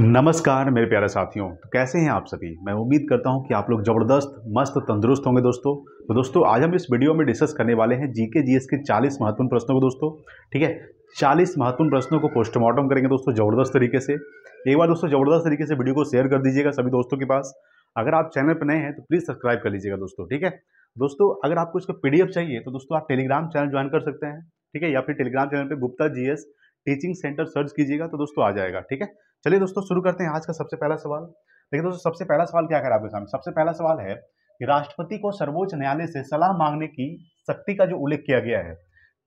नमस्कार मेरे प्यारे साथियों तो कैसे हैं आप सभी मैं उम्मीद करता हूं कि आप लोग ज़बरदस्त मस्त तंदुरुस्त होंगे दोस्तों तो दोस्तों आज हम इस वीडियो में डिस्कस करने वाले हैं जीके जीएस के 40 महत्वपूर्ण प्रश्नों को दोस्तों ठीक है 40 महत्वपूर्ण प्रश्नों को पोस्टमार्टम करेंगे दोस्तों ज़बरदस्त तरीके से एक बार दोस्तों ज़बरदस्त तरीके से वीडियो को शेयर कर दीजिएगा सभी दोस्तों के पास अगर आप चैनल पर नए हैं तो प्लीज़ सब्सक्राइब कर लीजिएगा दोस्तों ठीक है दोस्तों अगर आपको इसका पी चाहिए तो दोस्तों आप टेलीग्राम चैनल ज्वाइन कर सकते हैं ठीक है या फिर टेलीग्राम चैनल पर Gupta ji teaching centre search कीजिएगा तो दोस्तों आ जाएगा ठीक है चलिए दोस्तों शुरू करते हैं आज का सबसे पहला सवाल देखिए दोस्तों सबसे पहला सवाल क्या कर आपके सामने सबसे पहला सवाल है कि राष्ट्रपति को सर्वोच्च न्यायालय से सलाह मांगने की शक्ति का जो उल्लेख किया गया है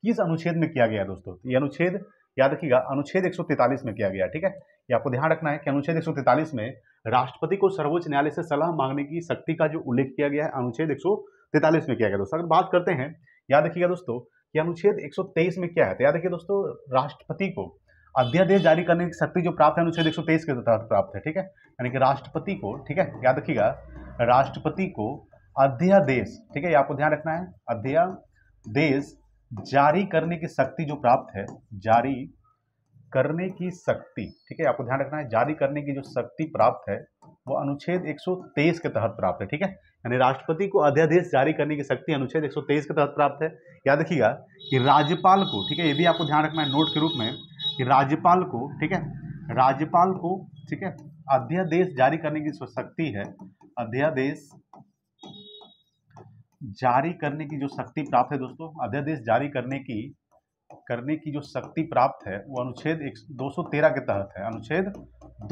किस अनुच्छेद में किया गया है दोस्तों ये अनुच्छेद याद रखिएगा अनुच्छेद एक में किया गया ठीक है ये आपको ध्यान रखना है कि अनुच्छेद एक में राष्ट्रपति को सर्वोच्च न्यायालय से सलाह मांगने की शक्ति का जो उल्लेख किया गया है अनुच्छेद एक में किया गया दोस्तों अगर बात करते हैं याद रखिएगा दोस्तों कि अनुच्छेद 123 में क्या है तो याद रखिए दोस्तों राष्ट्रपति को अध्यादेश जारी करने की शक्ति जो प्राप्त है अनुच्छेद एक के तहत प्राप्त है ठीक है यानी कि राष्ट्रपति को ठीक है याद रखिएगा राष्ट्रपति को अध्यादेश ठीक है आपको ध्यान रखना है अध्यादेश जारी करने की शक्ति जो प्राप्त है जारी करने की शक्ति ठीक है आपको ध्यान रखना है जारी करने की जो शक्ति प्राप्त है वो अनुच्छेद 123 के तहत प्राप्त है ठीक है यानी राष्ट्रपति को अध्यादेश जारी करने की शक्ति अनुच्छेद 123 के तहत प्राप्त है याद रखिएगा कि राज्यपाल को ठीक है ये भी आपको ध्यान रखना है नोट के रूप में कि राज्यपाल को ठीक है राज्यपाल को ठीक है अध्यादेश जारी करने की जो शक्ति है अध्यादेश जारी करने की जो शक्ति प्राप्त है दोस्तों अध्यादेश जारी करने की करने की जो शक्ति प्राप्त है वो अनुच्छेद एक दो के तहत है अनुच्छेद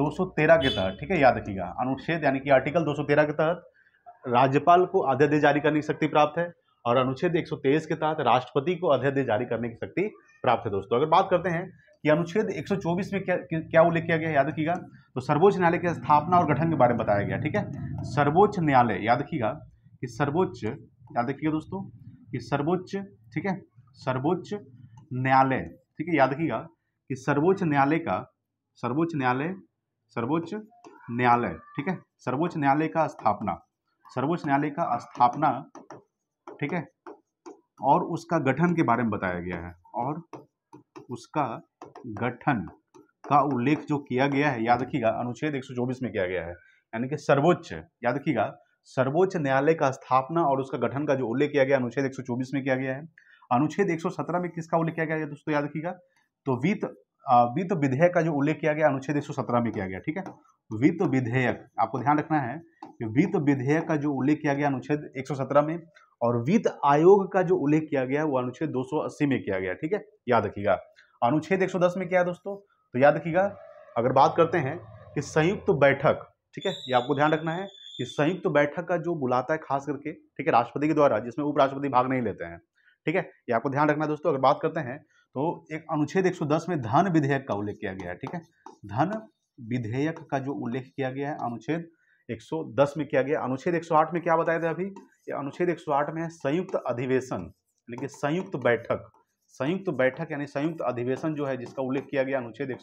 213 के तहत ठीक है याद रखिएगा अनुच्छेद यानी कि आर्टिकल 213 के तहत राज्यपाल को अध्यादेश जारी करने की शक्ति प्राप्त है और अनुच्छेद 123 के तहत राष्ट्रपति को अध्यादेश जारी करने की शक्ति प्राप्त है दोस्तों अगर बात करते हैं कि अनुच्छेद 124 में क्या क्या उल्लेख किया गया याद रखिएगा तो सर्वोच्च न्यायालय की स्थापना और गठन के बारे में बताया गया ठीक है सर्वोच्च न्यायालय याद रखिएगा कि सर्वोच्च याद रखिएगा दोस्तों कि सर्वोच्च ठीक है सर्वोच्च न्यायालय ठीक है याद रखिएगा कि सर्वोच्च न्यायालय का सर्वोच्च न्यायालय सर्वोच्च न्यायालय ठीक है सर्वोच्च न्यायालय का स्थापना सर्वोच्च न्यायालय का स्थापना ठीक है और उसका गठन के बारे में बताया गया है और उसका गठन का उल्लेख जो किया गया है याद रखिएगा अनुच्छेद 124 में किया गया है यानी कि सर्वोच्च याद रखिएगा सर्वोच्च न्यायालय का स्थापना और उसका गठन का जो उल्लेख किया गया अनुच्छेद 124 में किया गया है अनुच्छेद 117 में किसका उल्लेख किया गया है दोस्तों याद रखिएगा तो वित्त वित्त विधेयक का जो उल्लेख किया गया अनुच्छेद एक में किया गया ठीक है वित्त विधेयक आपको ध्यान रखना है कि वित्त विधेयक का जो उल्लेख किया गया अनुच्छेद एक में और वित्त आयोग का जो उल्लेख किया गया वो अनुच्छेद 280 में किया गया ठीक है याद रखिएगा अनुच्छेद 110 में क्या है दोस्तों तो याद रखिएगा अगर बात करते हैं कि संयुक्त तो बैठक ठीक है ये आपको ध्यान रखना है कि संयुक्त तो बैठक का जो बुलाता है खास करके ठीक है राष्ट्रपति के द्वारा जिसमें उपराष्ट्रपति भाग नहीं लेते हैं ठीक है ये आपको ध्यान रखना है दोस्तों अगर बात करते हैं तो एक अनुच्छेद एक में धन विधेयक का उल्लेख किया गया है ठीक है धन विधेयक का जो उल्लेख किया गया है अनुच्छेद 110 में किया गया अनुच्छेद 108 में क्या बताया था अभी अनुच्छेद 108 में है संयुक्त अधिवेशन यानी कि संयुक्त बैठक संयुक्त बैठक यानी संयुक्त अधिवेशन जो है जिसका उल्लेख किया गया अनुच्छेद एक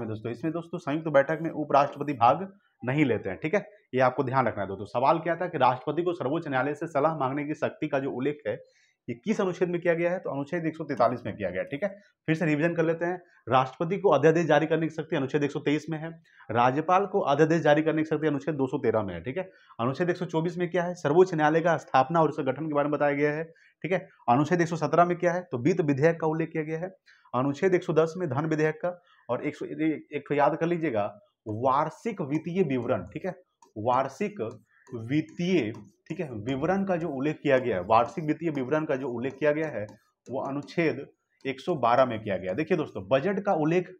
में दोस्तों इसमें दोस्तों संयुक्त बैठक में उपराष्ट्रपति भाग नहीं लेते हैं ठीक है ये आपको ध्यान रखना है दोस्तों सवाल क्या था कि राष्ट्रपति को सर्वोच्च न्यायालय से सलाह मांगने की शक्ति का जो उल्लेख है ये किस अनुच्छेद में किया गया है तो अनुच्छेद एक में किया गया ठीक है फिर से रिवीजन कर लेते हैं राष्ट्रपति को अध्यादेश जारी करने की शक्ति अनुच्छेद एक में है राज्यपाल को अध्यादेश जारी करने की शक्ति अनुच्छेद 213 में है ठीक है अनुच्छेद एक में क्या है सर्वोच्च न्यायालय का स्थापना और उसके गठन के बारे में बताया गया है ठीक है अनुच्छेद 117 में क्या है तो वित्त विधेयक का उल्लेख किया गया है अनुच्छेद 110 में धन विधेयक का और एक, एक तो याद कर लीजिएगा वार्षिक वित्तीय विवरण ठीक है वार्षिक वित्तीय ठीक है विवरण का जो उल्लेख किया गया है वार्षिक वित्तीय विवरण का जो उल्लेख किया गया है वो अनुच्छेद 112 में किया गया देखिए दोस्तों बजट का उल्लेख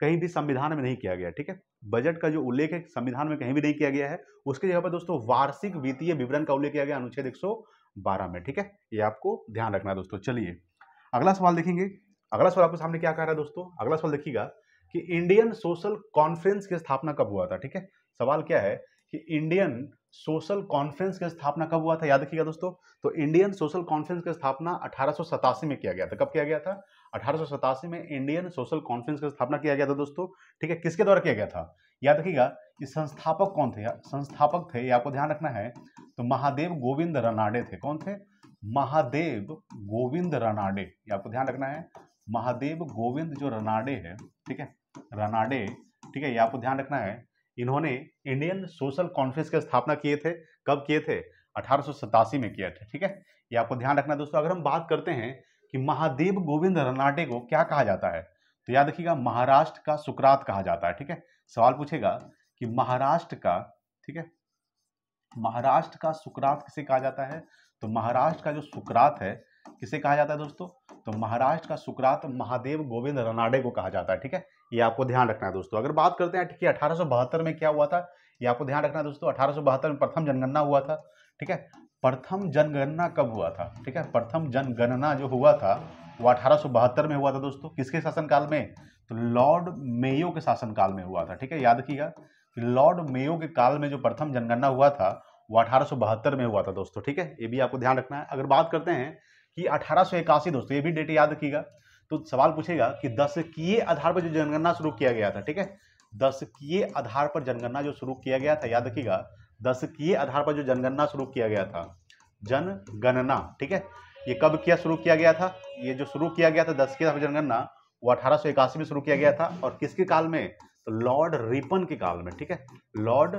कहीं भी संविधान में नहीं किया गया ठीक है बजट का जो उल्लेख है संविधान में कहीं भी नहीं किया गया है उसके जगह पर दोस्तों वार्षिक वित्तीय विवरण का उल्लेख किया गया अनुच्छेद एक बारह में ठीक है ये आपको ध्यान रखना है दोस्तों चलिए अगला सवाल देखेंगे अगला सवाल आपके सामने क्या कह रहा है दोस्तों अगला सवाल देखिएगा कि इंडियन सोशल कॉन्फ्रेंस की स्थापना कब हुआ था ठीक है सवाल क्या है कि इंडियन सोशल कॉन्फ्रेंस की स्थापना कब हुआ था याद रखिएगा दोस्तों तो इंडियन सोशल कॉन्फ्रेंस की स्थापना अठारह में किया गया था कब किया गया था अठारह में इंडियन सोशल कॉन्फ्रेंस की स्थापना किया गया था दोस्तों ठीक है किसके द्वारा किया गया था याद रखिएगा कि संस्थापक कौन थे संस्थापक थे ये आपको ध्यान रखना है तो महादेव गोविंद रनाडे थे कौन थे महादेव गोविंद रनाडे ये आपको ध्यान रखना है महादेव गोविंद जो रनाडे है ठीक है रनाडे ठीक है ये आपको ध्यान रखना है इन्होंने इंडियन सोशल कॉन्फ्रेंस की स्थापना किए थे कब किए थे अठारह में किया था ठीक है ये आपको ध्यान रखना दोस्तों अगर हम बात करते हैं कि महादेव गोविंद रनाडे को क्या कहा जाता है तो याद रखिएगा महाराष्ट्र का सुकरात कहा जाता है ठीक है सवाल पूछेगा कि महाराष्ट्र का ठीक है महाराष्ट्र का सुकरात किसे कहा जाता है तो महाराष्ट्र का जो सुकरात है किसे कहा जाता है दोस्तों तो महाराष्ट्र का सुकरात महादेव गोविंद रनाडे को कहा जाता है ठीक है ये आपको ध्यान रखना है दोस्तों अगर बात करते हैं ठीक है अठारह में क्या हुआ था ये आपको ध्यान रखना है दोस्तों अठारह में प्रथम जनगणना हुआ था ठीक है प्रथम जनगणना कब हुआ था ठीक है प्रथम जनगणना जो हुआ था वो अठारह में हुआ था दोस्तों किसके शासनकाल में तो लॉर्ड मेयो के शासनकाल में हुआ था ठीक है याद रखिएगा कि लॉर्ड मेयो के काल में जो प्रथम जनगणना हुआ था वो अठारह में हुआ था दोस्तों ठीक है ये भी आपको ध्यान रखना है अगर बात करते हैं कि अठारह दोस्तों ये भी डेट याद रखिएगा तो सवाल पूछेगा कि दस किए आधार पर जो जनगणना शुरू किया गया था ठीक है दस किए आधार पर जनगणना जो शुरू किया गया था याद रखिएगा दस किए आधार पर जो जनगणना शुरू किया गया था जनगणना ठीक है ये कब किया शुरू किया गया था ये जो शुरू किया गया था दस पर जनगणना वो अठारह में शुरू किया गया था और किसके काल में तो लॉर्ड रिपन के काल में ठीक है लॉर्ड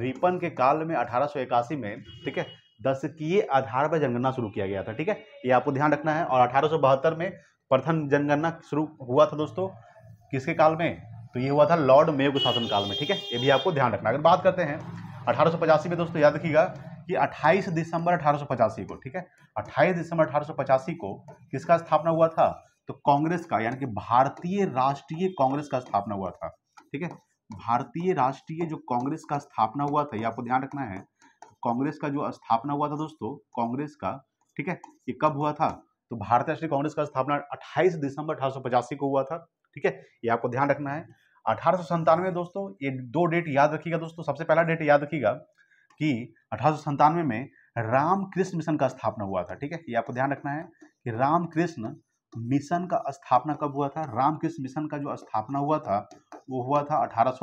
रिपन के काल में अठारह में ठीक है दशकीय आधार पर जनगणना शुरू किया गया था ठीक है ये आपको ध्यान रखना है और अठारह में प्रथम जनगणना शुरू हुआ था दोस्तों किसके काल में तो ये हुआ था लॉर्ड मेयो के शासन काल में ठीक है ये भी आपको ध्यान रखना अगर बात करते हैं अठारह में दोस्तों याद रखिएगा कि 28 दिसंबर अठारह को ठीक है 28 दिसंबर अठारह को किसका स्थापना हुआ था तो कांग्रेस का यानी कि भारतीय राष्ट्रीय कांग्रेस का स्थापना हुआ था ठीक है भारतीय राष्ट्रीय जो कांग्रेस का स्थापना हुआ था ये आपको ध्यान रखना है कांग्रेस का जो स्थापना हुआ था दोस्तों कांग्रेस का ठीक है ये कब हुआ था तो भारतीय राष्ट्रीय कांग्रेस का स्थापना 28 दिसंबर अठारह को हुआ था ठीक है ये आपको ध्यान रखना है अठारह दोस्तों ये दो डेट याद रखिएगा दोस्तों सबसे पहला डेट याद रखिएगा कि अठारह में रामकृष्ण मिशन का स्थापना हुआ था ठीक है ये आपको ध्यान रखना है कि रामकृष्ण मिशन का स्थापना कब हुआ था रामकृष्ण मिशन का जो स्थापना हुआ था वो हुआ था अठारह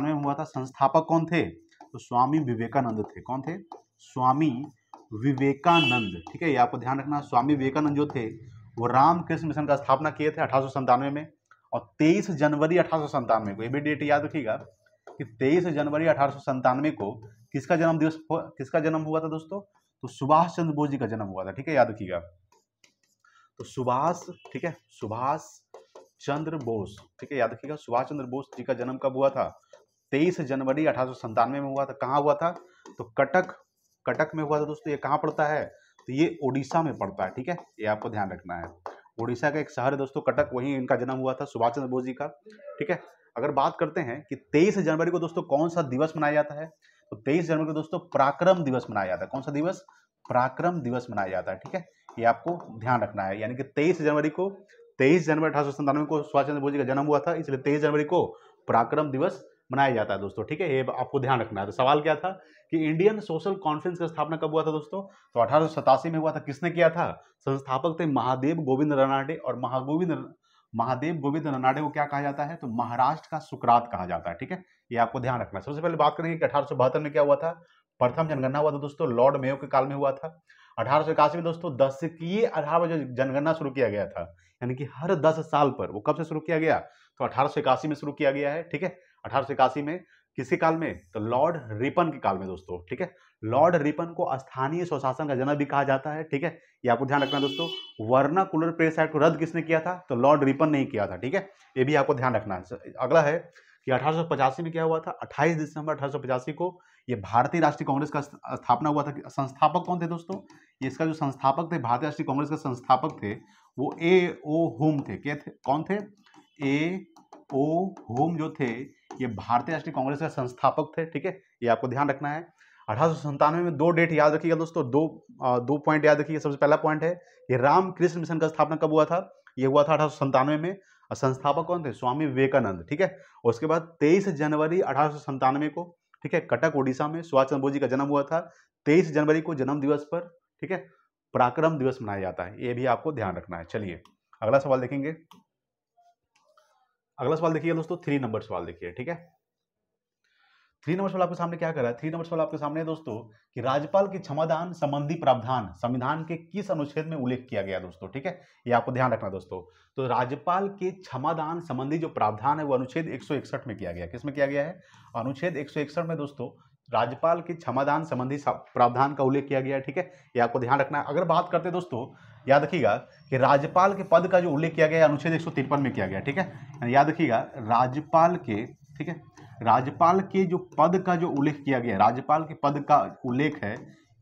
में हुआ था संस्थापक कौन थे तो स्वामी विवेकानंद थे कौन थे स्वामी विवेकानंद ठीक है आपको ध्यान रखना स्वामी विवेकानंद जो थे वो रामकृष्ण मिशन का स्थापना किए थे अठारह में और 23 जनवरी अठारह को ये भी डेट याद रखिएगा कि 23 जनवरी अठारह को किसका जन्म दिवस किसका जन्म हुआ था दोस्तों तो सुभाष चंद्र बोस जी का जन्म हुआ था ठीक है याद रखिएगा तो सुभाष ठीक है सुभाष चंद्र बोस ठीक है याद रखिएगा सुभाष चंद्र बोस जी का जन्म कब हुआ था तेईस जनवरी अठारह में हुआ था कहाँ हुआ था तो कटक कटक में हुआ था दोस्तों ये कहाँ पड़ता है तो ये उड़ीसा में पड़ता है ठीक है ये आपको ध्यान रखना है उड़ीसा का एक शहर है दोस्तों कटक वहीं इनका जन्म हुआ था सुभाष चंद्र बोस जी का ठीक है अगर बात करते हैं कि 23 जनवरी को दोस्तों कौन सा दिवस मनाया जाता है तो 23 जनवरी को दोस्तों पराक्रम दिवस मनाया जाता है कौन सा दिवस पराक्रम दिवस मनाया जाता है ठीक है ये आपको ध्यान रखना है यानी कि तेईस जनवरी को तेईस जनवरी अठारह को सुभाष चंद्र बोस जी का जन्म हुआ था इसलिए तेईस जनवरी को पराक्रम दिवस मनाया जाता है दोस्तों ठीक है ये आपको ध्यान रखना है तो सवाल क्या था कि इंडियन सोशल कॉन्फ्रेंस का स्थापना कब हुआ था दोस्तों तो अठारह में हुआ था किसने किया था संस्थापक थे महादेव गोविंद रनाडे और महागोविंद महादेव गोविंद रनाडे को क्या कहा जाता है तो महाराष्ट्र का सुकरात कहा जाता है ठीक है ये आपको ध्यान रखना है सबसे पहले बात करेंगे कि अठारह में क्या हुआ था प्रथम जनगणना हुआ था दोस्तों लॉर्ड मेयो के काल में हुआ था अठारह में दोस्तों दस की आधार पर जनगणना शुरू किया गया था यानी कि हर दस साल पर वो कब से शुरू किया गया तो अठारह में शुरू किया गया है ठीक है अठारह में किसके काल में तो लॉर्ड रिपन के काल में दोस्तों ठीक है लॉर्ड रिपन को स्थानीय स्वशासन का जनक भी कहा जाता है ठीक है ये आपको ध्यान रखना दोस्तों वर्ना कुलर प्रेस एक्ट को रद्द किसने किया था तो लॉर्ड रिपन ने ही किया था ठीक है ये भी आपको ध्यान रखना है अगला है कि अठारह में क्या हुआ था अट्ठाईस दिसंबर अठारह को ये भारतीय राष्ट्रीय कांग्रेस का स्थापना हुआ था संस्थापक कौन थे दोस्तों ये इसका जो संस्थापक थे भारतीय राष्ट्रीय कांग्रेस के संस्थापक थे वो ए ओ होम थे क्या थे कौन थे ए ओ होम जो थे ये भारतीय राष्ट्रीय कांग्रेस का संस्थापक थे ठीक है ये आपको ध्यान रखना है अठारह में दो डेट याद रखिएगा दोस्तों दो आ, दो पॉइंट याद रखिएगा सबसे पहला पॉइंट है ये रामकृष्ण मिशन का स्थापना कब हुआ था ये हुआ था अठारह में और संस्थापक कौन थे स्वामी विवेकानंद ठीक है उसके बाद 23 जनवरी अठारह को ठीक है कटक ओडिशा में सुभाष चंद्र बोस जी का जन्म हुआ था तेईस जनवरी को जन्म दिवस पर ठीक है पराक्रम दिवस मनाया जाता है ये भी आपको ध्यान रखना है चलिए अगला सवाल देखेंगे अगला सवाल देखिए दोस्तों थ्री नंबर सवाल देखिए ठीक है थ्री नंबर सवाल आपके सामने क्या कर रहा है थ्री नंबर सवाल आपके सामने दोस्तों कि राज्यपाल के क्षमादान संबंधी प्रावधान संविधान के किस अनुच्छेद में उल्लेख किया गया दोस्तों ठीक है ये आपको ध्यान रखना दोस्तों तो राज्यपाल के क्षमादान संबंधी जो प्रावधान है वो अनुच्छेद एक में किया गया किसमें किया गया है अनुच्छेद एक में दोस्तों राज्यपाल के क्षमादान संबंधी प्रावधान का उल्लेख किया गया है ठीक है ये आपको ध्यान रखना है अगर बात करते दोस्तों याद रखिएगा कि राज्यपाल के पद का जो उल्लेख किया गया अनुच्छेद एक में किया गया ठीक है याद रखिएगा राज्यपाल के ठीक है राज्यपाल के जो पद का जो उल्लेख किया गया राज्यपाल के पद का उल्लेख है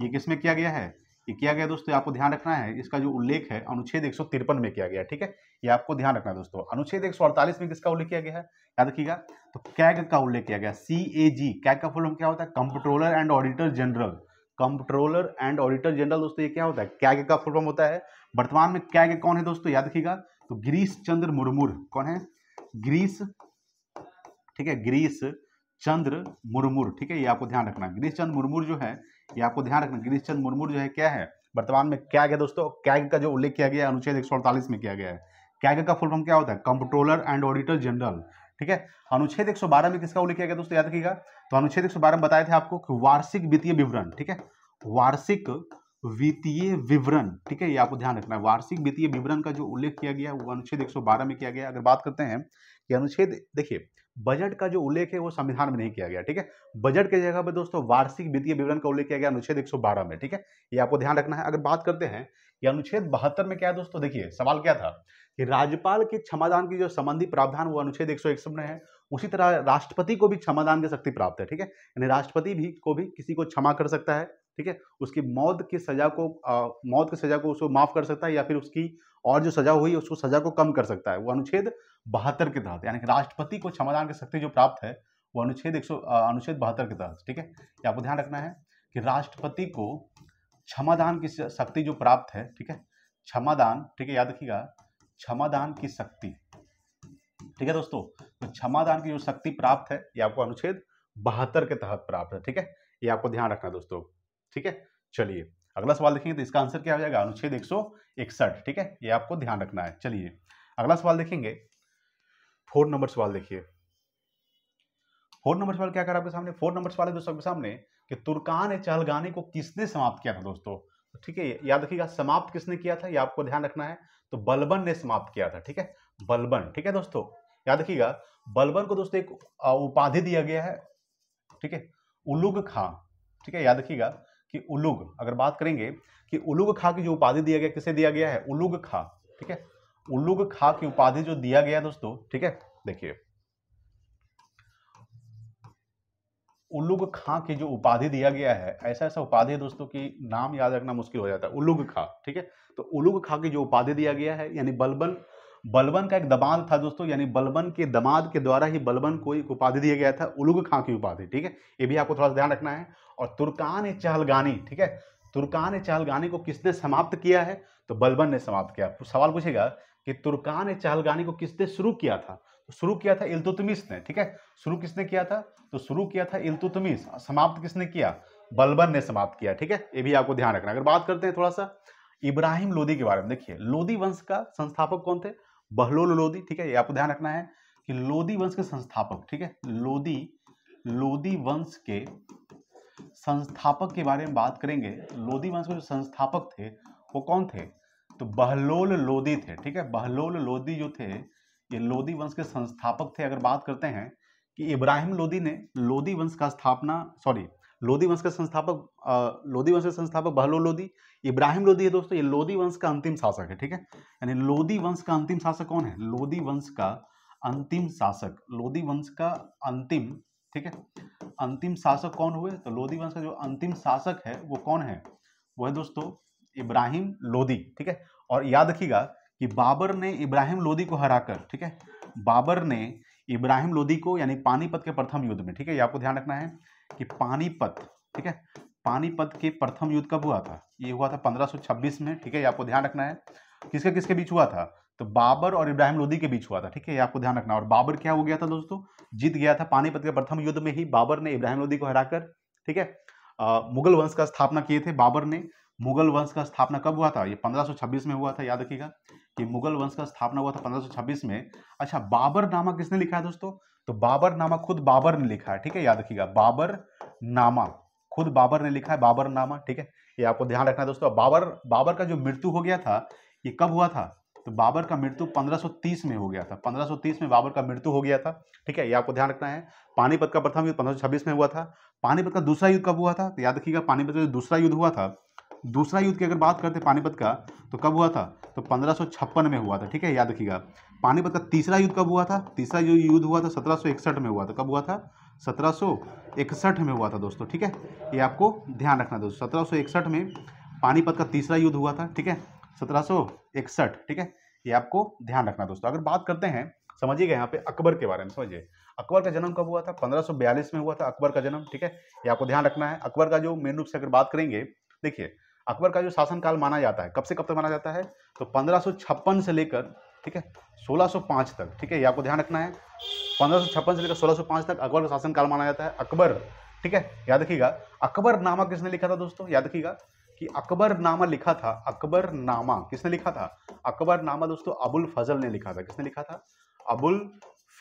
ये किसमें किया गया है ये किया गया दोस्तों आपको ध्यान रखना है इसका जो उल्लेख है अनुच्छेद एक में किया गया ठीक है ये आपको ध्यान रखना है दोस्तों अनुच्छेद एक में किसका उल्लेख किया गया है याद रखिएगा तो कैग का उल्लेख किया गया सी ए जी कैग का फुलम क्या होता है Comptroller and Auditor General Comptroller and Auditor General दोस्तों ये क्या होता है कैग का फुलम होता है वर्तमान में कैग कौन है दोस्तों याद रखिएगा तो गिरीश चंद्र मुर्मू कौन है गिरीश ठीक है ग्रीस चंद्र मुर्मूर ठीक है ये आपको ध्यान रखना गिरीश चंद्र मुर्मूर जो है ये आपको ध्यान रखना गिरीश चंद्र मुर्मूर जो है क्या है वर्तमान में क्या गया दोस्तों कैग का जो उल्लेख किया गया अनुच्छेद एक में किया गया है कैग का फुल फॉर्म क्या होता है कंप्रोलर एंड ऑडिटर जनरल ठीक है अनुच्छेद एक में किसका उल्लेख किया गया दोस्तों याद रखिएगा तो अनुच्छेद एक में बताए थे आपको वार्षिक वित्तीय विवरण ठीक है वार्षिक वित्तीय विवरण ठीक है ये आपको ध्यान रखना है वार्षिक वित्तीय विवरण का जो उल्लेख किया गया है वो अनुच्छेद 112 में किया गया अगर बात करते हैं कि अनुच्छेद देखिए बजट का जो उल्लेख है वो संविधान में नहीं किया गया ठीक है बजट के जगह पर दोस्तों वार्षिक वित्तीय विवरण का उल्लेख किया गया अनुच्छेद 112 में ठीक है ये आपको ध्यान रखना है अगर बात करते हैं कि अनुच्छेद बहत्तर में क्या है दोस्तों देखिए सवाल क्या था कि राज्यपाल के क्षमादान की जो संबंधी प्रावधान वो अनुच्छेद एक में है उसी तरह राष्ट्रपति को भी क्षमादान की शक्ति प्राप्त है ठीक है यानी राष्ट्रपति भी को भी किसी को क्षमा कर सकता है ठीक है उसकी मौत की सजा को आ, मौत की सजा को उसको माफ कर सकता है या फिर उसकी और जो सजा हुई उसको सजा को कम कर सकता है वो अनुच्छेद बहत्तर के तहत यानी कि राष्ट्रपति को क्षमादान की शक्ति जो प्राप्त है वो अनुच्छेद एक अनुच्छेद बहत्तर के तहत ठीक है ये आपको ध्यान रखना है कि राष्ट्रपति को क्षमादान की शक्ति जो प्राप्त है ठीक है क्षमादान ठीक है याद रखिएगा क्षमादान की शक्ति ठीक है दोस्तों तो क्षमादान की जो शक्ति प्राप्त है ये आपको अनुच्छेद बहत्तर के तहत प्राप्त है ठीक है ये आपको ध्यान रखना दोस्तों ठीक है चलिए अगला सवाल देखेंगे तो इसका आंसर क्या हो जाएगा अनुच्छेद एक ठीक है ये आपको ध्यान रखना है चलिए अगला सवाल देखेंगे फोर नंबर सवाल देखिए फोर नंबर सवाल क्या कर आपके सामने फोर नंबर सवाल है दोस्तों आपके सामने कि तुर्कान ए चहलगानी को किसने समाप्त किया था दोस्तों तो ठीक है याद रखिएगा समाप्त किसने किया था ये आपको ध्यान रखना है तो बलबन ने समाप्त किया था ठीक है बलबन ठीक है दोस्तों याद रखिएगा बलबन को दोस्तों एक उपाधि दिया गया है ठीक है उलुग खां ठीक है याद रखिएगा कि उलुग अगर बात करेंगे कि उलुग खा की जो उपाधि दिया गया किसे दिया गया है उलुग खा ठीक है उलुग खा की उपाधि जो दिया गया दोस्तों ठीक है देखिए उलुग खा की जो उपाधि दिया गया है ऐसा ऐसा उपाधि है दोस्तों की नाम याद रखना मुश्किल हो जाता है उलुग खा ठीक है तो उलुग खा की जो उपाधि दिया गया है यानी बलबन बलबन का एक दमाद था दोस्तों यानी बलबन के दमाद के द्वारा ही बलबन को एक उपाधि दिया गया था उलुग खां की उपाधि ठीक है ये भी आपको थोड़ा सा ध्यान रखना है और तुर्कान ए चहलगानी ठीक है तुर्कान ए चहलगानी को किसने समाप्त किया है तो बलबन ने समाप्त किया सवाल पूछेगा कि तुर्कान ए चहलगानी को किसने शुरू किया था तो शुरू किया था इल्तुतमिस ने ठीक है शुरू किसने किया था तो शुरू किया था इल्तुतमिस समाप्त किसने किया बलबन ने समाप्त किया ठीक है ये भी आपको ध्यान रखना अगर बात करते हैं थोड़ा सा इब्राहिम लोदी के बारे में देखिए लोदी वंश का संस्थापक कौन थे बहलोल लोदी ठीक है आपको ध्यान रखना है कि लोदी वंश के संस्थापक ठीक है लोदी लोदी वंश के संस्थापक के बारे में बात करेंगे लोदी वंश के जो संस्थापक थे वो कौन थे तो बहलोल लोदी थे ठीक है बहलोल लोदी जो थे ये लोदी वंश के संस्थापक थे अगर बात करते हैं कि इब्राहिम लोदी ने लोदी वंश का स्थापना सॉरी लोधी वंश का संस्थापक लोधी वंश के संस्थापक बहलो लोधी इब्राहिम लोधी है दोस्तों ये लोधी वंश का अंतिम शासक है ठीक है यानी लोधी वंश का अंतिम शासक कौन है लोधी वंश का अंतिम शासक लोधी वंश का अंतिम ठीक है अंतिम शासक कौन हुए तो लोधी वंश का जो अंतिम शासक है वो कौन है वो है दोस्तों इब्राहिम लोधी ठीक है और याद रखिएगा कि बाबर ने इब्राहिम लोधी को हराकर ठीक है बाबर ने इब्राहिम लोधी को यानी पानीपत के प्रथम युद्ध में ठीक है ये आपको ध्यान रखना है कि पानीपत ठीक है पानीपत के प्रथम युद्ध कब हुआ था ये हुआ था 1526 में ठीक है ये आपको ध्यान रखना है किसके किसके बीच हुआ था तो बाबर और इब्राहिम लोदी के बीच हुआ था ठीक है ये आपको ध्यान रखना और बाबर क्या हो गया था दोस्तों जीत गया था पानीपत के प्रथम युद्ध में ही बाबर ने इब्राहिम लोदी को हराकर ठीक है मुगल वंश का स्थापना किए थे बाबर ने मुगल वंश का स्थापना कब हुआ था ये 1526 में हुआ था याद रखिएगा कि मुगल वंश का स्थापना हुआ था 1526 में अच्छा बाबर नामा किसने लिखा है दोस्तों तो बाबर नामा खुद बाबर ने लिखा है ठीक है याद रखिएगा बाबर नामा खुद बाबर ने लिखा है बाबर नामा ठीक है ये आपको ध्यान रखना है दोस्तों बाबर बाबर का जो मृत्यु हो गया था ये कब हुआ था तो बाबर का मृत्यु 1530 में हो गया था 1530 में बाबर का मृत्यु हो गया था ठीक है ये आपको ध्यान रखना है पानीपत का प्रथम युद्ध 1526 में हुआ था पानीपत का दूसरा युद्ध कब हुआ था तो याद रखिएगा पानीपत का दूसरा युद्ध हुआ था दूसरा युद्ध की अगर बात करते पानीपत का तो कब हुआ था तो पंद्रह में हुआ था ठीक है याद रखिएगा पानीपत का तीसरा युद्ध कब हुआ था तीसरा जो युद्ध हुआ था सत्रह में हुआ था कब हुआ था सत्रह में हुआ था दोस्तों ठीक है ये आपको ध्यान रखना दोस्तों सत्रह में पानीपत का तीसरा युद्ध हुआ था ठीक है सत्रह ठीक है ये आपको ध्यान रखना दोस्तों अगर बात करते हैं समझिएगा यहाँ पे अकबर के बारे में समझिए अकबर का जन्म कब हुआ था 1542 में हुआ था अकबर का जन्म ठीक है ये आपको ध्यान रखना है अकबर का जो मेन रूप से अगर बात करेंगे देखिए अकबर का जो शासनकाल माना जाता है कब से कब तक माना जाता है तो पंद्रह से लेकर ठीक है 1605 तक ठीक है ये आपको ध्यान रखना है पंद्रह से लेकर 1605 तक अकबर का काल माना जाता है अकबर ठीक है याद रखिएगा अकबर नामा किसने लिखा था दोस्तों याद रखिएगा कि अकबर नामा लिखा था अकबर नामा किसने लिखा था अकबर नामा दोस्तों अबुल फजल ने लिखा था किसने लिखा था अबुल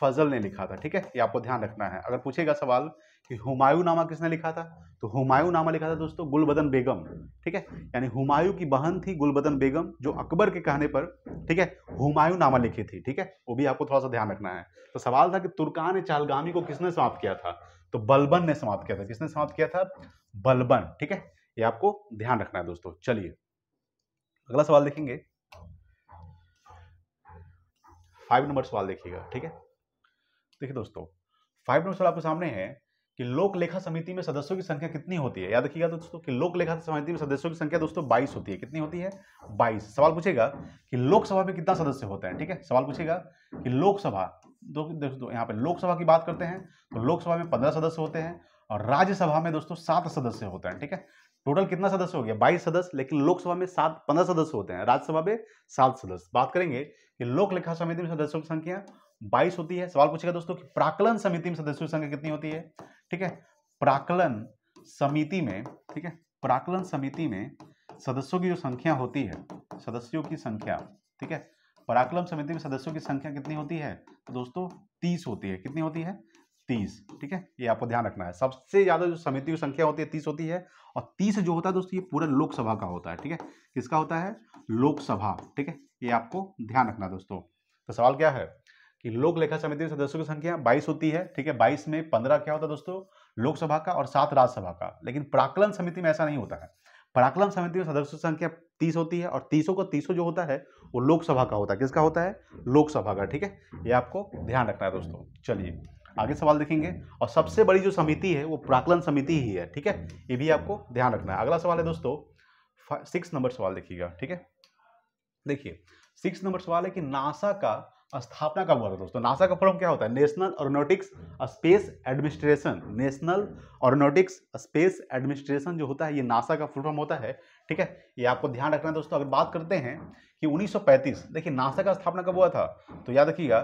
फजल ने लिखा था ठीक है ये आपको ध्यान रखना है अगर पूछेगा सवाल कि हुमायूं नामा किसने लिखा था तो हुमायूं नामा लिखा था दोस्तों गुलबदन बेगम ठीक है यानी हुमायूं की बहन थी गुलबदन बेगम जो अकबर के कहने पर ठीक है हुमायूं नामा लिखी थी ठीक है वो भी आपको थोड़ा सा ध्यान रखना है तो सवाल था कि तुर्कान चालगामी को किसने समाप्त किया था तो बलबन ने समाप्त किया था किसने समाप्त किया था बलबन ठीक है ये आपको ध्यान रखना है दोस्तों चलिए अगला सवाल देखेंगे फाइव नंबर सवाल देखिएगा ठीक है देखिए दोस्तों फाइव नंबर सवाल आपके सामने है कि लोक लेखा समिति में सदस्यों की संख्या कितनी होती है याद रखिएगा दोस्तों कि लोक लेखा समिति में सदस्यों की संख्या दोस्तों बाईस होती है कितनी होती है बाईस सवाल पूछेगा कि लोकसभा में कितना सदस्य होता है ठीक है सवाल पूछेगा कि लोकसभा दोस्तों यहाँ पे लोकसभा की बात करते हैं तो लोकसभा में पंद्रह सदस्य होते हैं और राज्यसभा में दोस्तों सात सदस्य होते हैं ठीक है टोटल कितना सदस्य हो गया बाईस सदस्य लेकिन लोकसभा में सात पंद्रह सदस्य होते हैं राज्यसभा में सात सदस्य बात करेंगे कि लोक लेखा समिति में सदस्यों की संख्या बाईस होती है सवाल पूछेगा दोस्तों कि प्राकलन समिति में सदस्यों की संख्या कितनी होती है ठीक है प्राकलन समिति में ठीक है प्राकलन समिति में सदस्यों की जो संख्या होती है सदस्यों की संख्या ठीक है पराक्रम समिति में सदस्यों की संख्या कितनी होती है तो दोस्तों तीस होती है कितनी होती है तीस ठीक है ये आपको ध्यान रखना है सबसे ज्यादा जो समिति की संख्या होती है तीस होती है और तीस जो होता है दोस्तों ये पूरा लोकसभा का होता है ठीक है किसका होता है लोकसभा ठीक है ये आपको ध्यान रखना दोस्तों तो सवाल क्या है कि लोक लेखा समिति में सदस्यों की संख्या बाईस होती है ठीक है बाईस में पंद्रह क्या होता है दोस्तों लोकसभा का और सात राज्यसभा का लेकिन प्राकलन समिति में ऐसा नहीं होता है प्राकलन समिति में सदस्यों की संख्या तीस होती है और तीसों का तीसों जो होता है वो लोकसभा का होता है किसका होता है लोकसभा का ठीक है ये आपको ध्यान रखना है दोस्तों चलिए आगे सवाल देखेंगे और सबसे बड़ी जो समिति है वो प्राकलन समिति ही है ठीक है ये भी आपको ध्यान रखना है अगला सवाल है दोस्तों सिक्स नंबर सवाल देखिएगा ठीक है देखिए सिक्स नंबर सवाल है कि नासा का स्थापना कब हुआ था दोस्तों नासा का फॉर्म क्या होता है National Aeronautics Space Administration National Aeronautics Space Administration जो होता है ये नासा का फुल फॉर्म होता है ठीक है ये आपको ध्यान रखना है दोस्तों अगर बात करते हैं कि 1935 देखिए नासा का स्थापना कब हुआ था तो याद रखिएगा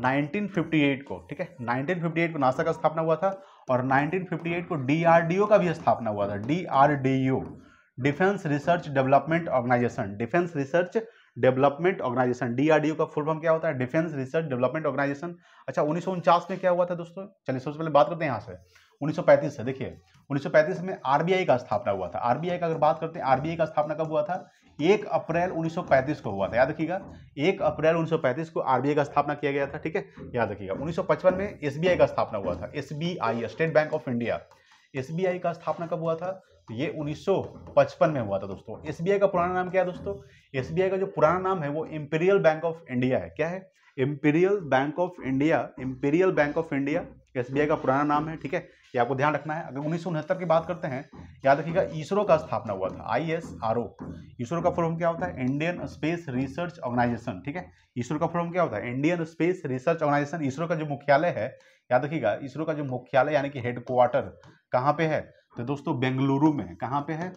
1958 को ठीक है 1958 को नासा का स्थापना हुआ था और 1958 को डीआरडीओ का भी स्थापना हुआ था DRDO Defence Research Development Organisation Defence Research Development Organisation DRDO का फुल फॉर्म क्या होता है डिफेंस रिसर्च डेवलपमेंट ऑर्गेनाइजेशन अच्छा उन्नीस में क्या हुआ था दोस्तों चलिए सबसे पहले बात करते हैं यहाँ से 1935 से देखिए 1935 में आरबीआई का स्थापना हुआ था आरबीआई का अगर बात करते हैं आरबीआई का स्थापना कब हुआ था एक अप्रैल 1935 को हुआ था याद रखिएगा एक अप्रैल 1935 को आरबीआई का स्थापना किया गया था ठीक है याद रखिएगा 1955 में एसबीआई का स्थापना हुआ था SBI State Bank of India SBI का स्थापना कब हुआ था तो ये 1955 में हुआ था दोस्तों एस का पुराना नाम क्या है दोस्तों एस का जो पुराना नाम है वो इम्पीरियल बैंक ऑफ इंडिया है क्या है Imperial Bank of India Imperial Bank of India S का पुराना नाम है ठीक है ये आपको ध्यान रखना है अगर उन्नीस की बात करते हैं याद रखिएगा इसरो का स्थापना हुआ था I S R O ISRO का फॉर्म क्या होता है इंडियन स्पेस रिसर्च ऑर्गेनाइजेशन ठीक है इसरो का फॉर्म क्या होता है Indian Space Research Organisation ISRO का जो मुख्यालय है याद रखिएगा इसरो का जो मुख्यालय यानी कि हेडक्वार्टर कहाँ पे है तो दोस्तों बेंगलुरु में है कहाँ पे है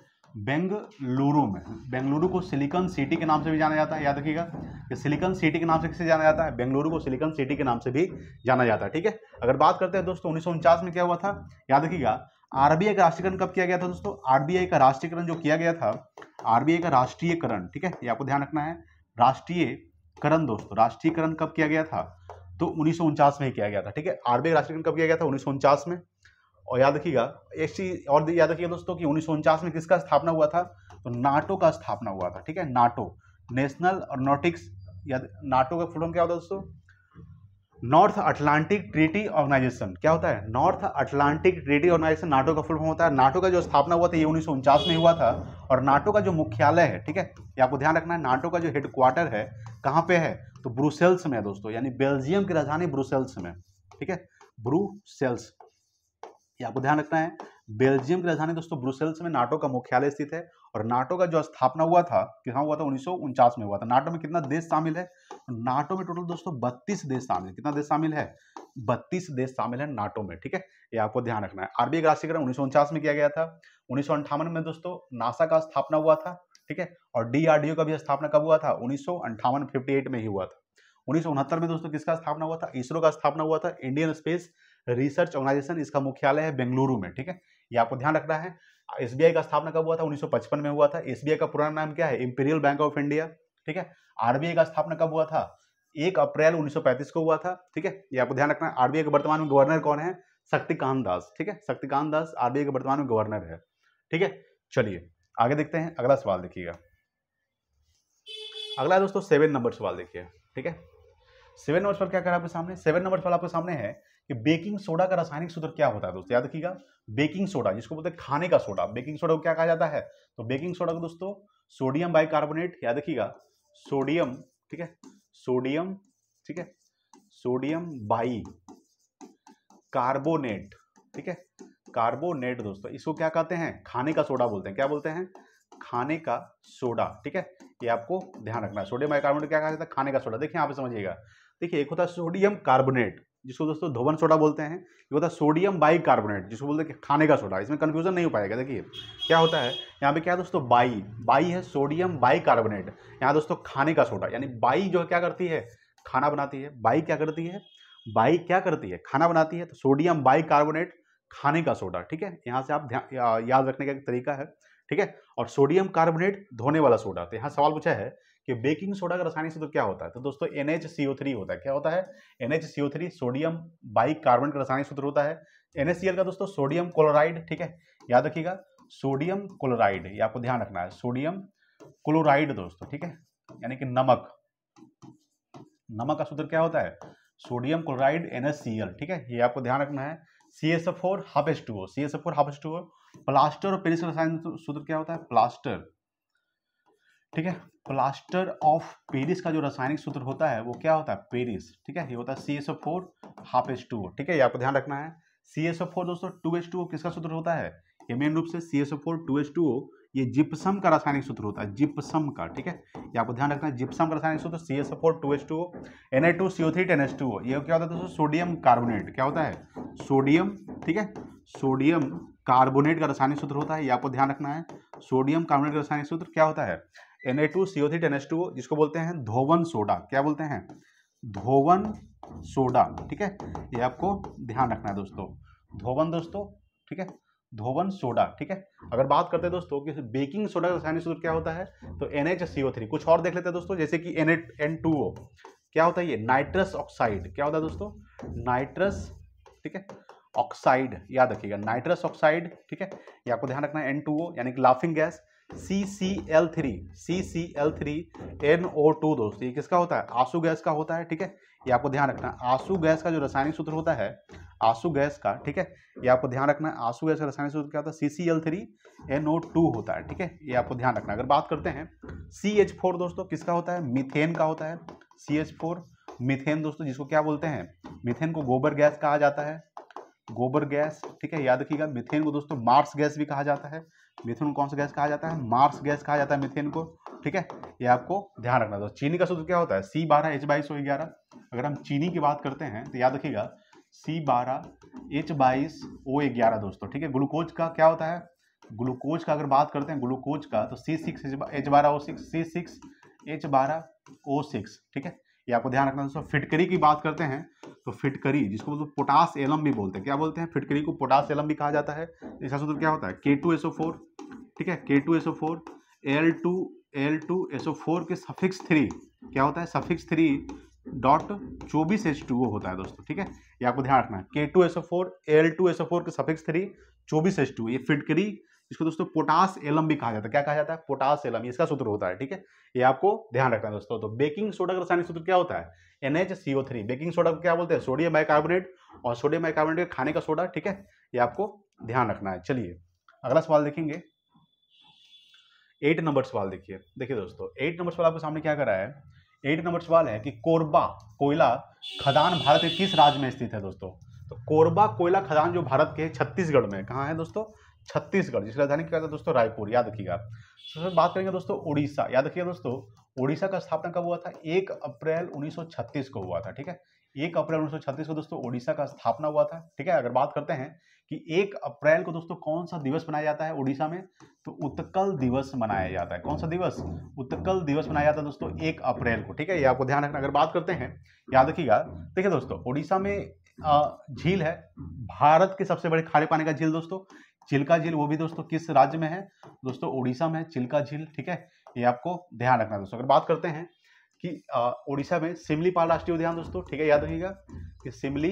बेंगलुरु में बेंगलुरु को सिलिकॉन सिटी के नाम से भी जाना जाता है याद रखिएगा कि सिलिकॉन सिटी के नाम से किसे जाना जाता है बेंगलुरु को सिलिकॉन सिटी के नाम से भी जाना जाता है ठीक है अगर बात करते हैं दोस्तों उन्नीस में क्या हुआ था याद रखिएगा आरबीआई का राष्ट्रीयकरण कब किया गया था दोस्तों आरबीआई का राष्ट्रीयकरण जो किया गया था आरबीआई का राष्ट्रीयकरण ठीक है ये आपको ध्यान रखना है राष्ट्रीयकरण दोस्तों राष्ट्रीयकरण कब किया गया था तो उन्नीस में किया गया था ठीक है आरबीआई राष्ट्रीयकरण कब किया गया था उन्नीस में और याद रखिएगा एक चीज और याद रखिएगा दोस्तों कि उन्नीस में किसका स्थापना हुआ था तो नाटो का स्थापना हुआ था ठीक है नाटो नेशनल और नोटिक्स याद नाटो का फुल क्या होता है दोस्तों नॉर्थ अटलांटिक ट्रीटी ऑर्गेनाइजेशन क्या होता है North Atlantic Treaty Organisation NATO का फुल फॉर्म होता है नाटो का जो स्थापना हुआ था ये उन्नीस में हुआ था और नाटो का जो मुख्यालय है ठीक है ये आपको ध्यान रखना है नाटो का जो हेडक्वार्टर है कहाँ पे है तो ब्रुसेल्स में है दोस्तों यानी बेल्जियम की राजधानी ब्रुसेल्स में ठीक है ब्रूसेल्स ये आपको ध्यान रखना है बेल्जियम की राजधानी दोस्तों ब्रुसेल्स में नाटो का मुख्यालय स्थित है और नाटो का जो स्थापना हुआ था कितना हुआ था उन्नीस में हुआ था नाटो में कितना देश शामिल है नाटो में टोटल दोस्तों बत्तीस देश शामिल कितना देश शामिल है बत्तीस देश शामिल है नाटो में ठीक है ये आपको ध्यान रखना है आरबीआई का राष्ट्रीय उन्नीस में किया गया था उन्नीस में दोस्तों नासा का स्थापना हुआ था ठीक है और डीआरडीओ का भी स्थापना कब हुआ था उन्नीस सौ में ही हुआ था उन्नीस में दोस्तों किसका स्थापना हुआ था इसरो का स्थापना हुआ था इंडियन स्पेस रिसर्च ऑर्गेनाइजेशन इसका मुख्यालय है बेंगलुरु में ठीक है ये आपको ध्यान रखना है एसबीआई का स्थापना कब हुआ था 1955 में हुआ था एसबीआई का पुराना नाम क्या है इंपीरियल बैंक ऑफ इंडिया ठीक है आरबीआई का स्थापना कब हुआ था एक अप्रैल 1935 को हुआ था ठीक है ये आपको ध्यान रखना है आरबीआई के वर्तमान में गवर्नर कौन है शक्तिकांत दास ठीक है शक्तिकांत दास आरबीआई के वर्तमान में गवर्नर है ठीक है चलिए आगे देखते हैं अगला सवाल देखिएगा अगला दोस्तों सेवन नंबर सवाल देखिए ठीक है सेवन नंबर सवाल क्या कर आपके सामने सेवन नंबर सवाल आपके सामने है कि बेकिंग सोडा का रासायनिक सूत्र क्या होता है दोस्तों याद रखिएगा बेकिंग सोडा जिसको बोलते हैं खाने का सोडा बेकिंग सोडा को क्या कहा जाता है तो बेकिंग सोडा को दोस्तों सोडियम बाइकार्बोनेट याद रखिएगा सोडियम ठीक है सोडियम ठीक है सोडियम बाई कार्बोनेट ठीक है कार्बोनेट दोस्तों इसको क्या कहते हैं खाने का सोडा बोलते हैं क्या बोलते हैं खाने का सोडा ठीक है ये आपको ध्यान रखना है सोडियम बाइकार्बोनेट क्या कहा जाता है खाने का सोडा देखिए यहाँ पे समझिएगा देखिए एक होता है सोडियम कार्बोनेट जिसको दोस्तों धोवन सोडा बोलते हैं ये होता है सोडियम बाई कार्बोनेट जिसको बोलते हैं खाने का सोडा इसमें कन्फ्यूजन नहीं हो पाएगा देखिए क्या होता है यहाँ पे क्या है दोस्तों बाई बाई है सोडियम बाई कार्बोनेट यहाँ दोस्तों खाने का सोडा यानी बाई जो क्या करती है खाना बनाती है बाई क्या करती है बाई क्या करती है खाना बनाती है तो सोडियम बाई कार्बोनेट खाने का सोडा ठीक है यहाँ से आप ध्यान याद रखने का एक तरीका है ठीक है और सोडियम कार्बोनेट धोने वाला सोडा तो यहाँ सवाल पूछा है कि बेकिंग सोडा का रसायनिक सूत्र तो क्या होता है तो दोस्तों N H C O three होता है क्या होता है N H C O three sodium bi carbon का रासायनिक सूत्र होता है एन एच सी एल का दोस्तों सोडियम क्लोराइड ठीक है याद रखिएगा सोडियम क्लोराइड ये आपको ध्यान रखना है सोडियम क्लोराइड दोस्तों ठीक है यानी कि नमक नमक का सूत्र क्या होता है sodium chloride N H C L ठीक है ये आपको ध्यान रखना है C S F four half S two O C S F four half S two O plaster और पेरिस रसायन सूत्र क्या होता है प्लास्टर ठीक है प्लास्टर ऑफ पेरिस का जो रासायनिक सूत्र होता है वो क्या होता है पेरिस ठीक है ये होता है C S O four half H two ठीक है ये आपको ध्यान रखना है सी एस ओ फोर दोस्तों टू एच टू ओ किसका सूत्र होता है ये मेन रूप से C S O four two H two O ये जिप्सम का रासायनिक सूत्र होता है जिप्सम का ठीक है ये आपको ध्यान रखना है जिप्सम का रासायनिक सूत्र C S O four two H two O N A two C O three ten H two O ये क्या होता है दोस्तों सोडियम कार्बोनेट क्या होता है सोडियम ठीक है सोडियम कार्बोनेट का रासायनिक सूत्र होता है ये आपको ध्यान रखना है सोडियम कार्बोनेट का रासायनिक सूत्र क्या होता है N A two CO three ten S two जिसको बोलते हैं धोवन सोडा क्या बोलते हैं धोवन सोडा ठीक है ये आपको ध्यान रखना है दोस्तों धोवन दोस्तों ठीक है धोवन सोडा ठीक है अगर बात करते हैं दोस्तों कि बेकिंग सोडा का रासायनिक सूत्र क्या होता है तो N H C O three कुछ और देख लेते हैं दोस्तों जैसे कि N eight N two O क्या होता है ये नाइट्रस ऑक्साइड क्या होता है दोस्तों नाइट्रस ठीक है ऑक्साइड याद रखिएगा नाइट्रस ऑक्साइड ठीक है ये आपको ध्यान रखना है एन टू ओ यानी कि laughing gas C C L three C C L three N O two दोस्त ये किसका होता है आंसू गैस का होता है ठीक है ये आपको ध्यान रखना आंसू गैस का जो रासायनिक सूत्र होता है आंसू गैस का ठीक है ये आपको ध्यान रखना है आंसू गैस का रासायनिक सूत्र क्या होता है C C L three N O two होता है ठीक है ये आपको ध्यान रखना अगर बात करते हैं सी एच फोर दोस्तों किसका होता है मिथेन का होता है सी एच फोर मिथेन दोस्तों जिसको क्या बोलते हैं मिथेन को गोबर गैस कहा जाता है गोबर गैस ठीक है याद रखिएगा मिथेन को दोस्तों मार्स गैस भी कहा जाता है मिथेन कौन सा गैस कहा जाता है मार्स गैस कहा जाता है मिथेन को ठीक है ये आपको ध्यान रखना दोस्तों चीनी का सूत्र क्या होता है सी बारह एच बाईस ग्यारह अगर हम चीनी की बात करते हैं तो याद रखिएगा सी बारह एच बाईस ओ ग्यारह दोस्तों ठीक है ग्लूकोज का क्या होता है ग्लूकोज का अगर बात करते हैं ग्लूकोज का तो सी सिक्स एच बारह O six C six H बारह ओ सिक्स ठीक है ये आपको ध्यान रखना दोस्तों फिटकरी की बात करते हैं तो फिटकरी जिसको मतलब पोटास एलम भी बोलते हैं क्या बोलते हैं फिटकरी को पोटास एलम भी कहा जाता है इसका सूत्र क्या होता है के टू एसओ फोर ठीक है K two SO four L two L two SO four K suffix three क्या होता है सफिक्स थ्री डॉट चौबीस एच टू ओ होता है दोस्तों ठीक है ये आपको ध्यान रखना है K two SO four L two SO four K suffix three चौबीस एच टू ये फिटकरी इसको दोस्तों पोटास एलम भी कहा जाता है क्या कहा जाता है पोटास एलम इसका सूत्र होता है ठीक है ये आपको ध्यान रखना है दोस्तों तो बेकिंग सोडा का रासायनिक सूत्र क्या होता है N H C O three baking soda को क्या बोलते हैं सोडियम बाइकार्बोनेट और सोडियम बाइकार्बोनेट खाने का सोडा ठीक है ये आपको ध्यान रखना है चलिए अगला सवाल देखेंगे एट नंबर सवाल देखिए देखिए दोस्तों एट नंबर सवाल आपके सामने क्या करा है एट नंबर सवाल है कि कोरबा कोयला खदान भारत के किस राज्य में स्थित है दोस्तों तो कोरबा कोयला खदान जो भारत के छत्तीसगढ़ में कहाँ है दोस्तों छत्तीसगढ़ जिसकी राजधानी क्या था दोस्तों रायपुर याद रखिएगा सबसे बात करेंगे दोस्तों उड़ीसा याद रखिएगा दोस्तों उड़ीसा का स्थापना कब हुआ था एक अप्रैल उन्नीस को हुआ था ठीक है एक अप्रैल उन्नीस को दोस्तों उड़ीसा का स्थापना हुआ था ठीक है अगर बात करते हैं कि एक अप्रैल को दोस्तों कौन सा दिवस मनाया जाता है ओडिशा में तो उत्कल दिवस मनाया जाता है कौन सा दिवस उत्कल दिवस मनाया जाता है दोस्तों एक अप्रैल को ठीक है ये आपको ध्यान रखना अगर बात करते हैं याद रखिएगा देखिए दोस्तों ओडिशा में झील है भारत के सबसे बड़े खारे पानी का झील दोस्तों चिल्का झील वो भी दोस्तों किस राज्य में है दोस्तों उड़ीसा में चिल्का झील ठीक है ये आपको ध्यान रखना है दोस्तों अगर बात करते हैं कि उड़ीसा में सिमलीपाल राष्ट्रीय उद्यान दोस्तों ठीक है याद रखिएगा कि सिमली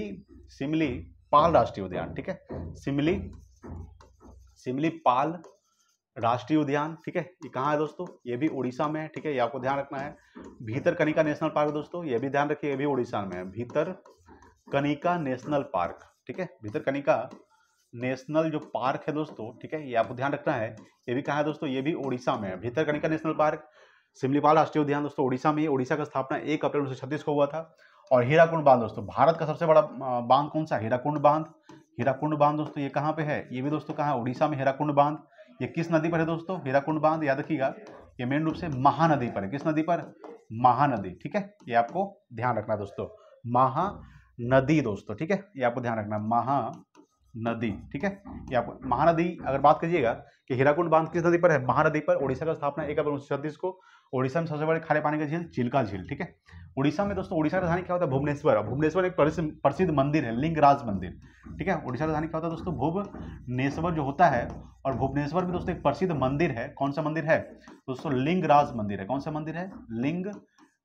सिमली पाल राष्ट्रीय उद्यान ठीक है सिमली सिमली पाल राष्ट्रीय उद्यान ठीक है ये कहाँ है दोस्तों ये भी उड़ीसा में है ठीक है ये आपको ध्यान रखना है भीतर कनिका नेशनल पार्क दोस्तों ये भी ध्यान रखिए ये भी उड़ीसा में है भीतर कनिका नेशनल पार्क ठीक है भीतर कनिका नेशनल जो पार्क है दोस्तों ठीक है ये आपको ध्यान रखना है ये भी कहा है दोस्तों ये भी उड़ीसा में है भीतरकनिका नेशनल पार्क सिमलीपाल राष्ट्रीय उद्यान दोस्तों उड़ीसा में उड़ीसा का स्थापना एक अप्रैल उन्नीस को हुआ था और हीराकुंड बांध दोस्तों भारत का सबसे बड़ा बांध कौन सा हीराकुंड बांध हीराकुंड बांध दोस्तों ये कहाँ पे है ये भी दोस्तों कहाँ उड़ीसा में हीराकुंड बांध ये किस नदी पर है दोस्तों हीराकुंड बांध याद रखिएगा ये मेन रूप से महानदी पर है किस नदी पर महानदी ठीक है ये आपको ध्यान रखना दोस्तों महानदी दोस्तों ठीक है ये आपको ध्यान रखना महा नदी ठीक है या महानदी अगर बात करिएगा कि हीराकुंड बांध किस नदी पर है महानदी पर ओडिशा का स्थापना एक अप्रैल उन्नीस को ओडिशा में सबसे बड़े खारे पानी का झील चिल्का झील ठीक है ओडिशा में दोस्तों ओडिशा राजधानी क्या होता है भुवनेश्वर भुवनेश्वर एक प्रसिद्ध मंदिर है लिंगराज मंदिर ठीक है ओडिशा राजधानी क्या होता है दोस्तों भुवनेश्वर जो होता है और भुवनेश्वर में दोस्तों एक प्रसिद्ध मंदिर है कौन सा मंदिर है दोस्तों लिंगराज मंदिर है कौन सा मंदिर है लिंग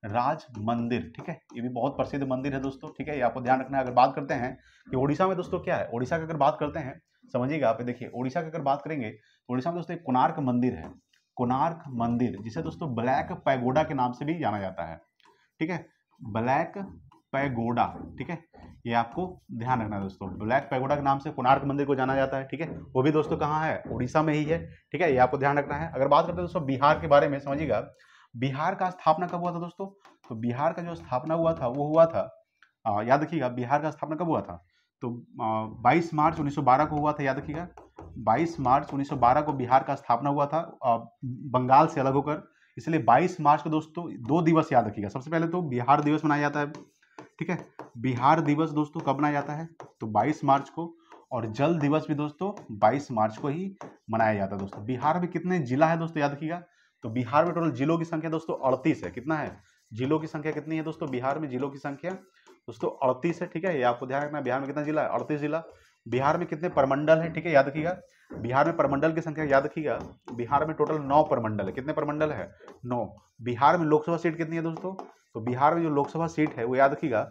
राज मंदिर ठीक है ये भी बहुत प्रसिद्ध मंदिर है दोस्तों ठीक है ये आपको ध्यान रखना है अगर बात करते हैं कि ओडिशा में दोस्तों क्या है ओडिशा की अगर बात करते हैं समझिएगा आप देखिए ओडिशा की अगर बात करेंगे तो ओडिशा में दोस्तों एक कोणार्क मंदिर है कोणार्क मंदिर जिसे दोस्तों ब्लैक पैगोडा के नाम से भी जाना जाता है ठीक है ब्लैक पैगोडा ठीक है ये आपको ध्यान रखना है दोस्तों ब्लैक पैगोडा के नाम से कोणार्क मंदिर को जाना जाता है ठीक है वो भी दोस्तों कहाँ है उड़ीसा में ही है ठीक है ये आपको ध्यान रखना है अगर बात करते हैं दोस्तों बिहार के बारे में समझिएगा बिहार का स्थापना कब हुआ था दोस्तों तो बिहार का जो स्थापना हुआ था वो हुआ था आ, याद रखिएगा बिहार का स्थापना कब हुआ था तो बाईस मार्च 1912 को हुआ था याद रखिएगा 22 मार्च 1912 को बिहार का स्थापना हुआ था आ, बंगाल से अलग होकर इसलिए 22 मार्च को दोस्तों दो दिवस याद रखिएगा सबसे पहले तो बिहार दिवस मनाया जाता है ठीक है बिहार दिवस दोस्तों कब मनाया जाता है तो 22 मार्च को और जल दिवस भी दोस्तों 22 मार्च को ही मनाया जाता है दोस्तों बिहार में कितने जिला है दोस्तों याद रखिएगा तो बिहार में टोटल जिलों की संख्या दोस्तों अड़तीस है कितना है जिलों की संख्या कितनी है दोस्तों बिहार में जिलों की संख्या दोस्तों अड़तीस है ठीक है ये आपको ध्यान रखना बिहार में कितना जिला है अड़तीस जिला बिहार में कितने परमंडल है ठीक है याद रखिएगा बिहार में परमंडल की संख्या याद रखिएगा बिहार में टोटल नौ परमंडल है कितने परमंडल है नौ बिहार में लोकसभा सीट कितनी है दोस्तों तो बिहार में जो लोकसभा सीट है वो याद रखिएगा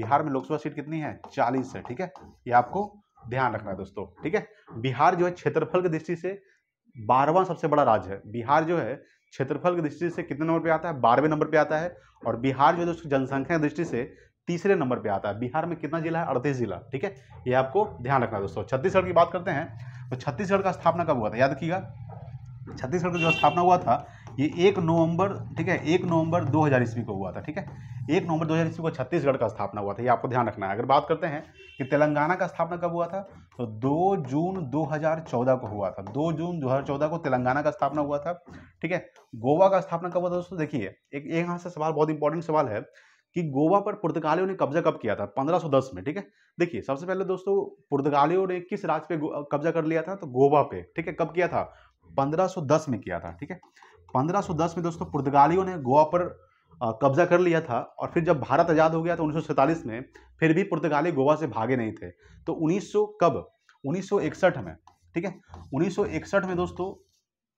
बिहार में लोकसभा सीट कितनी है चालीस है ठीक है ये आपको ध्यान रखना है दोस्तों ठीक है बिहार जो है क्षेत्रफल की दृष्टि से बारहवां सबसे बड़ा राज्य है बिहार जो है क्षेत्रफल की दृष्टि से कितने नंबर पे आता है बारहवें नंबर पे आता है और बिहार जो है उसकी जनसंख्या की दृष्टि से तीसरे नंबर पे आता है बिहार में कितना जिला है अड़तीस जिला ठीक है ये आपको ध्यान रखना दोस्तों छत्तीसगढ़ की बात करते हैं तो छत्तीसगढ़ का स्थापना कब हुआ था याद रखिएगा छत्तीसगढ़ का जो स्थापना हुआ था ये एक नवंबर ठीक है एक नवंबर 2000 ईस्वी को हुआ था ठीक है एक नवंबर 2000 ईस्वी को छत्तीसगढ़ का स्थापना हुआ था ये आपको ध्यान रखना है अगर बात करते हैं कि तेलंगाना का स्थापना कब हुआ था तो 2 जून 2014 को हुआ था 2 जून 2014 को तेलंगाना का स्थापना हुआ था ठीक है गोवा का स्थापना कब हुआ था दोस्तों देखिए एक यहाँ से सवाल बहुत इंपॉर्टेंट सवाल है कि गोवा पर पुर्तगालियों ने कब्जा कब किया था 1510 में ठीक है देखिए सबसे पहले दोस्तों पुर्तगालियों ने किस राज्य पे कब्जा कर लिया था तो गोवा पे ठीक है कब किया था 1510 में किया था ठीक है 1510 में दोस्तों पुर्तगालियों ने गोवा पर कब्जा कर लिया था और फिर जब भारत आज़ाद हो गया तो उन्नीस में फिर भी पुर्तगाली गोवा से भागे नहीं थे तो 1900 कब 1961 में ठीक है 1961 में दोस्तों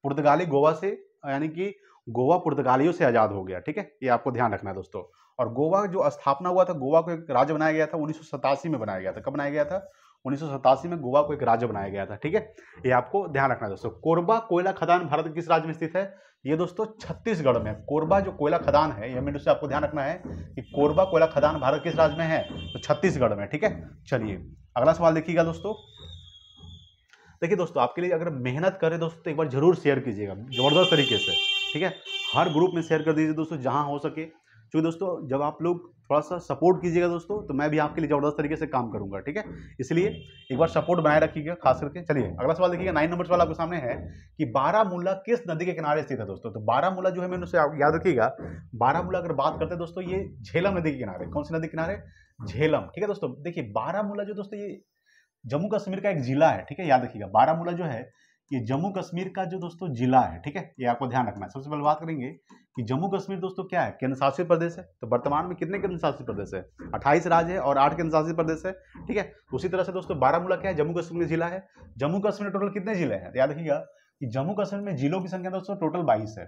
पुर्तगाली गोवा से यानी कि गोवा पुर्तगालियों से आज़ाद हो गया ठीक है ये आपको ध्यान रखना है दोस्तों और गोवा जो स्थापना हुआ था गोवा को एक राज्य बनाया गया था उन्नीस में बनाया गया था कब बनाया गया था उन्नीस में गोवा को एक राज्य बनाया गया था ठीक है ये आपको ध्यान रखना है दोस्तों कोरबा कोयला खदान भारत किस राज्य में स्थित है ये दोस्तों छत्तीसगढ़ में कोरबा जो कोयला खदान है यह मिनट से आपको ध्यान रखना है कि कोरबा कोयला खदान भारत किस राज्य में है तो छत्तीसगढ़ में ठीक है चलिए अगला सवाल देखिएगा दोस्तों देखिए दोस्तों आपके लिए अगर मेहनत करें दोस्तों एक बार जरूर शेयर कीजिएगा जबरदस्त तरीके से ठीक है हर ग्रुप में शेयर कर दीजिए दोस्तों जहां हो सके क्योंकि दोस्तों जब आप लोग थोड़ा सा सपोर्ट कीजिएगा दोस्तों तो मैं भी आपके लिए ज़बरदस्त तरीके से काम करूंगा ठीक है इसलिए एक बार सपोर्ट बनाए रखिएगा खास करके चलिए अगला सवाल देखिएगा नाइन नंबर सवाल आपके सामने है कि बारामूला किस नदी के किनारे स्थित है दोस्तों तो बारामूला जो है मैंने उसे याद रखिएगा बारामूला अगर बात करते हैं दोस्तों ये झेलम नदी के किनारे कौन सी नदी के किनारे झेलम ठीक है दोस्तों देखिए बारामूला जो दोस्तों ये जम्मू कश्मीर का एक जिला है ठीक है याद रखिएगा बारामूला जो है कि जम्मू कश्मीर का जो दोस्तों जिला है ठीक है ये आपको ध्यान रखना है सबसे पहले बात करेंगे कि जम्मू कश्मीर दोस्तों क्या है केंद्र शासित प्रदेश है तो वर्तमान में कितने केंद्र शासित प्रदेश है अट्ठाईस राज्य है और आठ केंद्र शासित प्रदेश है ठीक है उसी तरह से दोस्तों बारामूला क्या है जम्मू कश्मीर जिला है जम्मू कश्मीर में टोटल कितने जिले हैं तो याद रखिएगा कि जम्मू कश्मीर में जिलों की संख्या दोस्तों टोटल बाईस है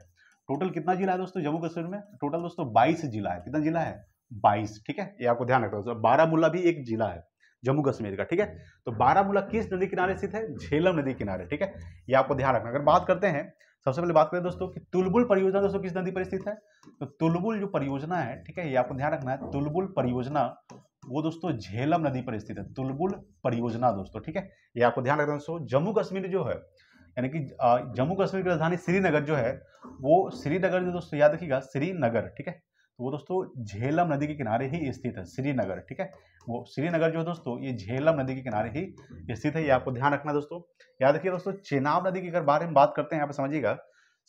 टोटल कितना जिला है दोस्तों जम्मू कश्मीर में टोटल दोस्तों बाईस जिला है कितना जिला है बाईस ठीक है ये आपको ध्यान रखना दोस्तों बारामूला भी एक जिला है जम्मू कश्मीर का ठीक है तो बारामूला किस नदी किनारे स्थित है झेलम नदी किनारे ठीक है ये आपको ध्यान रखना अगर बात करते हैं सबसे पहले बात करें दोस्तों कि तुलबुल परियोजना दोस्तों किस नदी पर स्थित है तो तुलबुल जो परियोजना है ठीक है ये आपको ध्यान रखना है तुलबुल परियोजना वो दोस्तों झेलम नदी पर स्थित है तुलबुल परियोजना दोस्तों ठीक है ये आपको ध्यान रखना दोस्तों जम्मू कश्मीर जो है यानी कि जम्मू कश्मीर की राजधानी श्रीनगर जो है वो श्रीनगर जो दोस्तों याद रखिएगा श्रीनगर ठीक है तो वो दोस्तों झेलम नदी के किनारे ही स्थित है श्रीनगर ठीक है वो श्रीनगर जो है दोस्तों ये झेलम नदी के किनारे ही स्थित है ये आपको ध्यान रखना दोस्तों याद रखिए दोस्तों चेनाब नदी के अगर बारे में बात करते हैं यहाँ पर समझिएगा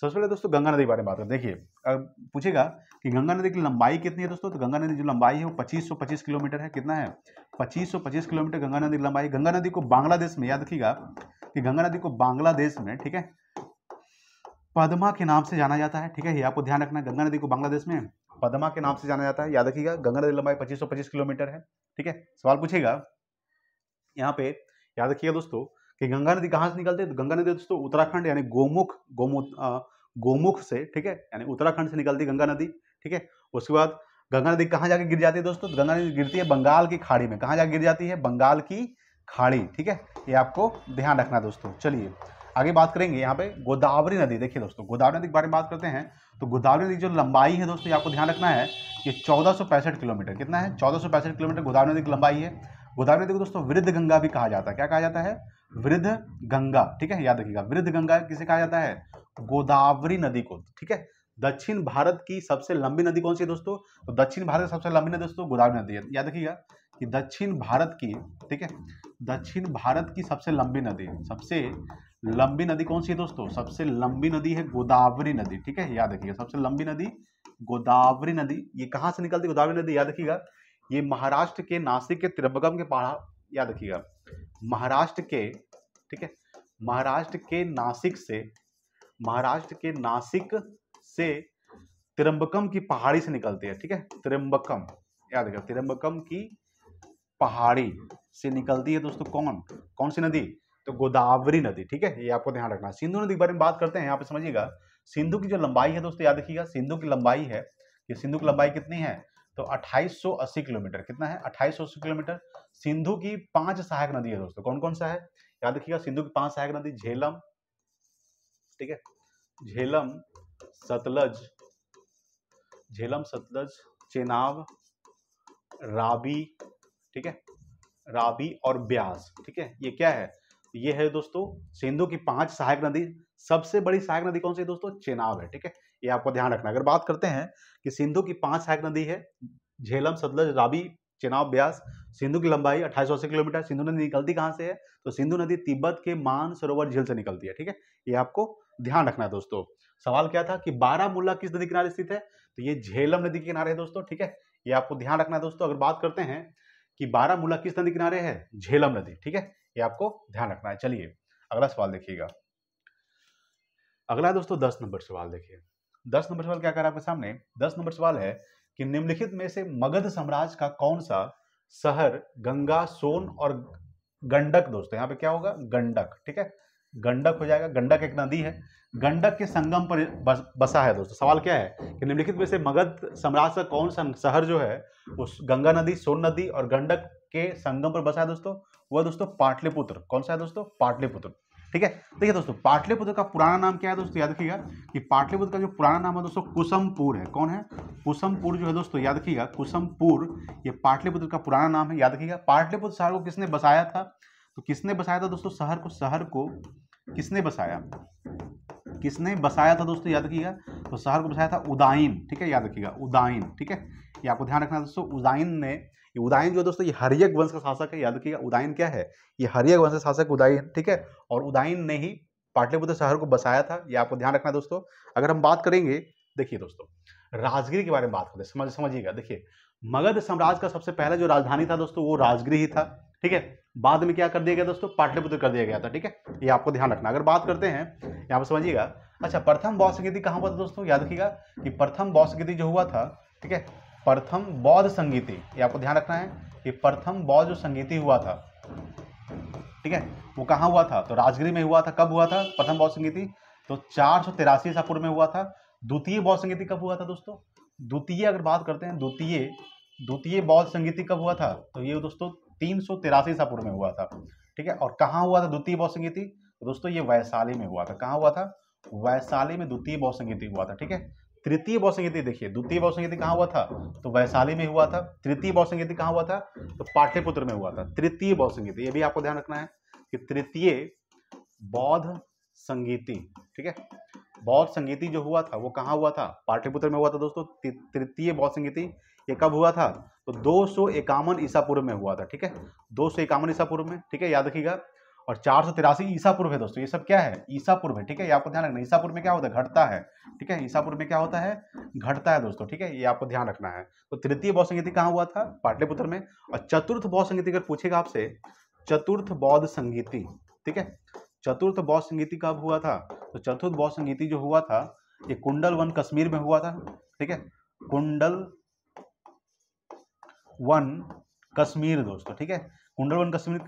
सबसे पहले दोस्तों गंगा नदी के बारे में बात करें देखिए अब पूछेगा कि गंगा नदी की लंबाई कितनी है दोस्तों तो गंगा नदी जो लंबाई है वो 2525 किलोमीटर है कितना है 2525 किलोमीटर गंगा नदी की लंबाई गंगा नदी को बांग्लादेश में याद रखिएगा कि गंगा नदी को बांग्लादेश में ठीक है पदमा के नाम से जाना जाता है ठीक है ये आपको ध्यान रखना गंगा नदी को बांग्लादेश में पदमा के नाम से जाना जाता है याद रखिएगा गंगा नदी लंबाई पच्चीस सौ पच्चीस किलोमीटर है ठीक है सवाल पूछेगा यहाँ पे याद रखिएगा दोस्तों कि गंगा नदी कहाँ से निकलते है तो गंगा नदी दोस्तों उत्तराखंड यानी गोमुख गोमुख गोमुख से ठीक है यानी उत्तराखंड से निकलती गंगा नदी ठीक है उसके बाद गंगा नदी कहाँ जाके गिर जाती है दोस्तों तो गंगा नदी गिरती है बंगाल की खाड़ी में कहाँ जाके गिर जाती है बंगाल की खाड़ी ठीक है ये आपको ध्यान रखना दोस्तों चलिए आगे बात करेंगे यहाँ पे गोदावरी नदी देखिए दोस्तों गोदावरी नदी के बारे में बात करते हैं तो गोदावरी नदी जो लंबाई है दोस्तों आपको ध्यान रखना है कि चौदह किलोमीटर कितना है चौदह किलोमीटर गोदावरी नदी की लंबाई है गोदावरी नदी को दोस्तों वृद्ध गंगा भी कहा जाता है क्या कहा जाता है वृद्ध गंगा ठीक है याद रखिएगा वृद्ध गंगा किसे कहा जाता है गोदावरी नदी को ठीक है दक्षिण भारत की सबसे लंबी नदी कौन सी है दोस्तों तो दक्षिण भारत की सबसे लंबी नदी दोस्तों गोदावरी नदी है याद रखिएगा कि दक्षिण भारत की ठीक है दक्षिण भारत की सबसे लंबी नदी सबसे लंबी नदी कौन सी है दोस्तों सबसे लंबी नदी है गोदावरी नदी ठीक है याद रखिएगा सबसे लंबी नदी गोदावरी नदी ये कहाँ से निकलती है गोदावरी नदी याद रखिएगा ये महाराष्ट्र के नासिक के त्रिभगम के पहाड़ याद रखिएगा महाराष्ट्र के ठीक है महाराष्ट्र के नासिक से महाराष्ट्र के नासिक से त्रिम्बकम की पहाड़ी से निकलती है ठीक है त्रिम्बकम याद रखिएगा त्रिम्बकम की पहाड़ी से निकलती है दोस्तों कौन कौन सी नदी तो गोदावरी नदी ठीक है ये आपको ध्यान रखना सिंधु नदी के बारे में बात करते हैं यहाँ पे समझिएगा सिंधु की जो लंबाई है दोस्तों याद रखिएगा सिंधु की लंबाई है ये सिंधु की लंबाई कितनी है तो 2880 किलोमीटर कितना है 2880 किलोमीटर सिंधु की पांच सहायक नदी है दोस्तों कौन कौन सा है याद रखिएगा सिंधु की पांच सहायक नदी झेलम ठीक है झेलम सतलज झेलम सतलज चेनाब राबी ठीक है राबी और ब्यास ठीक है ये क्या है ये है दोस्तों सिंधु की पांच सहायक नदी सबसे बड़ी सहायक नदी कौन सी है दोस्तों चेनाब है ठीक है ये आपको ध्यान रखना अगर बात करते हैं कि सिंधु की पांच सहायक नदी है झेलम सतलज राबी चेनाब ब्यास सिंधु की लंबाई अट्ठाईस किलोमीटर सिंधु नदी निकलती कहाँ से है तो सिंधु नदी तिब्बत के मान सरोवर झील से निकलती है ठीक है ये आपको ध्यान रखना है दोस्तों सवाल क्या था कि बारामूला किस नदी किनारे स्थित है तो ये झेलम नदी के किनारे है दोस्तों ठीक है ये आपको ध्यान रखना है दोस्तों अगर बात करते हैं कि बारामूला किस नदी किनारे है झेलम नदी ठीक है ये आपको ध्यान रखना है चलिए अगला सवाल देखिएगा अगला दोस्तों दस नंबर सवाल देखिए दस नंबर सवाल क्या कर आपके सामने दस नंबर सवाल है कि निम्नलिखित में से मगध साम्राज्य का कौन सा शहर गंगा सोन और गंडक दोस्तों यहाँ पे क्या होगा गंडक ठीक है गंडक हो जाएगा गंडक एक नदी है गंडक के संगम पर बस, बसा है दोस्तों सवाल क्या है कि निम्नलिखित में से मगध साम्राज्य का कौन सा शहर जो है उस गंगा नदी सोन नदी और गंडक के संगम पर बसा है दोस्तों वह दोस्तों पाटलिपुत्र कौन सा है दोस्तों पाटलिपुत्र ठीक है देखिए दोस्तों पाटलिपुत्र का पुराना नाम क्या है दोस्तों याद रखिएगा कि पाटलिपुत्र का जो पुराना नाम है दोस्तों कुसमपुर है कौन है कुसमपुर जो है दोस्तों याद रखिएगा कुसमपुर ये पाटलिपुत्र का पुराना नाम है याद रखिएगा पाटलिपुत्र शहर को किसने बसाया था तो किसने बसाया था दोस्तों शहर को शहर को किसने बसाया किसने बसाया था दोस्तों याद रखिएगा तो शहर को बसाया था उदाइन ठीक है याद रखिएगा उदाइन ठीक है ये आपको ध्यान रखना दोस्तों उदाइन ने उदायन जो है दोस्तों ये हरियक वंश का शासक है याद रखिएगा उदायन क्या है ये हरियक वंश का शासक उदायन ठीक है और उदायन ने ही पाटलिपुत्र शहर को बसाया था ये आपको ध्यान रखना दोस्तों अगर हम बात करेंगे देखिए दोस्तों राजगिरी के बारे में बात करते समझ समझिएगा देखिए मगध साम्राज्य का सबसे पहला जो राजधानी था दोस्तों वो राजगिरी ही था ठीक है बाद में क्या कर दिया गया दोस्तों पाटलिपुत्र कर दिया गया था ठीक है ये आपको ध्यान रखना अगर बात करते हैं यहाँ पर समझिएगा अच्छा प्रथम बौद्ध संगीति कहाँ पर था दोस्तों याद रखिएगा कि प्रथम बौद्ध संगीति जो हुआ था ठीक है प्रथम बौद्ध संगीति ये आपको ध्यान रखना है कि प्रथम बौद्ध जो संगीति हुआ था ठीक है वो कहाँ हुआ था तो राजगिरी में हुआ था कब हुआ था प्रथम बौद्ध संगीति तो चार सौ तिरासी ईसा पूर्व में हुआ था द्वितीय बौद्ध संगीति कब हुआ था दोस्तों द्वितीय अगर बात करते हैं द्वितीय द्वितीय बौद्ध संगीति कब हुआ था तो ये दोस्तों तीन सौ तिरासी ईसा पूर्व में हुआ था ठीक है और कहाँ हुआ था द्वितीय बौद्ध संगीति तो दोस्तों ये वैशाली में हुआ था कहाँ हुआ था वैशाली में द्वितीय बौद्ध संगीति हुआ था ठीक है तृतीय बौद्ध संहिति देखिए द्वितीय बौद्ध संहिति कहाँ हुआ था तो वैशाली में हुआ था तृतीय बौद्ध संगीति कहाँ हुआ था तो पाठ्यपुत्र में हुआ था तृतीय बौद्ध संगीति ये भी आपको ध्यान रखना है कि तृतीय बौद्ध संगीति ठीक है बौद्ध संगीति जो हुआ था वो कहाँ हुआ था पाटलिपुत्र में हुआ था दोस्तों तृतीय बौद्ध संगीति ये कब हुआ था तो दो सौ इक्यावन ईसा पूर्व में हुआ था ठीक है दो सौ इक्यावन ईसा पूर्व में ठीक है याद रखिएगा और चार सौ तिरासी ईसापुर है दोस्तों ये सब क्या है ईसापुर है ठीक है ये आपको ध्यान रखना ईसापुर में क्या होता है घटता है ठीक है ईसापुर में क्या होता है घटता है दोस्तों ठीक है ये आपको ध्यान रखना है तो तृतीय बौद्ध संगीति कहाँ हुआ था पाटलिपुत्र में और चतुर्थ बौद्ध संगीति अगर पूछेगा आपसे चतुर्थ बौद्ध संगीति ठीक है चतुर्थ बौद्ध संगीति कब हुआ था तो चतुर्थ बौद्ध संगीति जो हुआ था ये कुंडल वन कश्मीर में हुआ था ठीक है कुंडल वन कश्मीर दोस्तों ठीक है कुंडल वन कश्मीर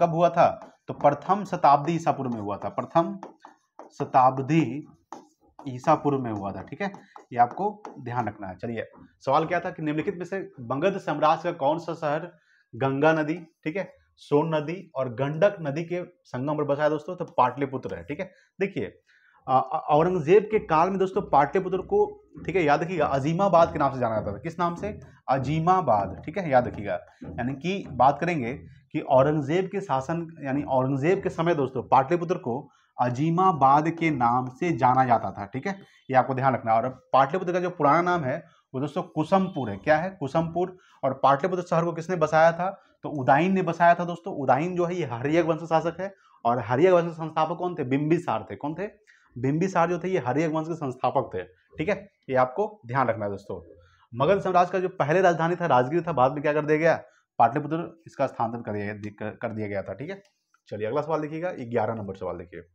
कब हुआ था तो प्रथम शताब्दी ईसा पूर्व में हुआ था प्रथम शताब्दी ईसा पूर्व में हुआ था ठीक है ये आपको ध्यान रखना है चलिए सवाल क्या था कि निम्नलिखित में से बंगद साम्राज्य का कौन सा शहर गंगा नदी ठीक है सोन नदी और गंडक नदी के संगम पर बसा है दोस्तों तो पाटलिपुत्र है ठीक है देखिए औरंगजेब के काल में दोस्तों पाटलिपुत्र को ठीक है याद रखिएगा अजीमाबाद के नाम से जाना जाता था किस नाम से अजीमाबाद ठीक है याद रखिएगा यानी कि बात करेंगे कि औरंगज़ेब के शासन यानी औरंगज़ेब के समय दोस्तों पाटलिपुत्र को अजीमाबाद के नाम से जाना जाता था ठीक है ये आपको ध्यान रखना और पाटलिपुत्र का जो पुराना नाम है वो दोस्तों कुसमपुर है क्या है कुसमपुर और पाटलिपुत्र शहर को किसने बसाया था तो उदाइन ने बसाया था दोस्तों उदाइन जो है ये हरियक वंश शासक है और हरियक वंश संस्थापक कौन थे बिम्बिसार थे कौन थे बिम्बिसार जो थे ये हरियक वंश के संस्थापक थे ठीक है ये आपको ध्यान रखना है दोस्तों मगध साम्राज्य का जो पहले राजधानी था राजगीर था बाद में क्या कर दिया गया पाटलिपुत्र इसका स्थानांतरण कर दिया गया कर दिया गया था ठीक है चलिए अगला सवाल देखिएगा ग्यारह नंबर सवाल देखिए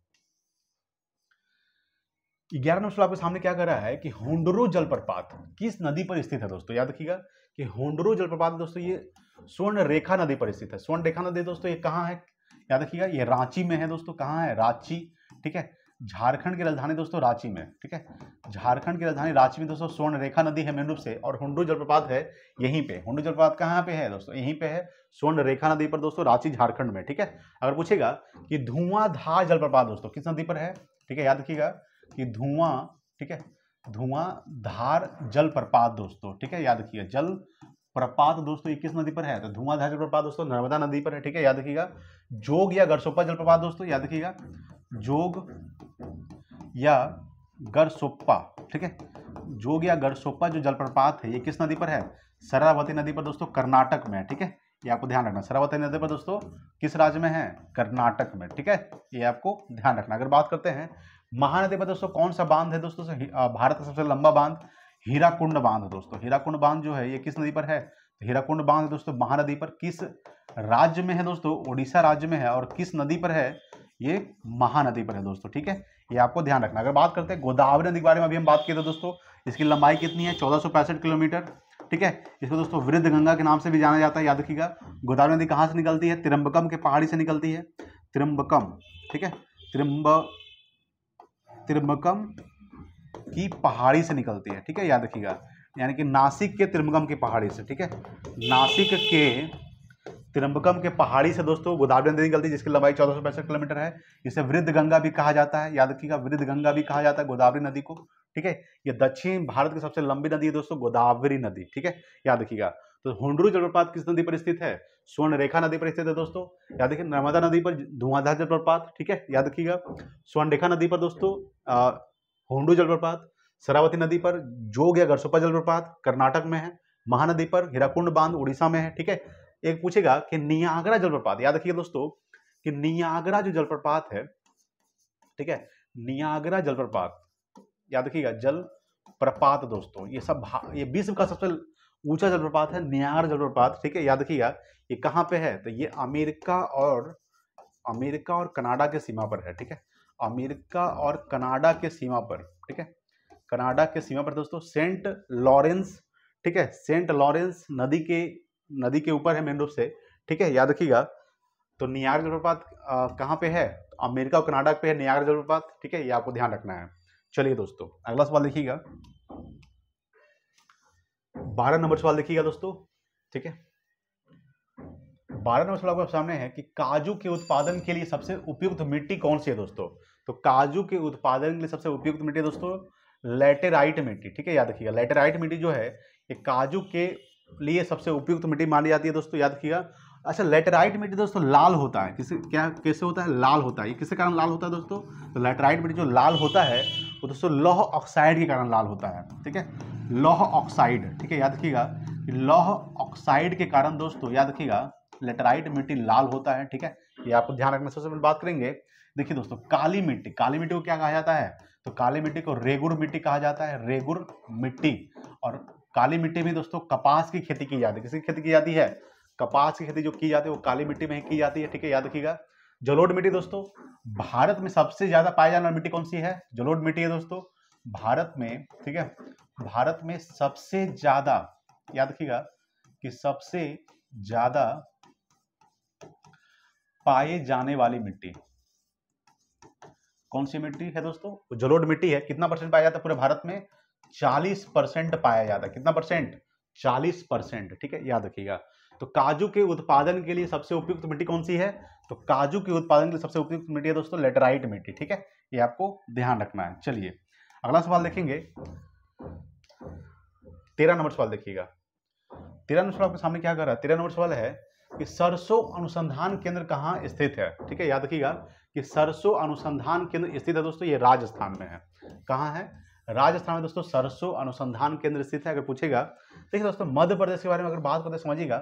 ग्यारह नंबर सवाल आपके सामने क्या कर रहा है कि होंडरो जलप्रपात किस नदी पर स्थित है दोस्तों याद रखिएगा कि होंडरो जलप्रपात दोस्तों ये स्वर्ण रेखा नदी पर स्थित है स्वर्ण रेखा नदी दोस्तों ये कहाँ है याद रखिएगा ये रांची में है दोस्तों कहाँ है रांची ठीक है झारखंड की राजधानी दोस्तों रांची में ठीक है झारखंड की राजधानी रांची में दोस्तों स्वर्ण रेखा नदी है मेन रूप से और हुंडू जलप्रपात है यहीं पे हुंडू जलप्रपात कहाँ पे है दोस्तों यहीं पे है स्वर्ण रेखा नदी पर दोस्तों रांची झारखंड में ठीक है अगर पूछेगा कि धुआंधार जलप्रपात दोस्तों किस नदी पर है ठीक है याद रखिएगा कि धुआं ठीक है धुआंधार जलप्रपात दोस्तों ठीक है याद रखिएगा जल प्रपात दोस्तों ये किस नदी पर है तो धुआंधार जलप्रपात दोस्तों नर्मदा नदी पर है ठीक है याद रखिएगा जोग या गरसोपा जलप्रपात दोस्तों याद रखिएगा जोग या गरसोप्पा ठीक है जोग या गरसोप्पा जो जलप्रपात है ये किस नदी पर है सरावती नदी पर दोस्तों कर्नाटक में ठीक है ये आपको ध्यान रखना सरावती नदी पर दोस्तों किस राज्य में है कर्नाटक में ठीक है ये आपको ध्यान रखना अगर बात करते हैं महानदी पर दोस्तों कौन सा बांध है दोस्तों भारत का सबसे लंबा बांध हीराकुंड बांध दोस्तों हीराकुंड बांध जो है ये किस नदी पर है तो हीराकुंड बांध दोस्तों महानदी पर किस राज्य में है दोस्तों ओडिशा राज्य में है और किस नदी पर है ये महानदी पर है दोस्तों ठीक है ये आपको ध्यान रखना अगर बात करते हैं गोदावरी नदी के बारे में अभी हम बात किए थे दोस्तों इसकी लंबाई कितनी है चौदह किलोमीटर ठीक है इसको दोस्तों वृद्ध गंगा के नाम से भी जाना जाता है याद रखिएगा गोदावरी नदी कहाँ से निकलती है त्रिम्बकम के पहाड़ी से निकलती है त्रिम्बकम ठीक है त्रिम्ब त्रिम्बकम की पहाड़ी से निकलती है ठीक है याद रखिएगा यानी कि नासिक के त्रिम्बकम की पहाड़ी से ठीक है नासिक के तिरंबकम के पहाड़ी से दोस्तों गोदावरी नदी निकलती है जिसकी लंबाई चौदह किलोमीटर है इसे वृद्ध गंगा भी कहा जाता है याद रखिएगा वृद्ध गंगा भी कहा जाता है गोदावरी नदी को ठीक है ये दक्षिण भारत की सबसे लंबी नदी है दोस्तों गोदावरी नदी ठीक है याद रखिएगा तो हुडरू जलप्रपात किस नदी पर स्थित है स्वर्ण रेखा नदी पर स्थित है दोस्तों याद रखिए नर्मदा नदी पर धुआंधार जलप्रपात ठीक है याद रखिएगा स्वर्ण रेखा नदी पर दोस्तों हुडरू जलप्रपात शरावती नदी पर जोग या गरसोपा जलप्रपात कर्नाटक में है महानदी पर हिराकुंड बांध उड़ीसा में है ठीक है एक पूछेगा कि नियागरा जलप्रपात याद रखिएगा दोस्तों कि नियागरा जो जलप्रपात है ठीक है नियागरा जलप्रपात याद रखिएगा जल प्रपात दोस्तों ये सब ये विश्व का सबसे ऊंचा जलप्रपात है नियागरा जलप्रपात ठीक है याद रखिएगा ये कहाँ पे है तो ये अमेरिका और अमेरिका और कनाडा के सीमा पर है ठीक है अमेरिका और कनाडा के सीमा पर ठीक है कनाडा के सीमा पर दोस्तों सेंट लॉरेंस ठीक है सेंट लॉरेंस नदी के नदी के ऊपर है मेन रूप से ठीक है याद रखिएगा तो नियार जलप्रपात कहाँ पे है अमेरिका और कनाडा पे है नियार जलप्रपात ठीक है ये आपको ध्यान रखना है चलिए दोस्तों अगला सवाल देखिएगा बारह नंबर सवाल देखिएगा दोस्तों ठीक है बारह नंबर सवाल आपके सामने है कि काजू के उत्पादन के लिए सबसे उपयुक्त मिट्टी कौन सी है दोस्तों तो काजू के उत्पादन के लिए सबसे उपयुक्त मिट्टी दोस्तों लेटेराइट मिट्टी ठीक है याद रखिएगा लेटेराइट मिट्टी जो है ये काजू के लिए सबसे उपयुक्त मिट्टी मानी जाती है दोस्तों याद किया अच्छा लेटराइट मिट्टी दोस्तों लाल होता है किसी क्या कैसे होता है लाल होता है ये किसके कारण लाल होता है दोस्तों तो लेटराइट मिट्टी जो लाल होता है वो दोस्तों लौह ऑक्साइड के कारण लाल होता है ठीक है लौह ऑक्साइड ठीक है याद रखिएगा लौह ऑक्साइड के कारण दोस्तों याद रखिएगा लेटराइट मिट्टी लाल होता है ठीक है ये आपको ध्यान रखना सबसे पहले बात करेंगे देखिए दोस्तों काली मिट्टी काली मिट्टी को क्या कहा जाता है तो काली मिट्टी को रेगुर मिट्टी कहा जाता है रेगुर मिट्टी और काली मिट्टी में दोस्तों कपास की खेती की जाती है किसकी खेती की जाती है कपास की खेती जो की जाती है वो काली मिट्टी में की जाती है ठीक है याद रखिएगा जलोड मिट्टी दोस्तों भारत में सबसे ज्यादा पाई जाने वाली मिट्टी कौन सी है जलोड मिट्टी है दोस्तों भारत में ठीक है भारत में सबसे ज्यादा याद रखिएगा कि सबसे ज्यादा पाए जाने वाली मिट्टी कौन सी मिट्टी है दोस्तों जलोड मिट्टी है कितना परसेंट पाया जाता है पूरे भारत में चालीस परसेंट पाया जाता है कितना परसेंट चालीस परसेंट ठीक है याद रखिएगा तो काजू के उत्पादन के लिए सबसे उपयुक्त मिट्टी कौन सी है तो काजू के उत्पादन के लिए सबसे उपयुक्त मिट्टी है दोस्तों लेटराइट मिट्टी ठीक है ये आपको ध्यान रखना है चलिए अगला सवाल देखेंगे तेरह नंबर सवाल देखिएगा तेरह नंबर सवाल आपके सामने क्या कर रहा है तेरह नंबर सवाल है कि सरसों अनुसंधान केंद्र कहाँ स्थित है ठीक है याद रखिएगा कि सरसों अनुसंधान केंद्र स्थित है दोस्तों ये राजस्थान में है कहाँ है राजस्थान में दोस्तों सरसों अनुसंधान केंद्र स्थित है अगर पूछेगा देखिए दोस्तों मध्य प्रदेश के बारे में अगर बात करते समझिएगा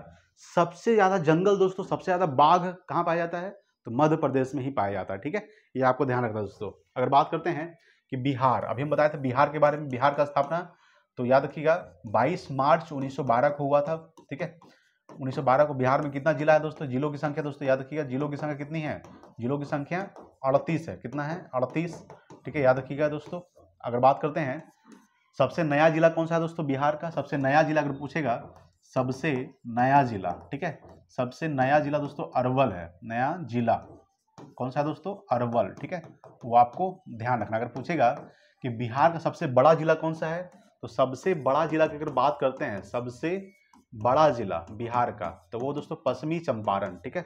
सबसे ज़्यादा जंगल दोस्तों सबसे ज़्यादा बाघ कहाँ पाया जाता है तो मध्य प्रदेश में ही पाया जाता है ठीक है ये आपको ध्यान रखना दोस्तों अगर बात करते हैं कि बिहार अभी हम बताए थे बिहार के बारे में बिहार का स्थापना तो याद रखिएगा 22 मार्च 1912 को हुआ था ठीक है 1912 को बिहार में कितना जिला है दोस्तों जिलों की संख्या दोस्तों याद रखिएगा जिलों की संख्या कितनी है जिलों की संख्या अड़तीस है कितना है अड़तीस ठीक है याद रखिएगा दोस्तों अगर बात करते हैं सबसे नया जिला कौन सा है दोस्तों बिहार का सबसे नया जिला अगर पूछेगा सबसे नया जिला ठीक है सबसे नया जिला दोस्तों अरवल है नया जिला कौन सा है दोस्तों अरवल ठीक है वो आपको ध्यान रखना अगर पूछेगा कि बिहार का सबसे बड़ा जिला कौन सा है तो सबसे बड़ा जिला की अगर बात करते हैं सबसे बड़ा जिला बिहार का तो वो दोस्तों पश्चिमी चंपारण ठीक है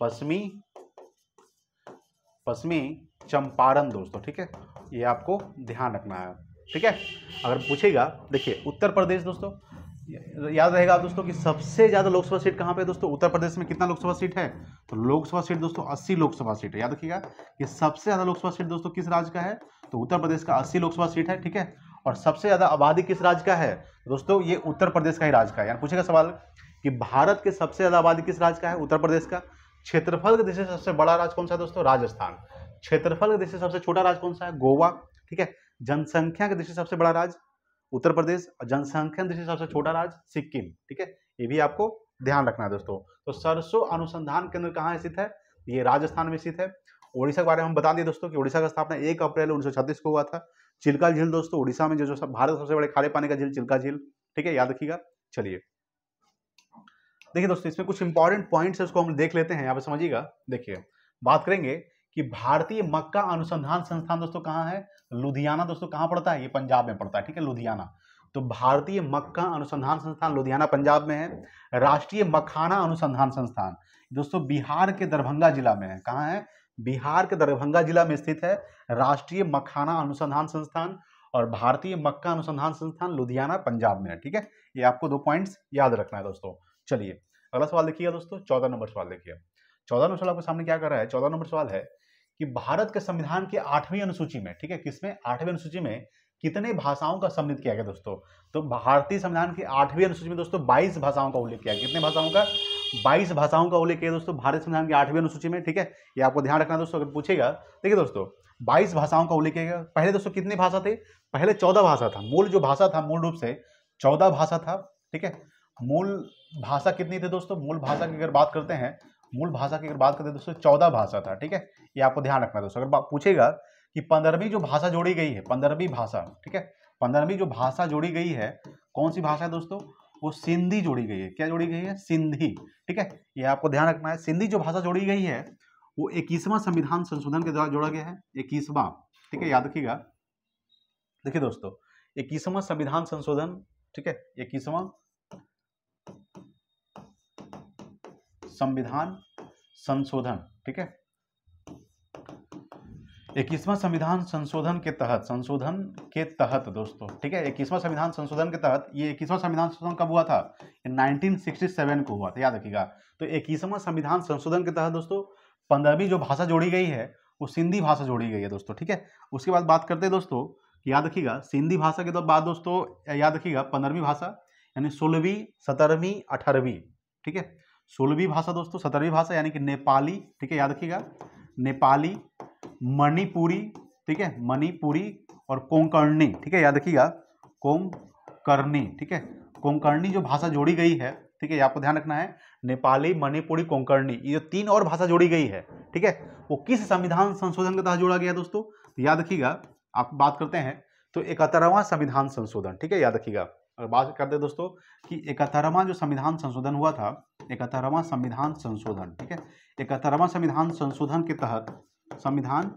पश्चिमी पश्चिमी चंपारण दोस्तों ठीक है ये आपको ध्यान रखना है ठीक है अगर पूछेगा देखिए उत्तर प्रदेश दोस्तों याद रहेगा आप दोस्तों कि सबसे ज़्यादा लोकसभा सीट कहाँ पे दोस्तों उत्तर प्रदेश में कितना लोकसभा सीट है तो लोकसभा सीट दोस्तों अस्सी लोकसभा सीट है याद रखिएगा कि सबसे ज़्यादा लोकसभा सीट दोस्तों किस राज्य का है तो उत्तर प्रदेश का अस्सी लोकसभा सीट है ठीक है और सबसे ज़्यादा आबादी किस राज्य का है दोस्तों ये उत्तर प्रदेश का ही राज्य का है यानी पूछेगा सवाल कि भारत के सबसे ज़्यादा आबादी किस राज्य का है उत्तर प्रदेश का क्षेत्रफल के दृष्टि से सबसे बड़ा राज्य कौन सा है दोस्तों राजस्थान क्षेत्रफल के सबसे छोटा राज्य कौन सा है गोवा ठीक है जनसंख्या के दृष्टि सबसे बड़ा राज्य उत्तर प्रदेश और जनसंख्या दृष्टि सबसे छोटा राज्य सिक्किम ठीक है ये भी आपको ध्यान रखना है दोस्तों तो सरसों अनुसंधान केंद्र कहाँ स्थित है ये राजस्थान में स्थित है ओडिशा के बारे में हम बता दिए दोस्तों कि ओडिशा का स्थापना एक अप्रैल उन्नीस को हुआ था चिल्का झील दोस्तों ओडिशा में जो जो भारत सबसे बड़े खारे पानी का झील चिल्का झील ठीक है याद रखिएगा चलिए देखिए दोस्तों इसमें कुछ इंपॉर्टेंट पॉइंट्स है उसको हम देख लेते हैं यहाँ पे समझिएगा देखिए बात करेंगे कि भारतीय मक्का अनुसंधान संस्थान दोस्तों कहाँ है लुधियाना दोस्तों कहाँ पड़ता है ये पंजाब में पड़ता है ठीक है लुधियाना तो भारतीय मक्का अनुसंधान संस्थान लुधियाना पंजाब में है राष्ट्रीय मखाना अनुसंधान संस्थान दोस्तों बिहार के दरभंगा जिला में है कहाँ है बिहार के दरभंगा जिला में स्थित है राष्ट्रीय मखाना अनुसंधान संस्थान और भारतीय मक्का अनुसंधान संस्थान लुधियाना पंजाब में है ठीक है ये आपको दो पॉइंट्स याद रखना है दोस्तों चलिए अगला सवाल देखिएगा दोस्तों चौदह नंबर सवाल देखिए चौदह नंबर सवाल आपके सामने क्या कर रहा है चौदह नंबर सवाल है कि भारत के संविधान के आठवीं अनुसूची में ठीक है किसमें आठवीं अनुसूची में कितने भाषाओं का सम्मिलित किया गया दोस्तों तो भारतीय संविधान की आठवीं अनुसूची में दोस्तों बाईस भाषाओं का उल्लेख किया कितने भाषाओं का बाईस भाषाओं का उल्लेख किया दोस्तों भारतीय संविधान की आठवीं अनुसूची में ठीक है ये आपको ध्यान रखना दोस्तों अगर पूछेगा देखिए दोस्तों बाईस भाषाओं का उल्लेख किया पहले दोस्तों कितने भाषा थे पहले चौदह भाषा था मूल जो भाषा था मूल रूप से चौदह भाषा था ठीक है मूल भाषा कितनी थी दोस्तों मूल भाषा की अगर बात करते हैं मूल भाषा की अगर बात करते दोस्तों चौदह भाषा था ठीक है ये आपको ध्यान रखना दोस्तों अगर पूछेगा कि पंद्रहवीं जो भाषा जोड़ी गई है पंद्रहवीं भाषा ठीक है पंद्रहवीं जो भाषा जोड़ी गई है कौन सी भाषा है दोस्तों वो सिंधी जोड़ी गई है क्या जोड़ी गई है सिंधी ठीक है ये आपको ध्यान रखना है सिंधी जो भाषा जोड़ी गई है वो इक्कीसवां संविधान संशोधन के द्वारा जोड़ा गया है इक्कीसवां ठीक है याद रखिएगा देखिए दोस्तों इक्कीसवां संविधान संशोधन ठीक है इक्कीसवां संविधान संशोधन ठीक है इक्कीसवा संविधान संशोधन के तहत संशोधन के तहत दोस्तों ठीक है इक्कीसवा संविधान संशोधन के तहत ये इक्कीसवा संविधान संशोधन कब हुआ था 1967 को हुआ था याद रखिएगा तो इक्कीसवा संविधान संशोधन के तहत दोस्तों पंद्रहवीं जो भाषा जोड़ी गई है वो सिंधी भाषा जोड़ी गई है दोस्तों ठीक है उसके बाद बात करते हैं दोस्तों याद रखिएगा सिंधी भाषा के तो बाद दोस्तों याद रखिएगा पंद्रहवीं भाषा यानी सोलहवीं सत्रहवीं अठारहवीं ठीक है सोलहवीं भाषा दोस्तों सत्रहवीं भाषा यानी कि नेपाली ठीक है याद रखिएगा नेपाली मणिपुरी ठीक है मणिपुरी और कोंकर्णी ठीक है याद रखिएगा कोंकर्णी ठीक है कोंकर्णी जो भाषा जोड़ी गई है ठीक है आपको ध्यान रखना है नेपाली मणिपुरी कोंकर्णी ये जो तीन और भाषा जोड़ी गई है ठीक है वो किस संविधान संशोधन के तहत जोड़ा गया दोस्तों तो याद रखिएगा आप बात करते हैं तो इकहत्तरवा संविधान संशोधन ठीक है याद रखिएगा और बात करते हैं दोस्तों कि इकहत्तरवा जो संविधान संशोधन हुआ था इकहत्तरवां संविधान संशोधन ठीक है इकहत्तरवां संविधान संशोधन के तहत संविधान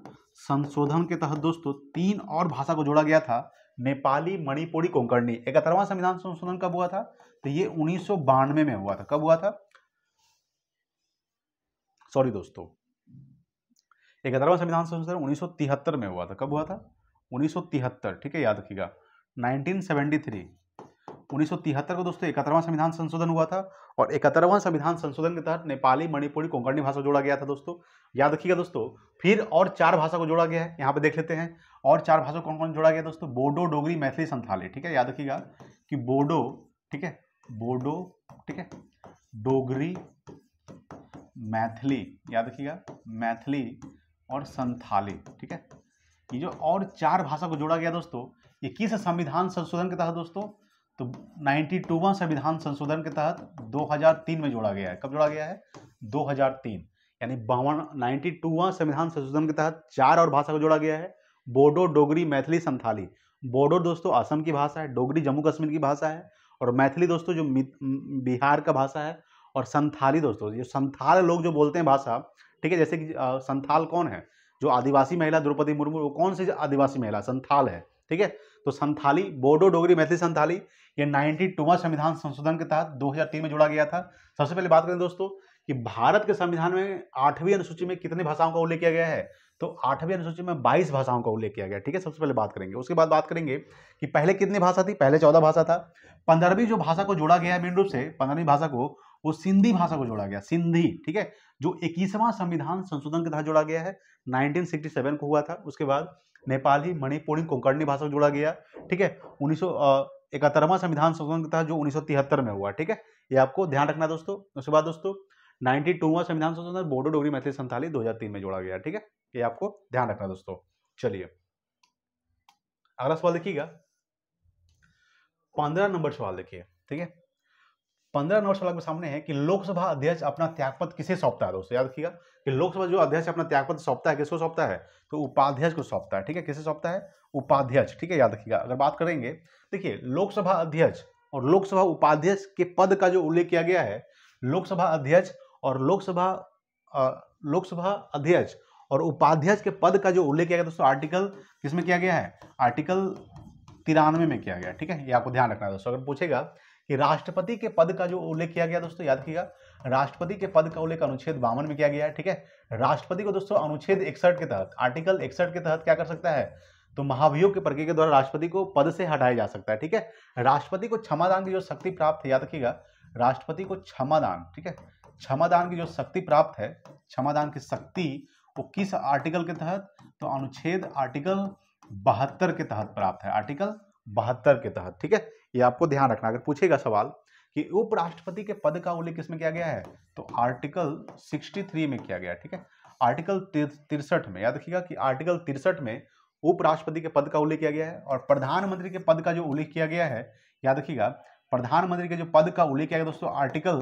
संशोधन के तहत दोस्तों तीन और भाषा को जोड़ा गया था नेपाली मणिपुरी कोंकणी इकहत्तरवां संविधान संशोधन कब हुआ था तो ये उन्नीस में हुआ था कब हुआ था सॉरी दोस्तों इकहत्तरवां संविधान संशोधन उन्नीस में हुआ था कब हुआ था उन्नीस ठीक है याद रखिएगा 1973 उन्नीस को दोस्तों इकहत्तरवां संविधान संशोधन हुआ था और इकहत्तरवां संविधान संशोधन के तहत नेपाली मणिपुरी कोंकणी भाषा जोड़ा गया था दोस्तों याद रखिएगा दोस्तों फिर और चार भाषा को जोड़ा गया है यहाँ पे देख लेते हैं और चार भाषा कौन कौन जोड़ा गया दोस्तों बोडो डोगरी मैथिली संथाली ठीक है याद रखिएगा कि बोडो ठीक है बोडो ठीक है डोगरी मैथिली याद रखिएगा मैथिली और संथाली ठीक है ये जो और चार भाषा को जोड़ा गया दोस्तों ये किस संविधान संशोधन के तहत दोस्तों तो टूवा संविधान संशोधन के तहत 2003 में जोड़ा गया है कब जोड़ा गया है 2003 यानी बावन नाइन्टी टूवा संविधान संशोधन के तहत चार और भाषा को जोड़ा गया है बोडो डोगरी मैथिली संथाली बोडो दोस्तों असम की भाषा है डोगरी जम्मू कश्मीर की भाषा है और मैथिली दोस्तों जो बिहार का भाषा है और संथाली दोस्तों जो संथाल लोग जो बोलते हैं भाषा ठीक है जैसे कि संथाल कौन है जो आदिवासी महिला द्रौपदी मुर्मू वो कौन सी आदिवासी महिला संथाल है ठीक है तो संथाली बोडो डोगरी मैथिली संथाली ये नाइनटी टूवा संविधान संशोधन के तहत 2003 में जोड़ा गया था सबसे पहले बात करें दोस्तों कि भारत के संविधान में आठवीं अनुसूची में कितनी भाषाओं का उल्लेख किया गया है तो आठवीं अनुसूची में बाईस भाषाओं का उल्लेख किया गया ठीक है सबसे पहले बात करेंगे उसके बाद बात करेंगे कि पहले कितनी भाषा थी पहले चौदह भाषा था पंद्रहवीं जो भाषा को जोड़ा गया है मेन रूप से पंद्रहवीं भाषा को वो सिंधी भाषा को जोड़ा गया सिंधी ठीक है जो इक्कीसवां संविधान संशोधन के तहत जोड़ा गया है 1967 को हुआ था उसके बाद नेपाली मणिपुरी कोंकणी भाषा जोड़ा गया ठीक है उन्नीस इकहत्तरवा संविधान संशोधन था जो उन्नीस में हुआ ठीक है ये आपको ध्यान रखना दोस्तों उसके बाद दोस्तों नाइन्टी टूवा संविधान संशोधन बोडो डोगरी मैथिली संथाली दो में जोड़ा गया ठीक है ये आपको ध्यान रखना दोस्तों चलिए अगला सवाल देखिएगा पंद्रह नंबर सवाल देखिए ठीक है पंद्रह नंबर सवाल के सामने है कि लोकसभा अध्यक्ष अपना त्यागपत किसे सौंपता है दोस्तों याद रखिएगा कि लोकसभा जो अध्यक्ष अपना त्यागपत सौंपता है किसको सौंपता है तो उपाध्यक्ष को सौंपता है ठीक है किसे सौंपता है उपाध्यक्ष ठीक है याद रखिएगा अगर बात करेंगे देखिए लोकसभा अध्यक्ष और लोकसभा उपाध्यक्ष के पद का जो उल्लेख किया गया है लोकसभा अध्यक्ष और लोकसभा लोकसभा अध्यक्ष और उपाध्यक्ष के पद का जो उल्लेख किया गया दोस्तों आर्टिकल किसमें किया गया है आर्टिकल तिरानवे में किया गया ठीक है ये आपको ध्यान रखना है दोस्तों अगर पूछेगा कि राष्ट्रपति के पद का जो उल्लेख किया गया दोस्तों याद किया राष्ट्रपति के पद का उल्लेख अनुच्छेद बावन में किया गया है ठीक है राष्ट्रपति को दोस्तों अनुच्छेद इकसठ के तहत आर्टिकल इकसठ के तहत क्या कर सकता है तो महाभियोग के प्रक्रिया के द्वारा राष्ट्रपति को पद से हटाया जा सकता है ठीक है राष्ट्रपति को क्षमादान की जो शक्ति प्राप्त है याद रखिएगा राष्ट्रपति को क्षमादान ठीक है क्षमादान की जो शक्ति प्राप्त है क्षमादान की शक्ति वो किस आर्टिकल के तहत तो अनुच्छेद आर्टिकल बहत्तर के तहत प्राप्त है आर्टिकल बहत्तर के तहत ठीक है ये आपको ध्यान रखना अगर पूछेगा सवाल कि उपराष्ट्रपति के पद का उल्लेख किसमें किया गया है तो आर्टिकल 63 में किया गया ठीक है आर्टिकल तिरसठ में याद रखिएगा कि आर्टिकल तिरसठ में उपराष्ट्रपति के पद का उल्लेख किया गया है और प्रधानमंत्री के पद का जो उल्लेख किया गया है याद रखिएगा प्रधानमंत्री के जो पद का उल्लेख किया गया दोस्तों आर्टिकल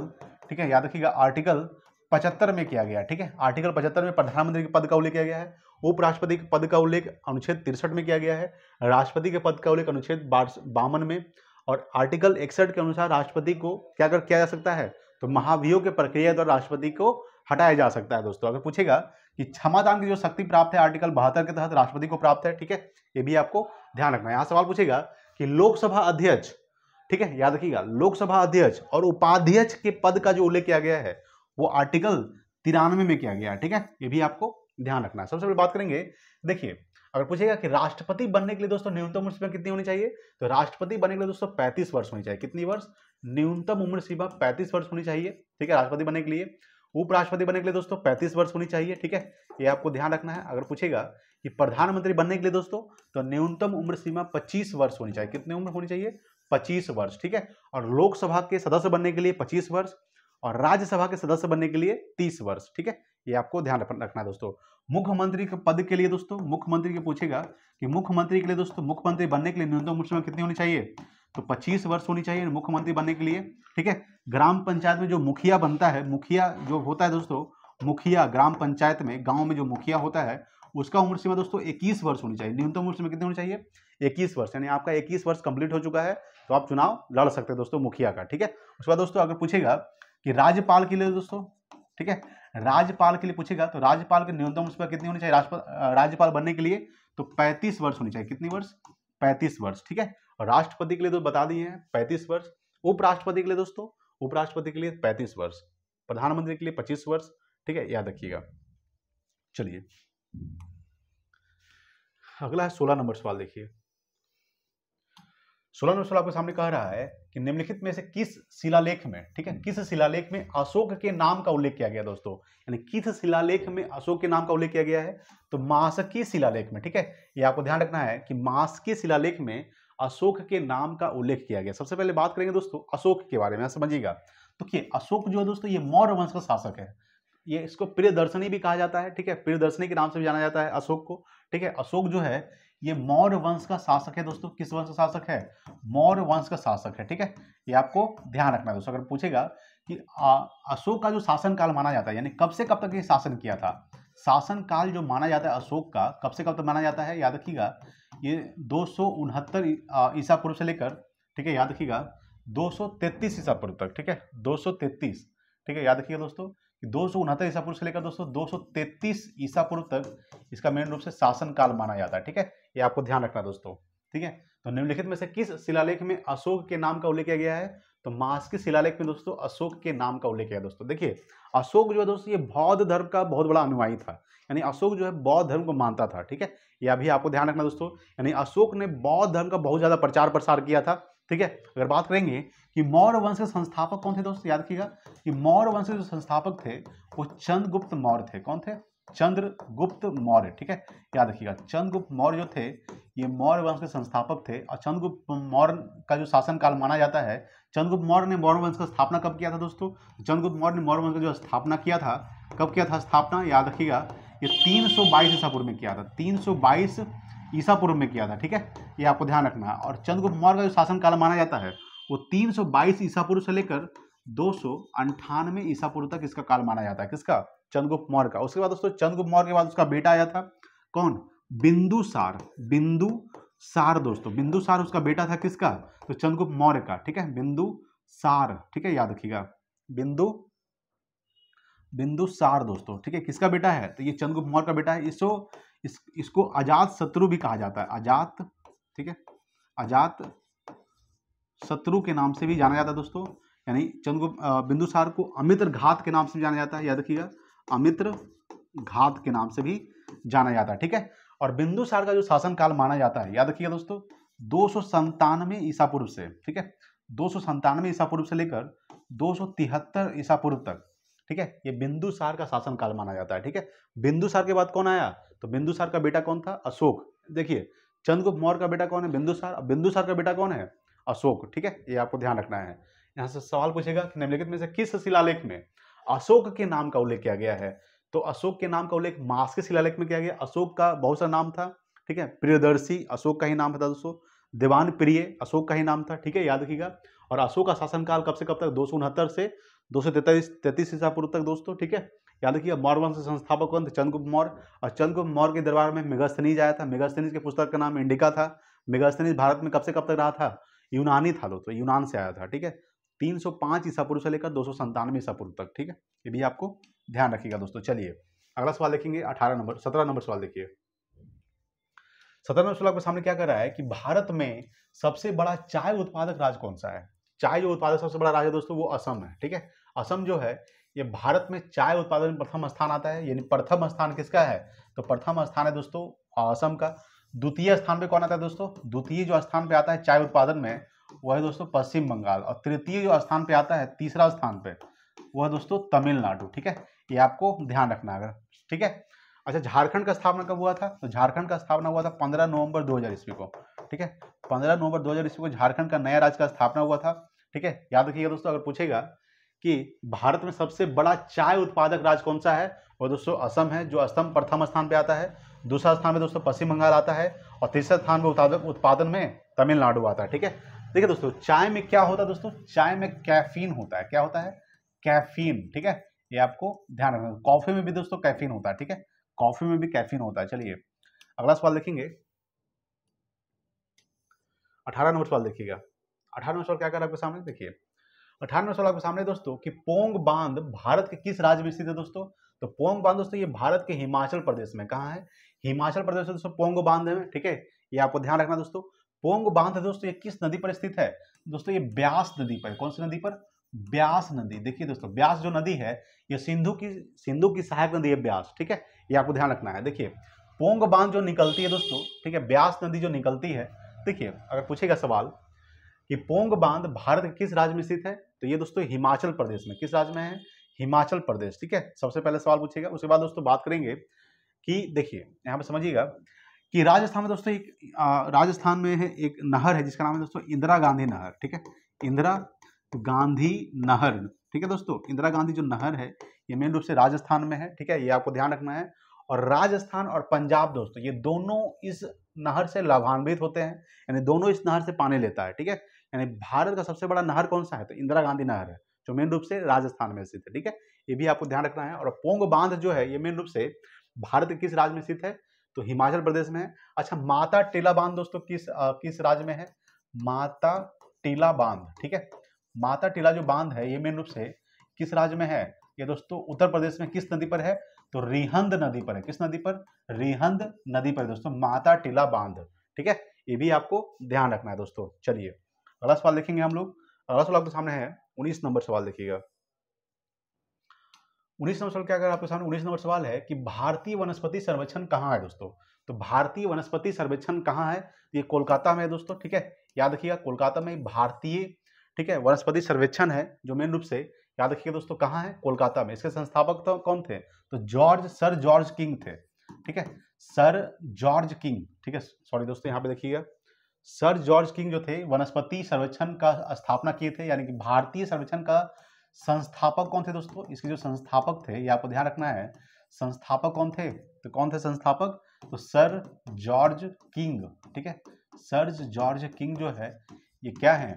ठीक है याद रखिएगा आर्टिकल पचहत्तर में किया गया ठीक है आर्टिकल पचहत्तर में प्रधानमंत्री के पद का उल्लेख किया गया है उपराष्ट्रपति के पद का उल्लेख अनुच्छेद तिरसठ में किया गया है राष्ट्रपति के पद का उल्लेख अनुच्छेद बावन में और आर्टिकल इकसठ के अनुसार राष्ट्रपति को क्या कर किया जा सकता है तो महाभियोग के प्रक्रिया द्वारा राष्ट्रपति को हटाया जा सकता है दोस्तों अगर पूछेगा कि क्षमादान की जो शक्ति प्राप्त है आर्टिकल बहत्तर के तहत राष्ट्रपति को प्राप्त है ठीक है ये भी आपको ध्यान रखना है यहाँ सवाल पूछेगा कि लोकसभा अध्यक्ष ठीक है याद रखिएगा लोकसभा अध्यक्ष और उपाध्यक्ष के पद का जो उल्लेख किया गया है वो आर्टिकल तिरानवे में किया गया ठीक है ये भी आपको ध्यान रखना है सबसे पहले बात करेंगे देखिए अगर पूछेगा कि राष्ट्रपति बनने के लिए दोस्तों न्यूनतम उम्र सीमा कितनी होनी चाहिए तो राष्ट्रपति बनने के लिए दोस्तों पैंतीस वर्ष होनी चाहिए कितनी वर्ष न्यूनतम उम्र सीमा पैंतीस वर्ष होनी चाहिए ठीक है राष्ट्रपति बनने के लिए उपराष्ट्रपति बनने के लिए दोस्तों पैंतीस वर्ष होनी चाहिए ठीक है ये आपको ध्यान रखना है अगर पूछेगा कि प्रधानमंत्री बनने के लिए दोस्तों तो न्यूनतम उम्र सीमा पच्चीस वर्ष होनी चाहिए कितनी उम्र होनी चाहिए पच्चीस वर्ष ठीक है और लोकसभा के सदस्य बनने के लिए पच्चीस वर्ष और राज्यसभा के सदस्य बनने के लिए तीस वर्ष ठीक है ये आपको ध्यान रखना है दोस्तों मुख्यमंत्री के पद के लिए दोस्तों मुख्यमंत्री के पूछेगा कि मुख्यमंत्री के लिए दोस्तों मुख्यमंत्री बनने के लिए न्यूनतम उम्र सीमा कितनी होनी चाहिए तो 25 वर्ष होनी चाहिए मुख्यमंत्री बनने के लिए ठीक है ग्राम पंचायत में जो मुखिया बनता है मुखिया जो होता है दोस्तों मुखिया ग्राम पंचायत में गाँव में जो मुखिया होता है उसका उम्र सीमा दोस्तों इक्कीस वर्ष होनी चाहिए न्यूनतम उम्र सीमा कितनी होनी चाहिए इक्कीस वर्ष यानी आपका इक्कीस वर्ष कंप्लीट हो चुका है तो आप चुनाव लड़ सकते हैं दोस्तों मुखिया का ठीक है उसके बाद दोस्तों अगर पूछेगा कि राज्यपाल के लिए दोस्तों ठीक है राज्यपाल के लिए पूछेगा तो राज्यपाल के न्यूनतम पर कितनी होनी चाहिए राज्यपाल बनने के लिए तो पैंतीस वर्ष होनी चाहिए कितनी वर्ष पैंतीस वर्ष ठीक है राष्ट्रपति के लिए तो बता दिए हैं पैंतीस वर्ष उपराष्ट्रपति के लिए दोस्तों उपराष्ट्रपति के लिए पैंतीस वर्ष प्रधानमंत्री के लिए पच्चीस वर्ष ठीक है याद रखिएगा चलिए अगला है सोलह नंबर सवाल देखिए सोलह नौ सोलह आपके सामने कह रहा है कि निम्नलिखित में से किस शिलालेख में ठीक है हम्म। किस शिलालेख में अशोक के नाम का उल्लेख किया गया दोस्तों यानी किस शिलालेख में अशोक के नाम का उल्लेख किया गया है तो के शिलालेख में ठीक है ये आपको ध्यान रखना है कि के शिलालेख में अशोक के नाम का उल्लेख किया गया सबसे पहले बात करेंगे दोस्तों अशोक के बारे में समझिएगा तो कि अशोक जो है दोस्तों ये मौर्य वंश का शासक है ये इसको प्रियदर्शनी भी कहा जाता है ठीक है प्रियदर्शनी के नाम से भी जाना जाता है अशोक को ठीक है अशोक जो है ये मौर्य वंश का शासक है दोस्तों किस वंश का शासक है मौर्य वंश का शासक है ठीक है ये आपको ध्यान रखना है दोस्तों अगर पूछेगा कि अशोक का जो शासन काल माना जाता है यानी कब से कब तक ये शासन किया था शासन काल जो माना जाता है अशोक का कब से कब तक माना जाता है याद रखिएगा ये दो ईसा पूर्व से लेकर ठीक है याद रखिएगा दो ईसा पूर्व तक ठीक है दो ठीक है याद रखिएगा दोस्तों दो सौ उनहत्तर ईसा पूर्व से लेकर दोस्तों दो सौ तैतीस ईसा पूर्व तक इसका मेन रूप से शासन काल माना जाता है ठीक है ये आपको ध्यान रखना दोस्तों ठीक है तो निम्नलिखित में से किस शिलालेख में अशोक के नाम का उल्लेख किया गया है तो मास के शिलालेख में दोस्तों अशोक के नाम का उल्लेख किया दोस्तों देखिए अशोक जो है दोस्तों ये बौद्ध धर्म का बहुत बड़ा अनुयायी था यानी अशोक जो है बौद्ध धर्म को मानता था ठीक है यह भी आपको ध्यान रखना दोस्तों यानी अशोक ने बौद्ध धर्म का बहुत ज़्यादा प्रचार प्रसार किया था ठीक है अगर बात करेंगे कि मौर्य वंश के संस्थापक कौन थे दोस्त याद रखिएगा कि मौर्य वंश के जो संस्थापक थे वो चंद्रगुप्त मौर्य थे कौन थे चंद्रगुप्त मौर्य ठीक है याद रखिएगा चंद्रगुप्त मौर्य जो थे ये मौर्य वंश के संस्थापक थे और चंद्रगुप्त मौर्य का जो शासनकाल माना जाता है चंद्रगुप्त मौर्य ने मौर्य वंश का स्थापना कब किया था दोस्तों चंद्रगुप्त मौर्य ने मौर्य वंश का जो स्थापना किया था कब किया था स्थापना याद रखिएगा ये 322 सौ ईसा पूर्व में किया था 322 ईसा पूर्व में किया था ठीक है ये आपको ध्यान रखना है और चंद्रगुप्त मौर्य का जो शासन काल माना जाता है वो 322 ईसा पूर्व से लेकर दो सौ ईसा पूर्व तक इसका काल माना जाता है किसका चंद्रगुप्त मौर्य का उसके बाद दोस्तों चंद्रगुप्त मौर्य के बाद उसका बेटा आया था कौन बिंदुसार बिंदु सार दोस्तों बिंदु सार उसका बेटा था किसका तो चंद्रगुप्त मौर्य का ठीक है बिंदु सार ठीक है याद रखिएगा बिंदु बिंदु सार दोस्तों ठीक है किसका बेटा है तो ये चंद्रगुप्त मौर्य का बेटा है इसो इस इसको अजात शत्रु भी कहा जाता है अजात ठीक है अजात शत्रु के नाम से भी जाना जाता है दोस्तों यानी चंद्रगुप्त बिंदुसार को अमित्र घात के नाम से भी जाना जाता है याद रखिएगा अमित्र घात के नाम से भी जाना जाता है ठीक है और बिंदुसार का जो शासन काल माना जाता है याद रखिएगा दोस्तों दो सौ संतानवे ईसा पूर्व से ठीक है दो सौ संतानवे ईसा पूर्व से लेकर दो सौ तिहत्तर ईसा पूर्व तक ठीक है ये बिंदुसार का शासन काल माना जाता है ठीक है बिंदुसार के बाद कौन आया तो बिंदुसार का बेटा कौन था अशोक देखिए चंद्रगुप्त मौर्य का बेटा कौन है बिंदुसार बिंदुसार का बेटा कौन है अशोक ठीक है ये आपको ध्यान रखना है यहाँ से सवाल पूछेगा कि निम्नलिखित में से किस शिलालेख में अशोक के नाम का उल्लेख किया गया है तो अशोक के नाम का उल्लेख मास के शिलालेख में किया गया अशोक का बहुत सा नाम था ठीक है प्रियदर्शी अशोक का ही नाम था दोस्तों दीवान प्रिय अशोक का ही नाम था ठीक है याद रखिएगा और अशोक का शासनकाल कब से कब तक दो से दो सौ तैतालीस तैतीस ईसा पूर्व तक दोस्तों ठीक है याद रखिए मौर्य वंश संस्थापक वंश चंद्रगुप्त मौर्य और चंद्रगुप्त मौर्य के दरबार में मेगास्थनीज आया था मेगास्थनीज के पुस्तक का नाम इंडिका था मेगास्थनीज भारत में कब से कब तक रहा था यूनानी था दोस्तों यूनान से आया था ठीक है 305 ईसा पूर्व से लेकर दो सौ ईसा पूर्व तक ठीक है ये भी आपको ध्यान रखिएगा दोस्तों चलिए अगला सवाल देखेंगे अठारह नंबर सत्रह नंबर सवाल देखिए सत्रह नंबर सवाल आपके सामने क्या कर रहा है कि भारत में सबसे बड़ा चाय उत्पादक राज्य कौन सा है चाय जो उत्पादक सबसे बड़ा राज्य है दोस्तों वो असम है ठीक है असम जो है ये भारत में चाय उत्पादन में प्रथम स्थान आता है यानी प्रथम स्थान किसका है तो प्रथम स्थान है दोस्तों असम का द्वितीय स्थान पे कौन आता है दोस्तों द्वितीय जो स्थान पे आता है चाय उत्पादन में वह है दोस्तों पश्चिम बंगाल और तृतीय जो स्थान पे आता है तीसरा स्थान पे वह दोस्तों तमिलनाडु ठीक है ये आपको ध्यान रखना अगर ठीक है अच्छा झारखंड का स्थापना कब हुआ था तो झारखंड का स्थापना हुआ था पंद्रह नवंबर दो ईस्वी को ठीक है पंद्रह नवंबर दो ईस्वी को झारखंड का नया राज्य का स्थापना हुआ था ठीक है याद रखिएगा दोस्तों अगर पूछेगा कि भारत में सबसे बड़ा चाय उत्पादक राज्य कौन सा है और दोस्तों असम है जो असम प्रथम स्थान पर आता है दूसरा स्थान में दोस्तों पश्चिम बंगाल आता है और तीसरा स्थान उत्पादक उत्पादन में तमिलनाडु आता है ठीक है देखिए दोस्तों चाय में क्या होता है दोस्तों चाय में कैफीन होता है क्या होता है कैफीन ठीक है ये आपको ध्यान रखना कॉफी में भी दोस्तों कैफीन होता है ठीक है कॉफी में भी कैफीन होता है चलिए अगला सवाल देखेंगे अठारह नंबर सवाल देखिएगा अठारह नंबर सवाल क्या कर आपके सामने देखिए अठारह सौ सामने दोस्तों कि पोंग बांध भारत के किस राज्य में स्थित है दोस्तों तो पोंग बांध दोस्तों ये भारत के हिमाचल प्रदेश में कहा है हिमाचल प्रदेश में दोस्तों पोंग बांध है ठीक है ये आपको ध्यान रखना दोस्तों पोंग बांध है दोस्तों ये किस नदी पर स्थित है दोस्तों ये ब्यास नदी पर कौन सी नदी पर ब्यास नदी देखिए दोस्तों ब्यास जो नदी है ये सिंधु की सिंधु की सहायक नदी है ब्यास ठीक है ये आपको ध्यान रखना है देखिए पोंग बांध जो निकलती है दोस्तों ठीक है ब्यास नदी जो निकलती है देखिए अगर पूछेगा सवाल कि पोंग बांध भारत के किस राज्य में स्थित है तो ये दोस्तों हिमाचल प्रदेश में किस राज्य में है हिमाचल प्रदेश ठीक है सबसे पहले सवाल पूछेगा उसके बाद दोस्तों बात करेंगे कि देखिए यहाँ पर समझिएगा कि राजस्थान में दोस्तों एक राजस्थान में है एक नहर है जिसका नाम है दोस्तों इंदिरा गांधी नहर ठीक है इंदिरा गांधी नहर ठीक है दोस्तों इंदिरा गांधी जो नहर है ये मेन रूप से राजस्थान में है ठीक है ये आपको ध्यान रखना है और राजस्थान और पंजाब दोस्तों ये दोनों इस नहर से लाभान्वित होते हैं यानी दोनों इस नहर से पानी लेता है ठीक है यानी भारत का सबसे बड़ा नहर कौन सा है तो इंदिरा गांधी नहर है जो मेन रूप से राजस्थान में स्थित है ठीक है ये भी आपको ध्यान रखना है और पोंग बांध जो है ये मेन रूप से भारत के किस राज्य में स्थित है तो हिमाचल प्रदेश में है अच्छा माता टीला बांध दोस्तों किस आ, किस राज्य में है माता टीला बांध ठीक है माता टीला जो बांध है ये मेन रूप से किस राज्य में है ये दोस्तों उत्तर प्रदेश में किस नदी पर है तो रिहंद नदी पर है किस नदी पर रिहंद नदी पर दोस्तों माता टीला बांध ठीक है ये भी आपको ध्यान रखना है दोस्तों चलिए अगला सवाल देखेंगे हम लोग अगला सवाल आपके सामने है उन्नीस नंबर सवाल देखिएगा उन्नीस नंबर सवाल क्या अगर आपके सामने उन्नीस नंबर सवाल है कि भारतीय वनस्पति सर्वेक्षण कहाँ है दोस्तों तो भारतीय वनस्पति सर्वेक्षण कहाँ है तो ये कोलकाता में है दोस्तों ठीक है याद रखिएगा कोलकाता में भारतीय ठीक है वनस्पति सर्वेक्षण है जो मेन रूप से याद रखिएगा दोस्तों कहाँ है कोलकाता में इसके संस्थापक तो कौन थे तो जॉर्ज सर जॉर्ज किंग थे ठीक है सर जॉर्ज किंग ठीक है सॉरी दोस्तों यहाँ पे देखिएगा सर जॉर्ज किंग जो थे वनस्पति सर्वेक्षण का स्थापना किए थे यानी कि भारतीय सर्वेक्षण का संस्थापक कौन थे दोस्तों इसके जो संस्थापक थे ये आपको ध्यान रखना है संस्थापक कौन थे तो कौन थे संस्थापक तो सर जॉर्ज किंग ठीक है सर जॉर्ज किंग जो है ये क्या है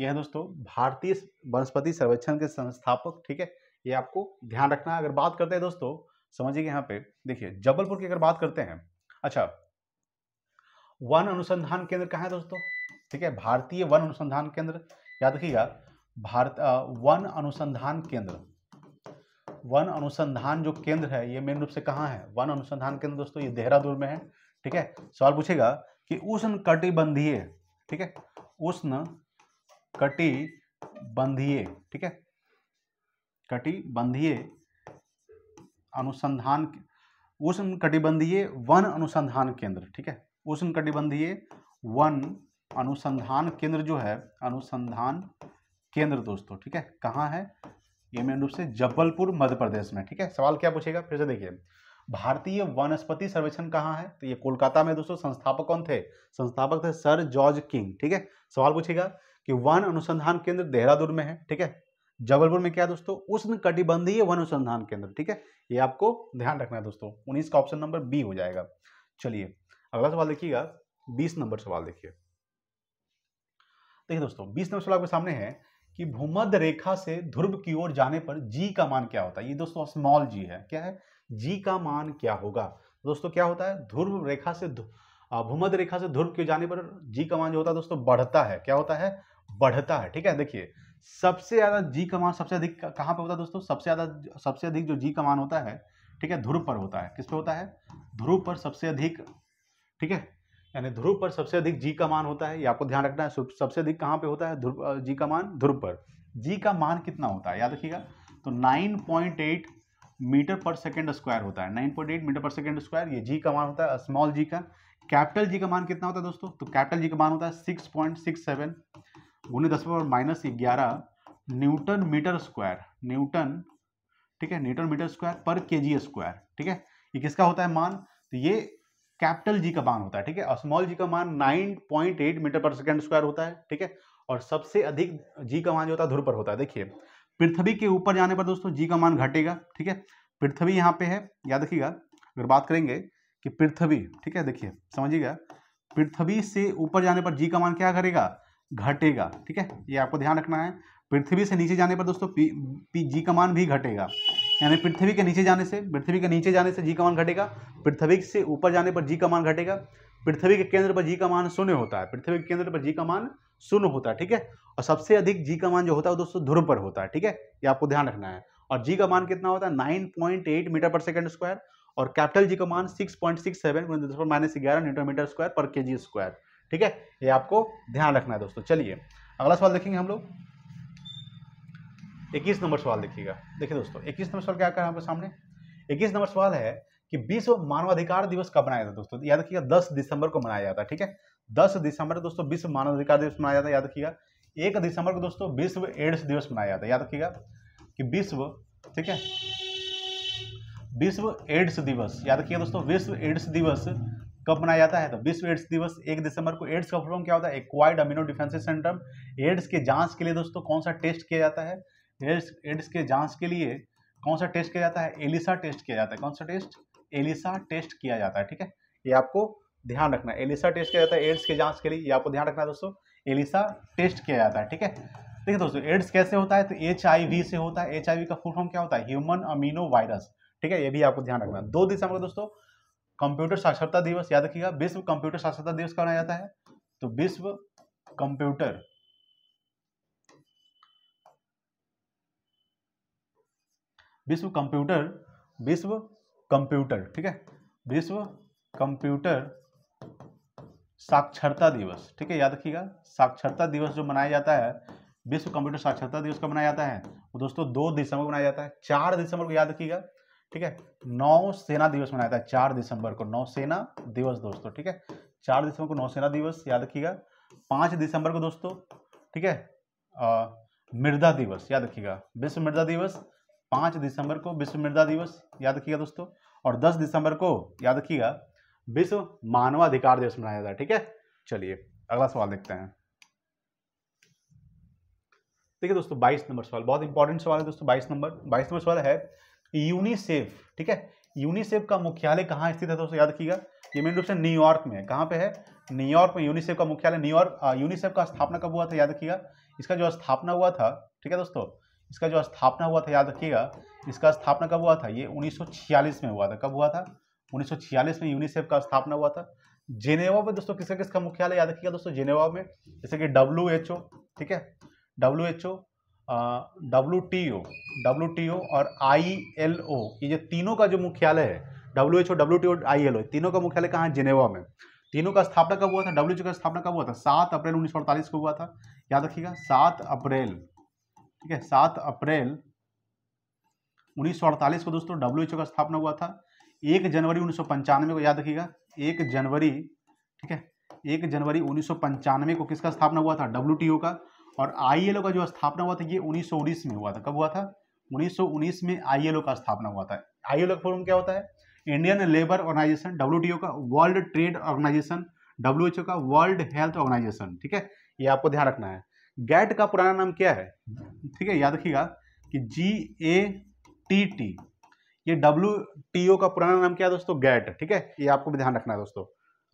ये है दोस्तों भारतीय वनस्पति सर्वेक्षण के संस्थापक ठीक है ये आपको ध्यान रखना है अगर बात करते हैं दोस्तों समझिए यहाँ पे देखिए जबलपुर की अगर बात करते हैं अच्छा वन अनुसंधान केंद्र कहाँ है दोस्तों ठीक है भारतीय वन अनुसंधान केंद्र याद रखिएगा भारत वन अनुसंधान केंद्र वन अनुसंधान जो केंद्र है ये मेन रूप से कहाँ है वन अनुसंधान केंद्र दोस्तों ये देहरादून में है ठीक है सवाल पूछेगा कि उष्ण कटिबंधीय ठीक है उष्ण कटिबंधीय ठीक है कटिबंधीय अनुसंधान उष्ण कटिबंधीय वन अनुसंधान केंद्र ठीक है कटिबंधीय वन अनुसंधान केंद्र जो है अनुसंधान केंद्र दोस्तों ठीक है कहाँ है ये मेन रूप से जबलपुर मध्य प्रदेश में ठीक है सवाल क्या पूछेगा फिर से देखिए भारतीय वनस्पति सर्वेक्षण कहाँ है तो ये कोलकाता में दोस्तों संस्थापक कौन थे संस्थापक थे सर जॉर्ज किंग ठीक है सवाल पूछेगा कि वन अनुसंधान केंद्र देहरादून में है ठीक है जबलपुर में क्या है दोस्तों उष्ण कटिबंधीय वन अनुसंधान केंद्र ठीक है ये आपको ध्यान रखना है दोस्तों उन्नीस का ऑप्शन नंबर बी हो जाएगा चलिए अगला सवाल देखिएगा बीस नंबर सवाल देखिए देखिए दोस्तों बीस नंबर सवाल आपके सामने है कि भूमध्य रेखा से ध्रुव की ओर जाने पर जी का मान क्या होता है ये दोस्तों स्मॉल जी है क्या है जी का मान क्या होगा दोस्तों क्या होता है ध्रुव रेखा से भूमध्य रेखा से ध्रुव के जाने पर जी का मान जो होता है दोस्तों बढ़ता है क्या होता है बढ़ता है ठीक है देखिए सबसे ज्यादा जी का मान सबसे अधिक कहाँ पर होता है दोस्तों सबसे ज्यादा सबसे अधिक जो जी का मान होता है ठीक है ध्रुव पर होता है किस पे होता है ध्रुव पर सबसे अधिक ठीक है यानी ध्रुव पर सबसे अधिक जी का मान होता है ये आपको ध्यान रखना है सबसे अधिक कहाँ पे होता है ध्रुव जी का मान ध्रुव पर जी का मान कितना होता है याद रखिएगा तो 9.8 मीटर पर सेकेंड स्क्वायर होता है 9.8 मीटर पर सेकेंड स्क्वायर ये जी का मान होता है स्मॉल जी का कैपिटल जी का मान कितना होता है दोस्तों तो कैपिटल जी का मान होता है सिक्स पॉइंट सिक्स सेवन गुने दस पर माइनस ग्यारह न्यूटन मीटर स्क्वायर न्यूटन ठीक है न्यूटन मीटर स्क्वायर पर के जी स्क्वायर ठीक है ये किसका होता है मान तो ये कैपिटल जी का मान होता है ठीक है स्मॉल जी का मान 9.8 मीटर पर सेकंड स्क्वायर होता है ठीक है और सबसे अधिक जी का मान जो होता है ध्रुव पर होता है देखिए पृथ्वी के ऊपर जाने पर दोस्तों जी का मान घटेगा ठीक है पृथ्वी यहाँ पे है याद रखिएगा अगर बात करेंगे कि पृथ्वी ठीक है देखिए समझिएगा पृथ्वी से ऊपर जाने पर जी का मान क्या करेगा घटेगा ठीक है ये आपको ध्यान रखना है पृथ्वी से नीचे जाने पर दोस्तों पी, पी जी का मान भी घटेगा यानी पृथ्वी के नीचे जाने से पृथ्वी के नीचे जाने से जी का मान घटेगा पृथ्वी से ऊपर जाने पर जी का मान घटेगा पृथ्वी के केंद्र पर जी का मान शून्य होता है पृथ्वी के केंद्र पर जी का मान शून्य होता है ठीक है और सबसे अधिक जी का मान जो होता है दोस्तों ध्रुव पर होता है ठीक है ये आपको ध्यान रखना है और जी का मान कितना होता है nine point eight metre per second square और कैपिटल जी का मान six point six seven minus ग्यारह न्यूट्रो मीटर स्क्वायर पर के जी स्क्वायर ठीक है ये आपको ध्यान रखना है दोस्तों चलिए अगला सवाल देखेंगे हम लोग इक्कीस नंबर सवाल देखिएगा देखिए दोस्तों इक्कीस नंबर सवाल क्या कर आपके सामने इक्कीस नंबर सवाल है कि विश्व मानवाधिकार दिवस कब मनाया जाता है दोस्तों याद रखिएगा दस दिसंबर को मनाया जाता है ठीक है दस दिसंबर दोस्तों विश्व मानवाधिकार दिवस मनाया जाता है याद रखिएगा एक दिसंबर को दोस्तों विश्व एड्स दिवस मनाया जाता है याद रखिएगा कि विश्व ठीक है विश्व एड्स दिवस याद रखिएगा दोस्तों विश्व एड्स दिवस कब मनाया जाता है तो विश्व एड्स दिवस एक दिसंबर को एड्स का फुल क्या होता है acquired immuno deficiency centre AIDS के जांच के लिए दोस्तों कौन सा टेस्ट किया जाता है एड्स एड्स के जांच के लिए कौन सा टेस्ट किया जाता है एलिसा टेस्ट किया जाता है कौन सा टेस्ट एलिसा टेस्ट किया जाता है ठीक है ये आपको ध्यान रखना एलिसा टेस्ट किया जाता है एड्स के जांच के लिए ये आपको ध्यान रखना है दोस्तों एलिसा टेस्ट किया जाता है ठीक है देखिए दोस्तों एड्स कैसे होता है तो एच से होता है एच का फुल फॉर्म क्या होता है ह्यूमन अमीनो वायरस ठीक है ये भी आपको ध्यान रखना है दो दिसंबर दोस्तों कंप्यूटर साक्षरता दिवस याद रखिएगा विश्व कंप्यूटर साक्षरता दिवस कहा जाता है तो विश्व कंप्यूटर विश्व कंप्यूटर विश्व कंप्यूटर ठीक है विश्व कंप्यूटर साक्षरता दिवस ठीक है याद रखिएगा साक्षरता दिवस जो मनाया जाता है विश्व कंप्यूटर साक्षरता दिवस का मनाया जाता है वो दोस्तों दो दिसंबर को मनाया जाता है चार दिसंबर को याद रखिएगा ठीक है नौ सेना दिवस मनाया जाता है चार दिसंबर को नौसेना दिवस दोस्तों ठीक है चार दिसंबर को नौसेना दिवस याद रखिएगा पाँच दिसंबर को दोस्तों ठीक है मृदा दिवस याद रखिएगा विश्व मृदा दिवस पाँच दिसंबर को विश्व मृदा दिवस याद रखिएगा दोस्तों और दस दिसंबर को याद रखिएगा विश्व मानवाधिकार दिवस मनाया जाता है ठीक है चलिए अगला सवाल देखते हैं देखिए दोस्तों बाईस नंबर सवाल बहुत इंपॉर्टेंट सवाल है दोस्तों बाईस नंबर बाईस नंबर सवाल है यूनिसेफ ठीक है यूनिसेफ का मुख्यालय कहाँ स्थित है दोस्तों याद रखिएगा ये मेन रूप से न्यूयॉर्क में कहाँ पे है न्यूयॉर्क में यूनिसेफ का मुख्यालय न्यूयॉर्क यूनिसेफ का स्थापना कब हुआ था याद रखिएगा इसका जो स्थापना हुआ था ठीक है दोस्तों इसका जो स्थापना हुआ था याद रखिएगा इसका स्थापना कब हुआ था ये 1946 में हुआ था कब हुआ था 1946 में यूनिसेफ का स्थापना हुआ था जेनेवा में दोस्तों किसका किसका मुख्यालय याद रखिएगा दोस्तों जेनेवा में जैसे कि डब्ल्यू एच ओ ठीक है W H O W T O T O और आई एल ओ ये जो तीनों का जो मुख्यालय है W H O W T O I L O तीनों का मुख्यालय कहाँ है जेनेवा में तीनों का स्थापना कब हुआ था डब्ल्यू का स्थापना कब हुआ था सात अप्रैल उन्नीस को हुआ था याद रखिएगा सात अप्रैल ठीक है सात अप्रैल 1948 को दोस्तों डब्ल्यू का स्थापना हुआ था एक जनवरी उन्नीस को याद रखिएगा एक जनवरी ठीक है एक जनवरी उन्नीस को किसका स्थापना हुआ था डब्ल्यू का और आई का जो स्थापना हुआ था ये उन्नीस में हुआ था कब हुआ था 1919 में आई का स्थापना हुआ था आई का फॉर्म क्या होता है इंडियन लेबर ऑर्गेनाइजेशन डब्ल्यू का वर्ल्ड ट्रेड ऑर्गेनाइजेशन डब्ल्यू का वर्ल्ड हेल्थ ऑर्गेनाइजेशन ठीक है ये आपको ध्यान रखना है गैट का पुराना नाम क्या है ठीक है याद रखिएगा कि जी ए टी टी ये डब्ल्यू टी ओ का पुराना नाम क्या है दोस्तों गैट ठीक है ये आपको भी ध्यान रखना है दोस्तों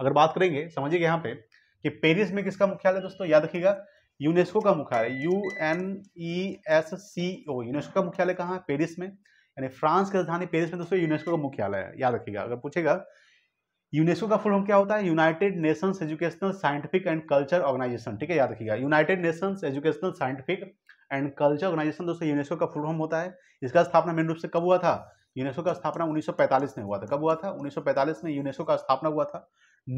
अगर बात करेंगे समझिए यहाँ पे कि पेरिस में किसका मुख्यालय दोस्तों याद रखिएगा यूनेस्को का मुख्यालय U N E S C O UNESCO का मुख्यालय कहाँ है पेरिस में यानी फ्रांस की राजधानी पेरिस में दोस्तों यूनेस्को का मुख्यालय है याद रखिएगा अगर पूछेगा यूनेस्को का फुल फॉर्म क्या होता है United Nations Educational Scientific and Culture Organisation ठीक है याद रखिएगा United Nations Educational Scientific and Culture Organisation दोस्तों यूनेस्को का फुल फॉर्म होता है इसका स्थापना मेन रूप से कब हुआ था यूनेस्को का स्थापना 1945 में हुआ था कब हुआ था 1945 में यूनेस्को का स्थापना हुआ था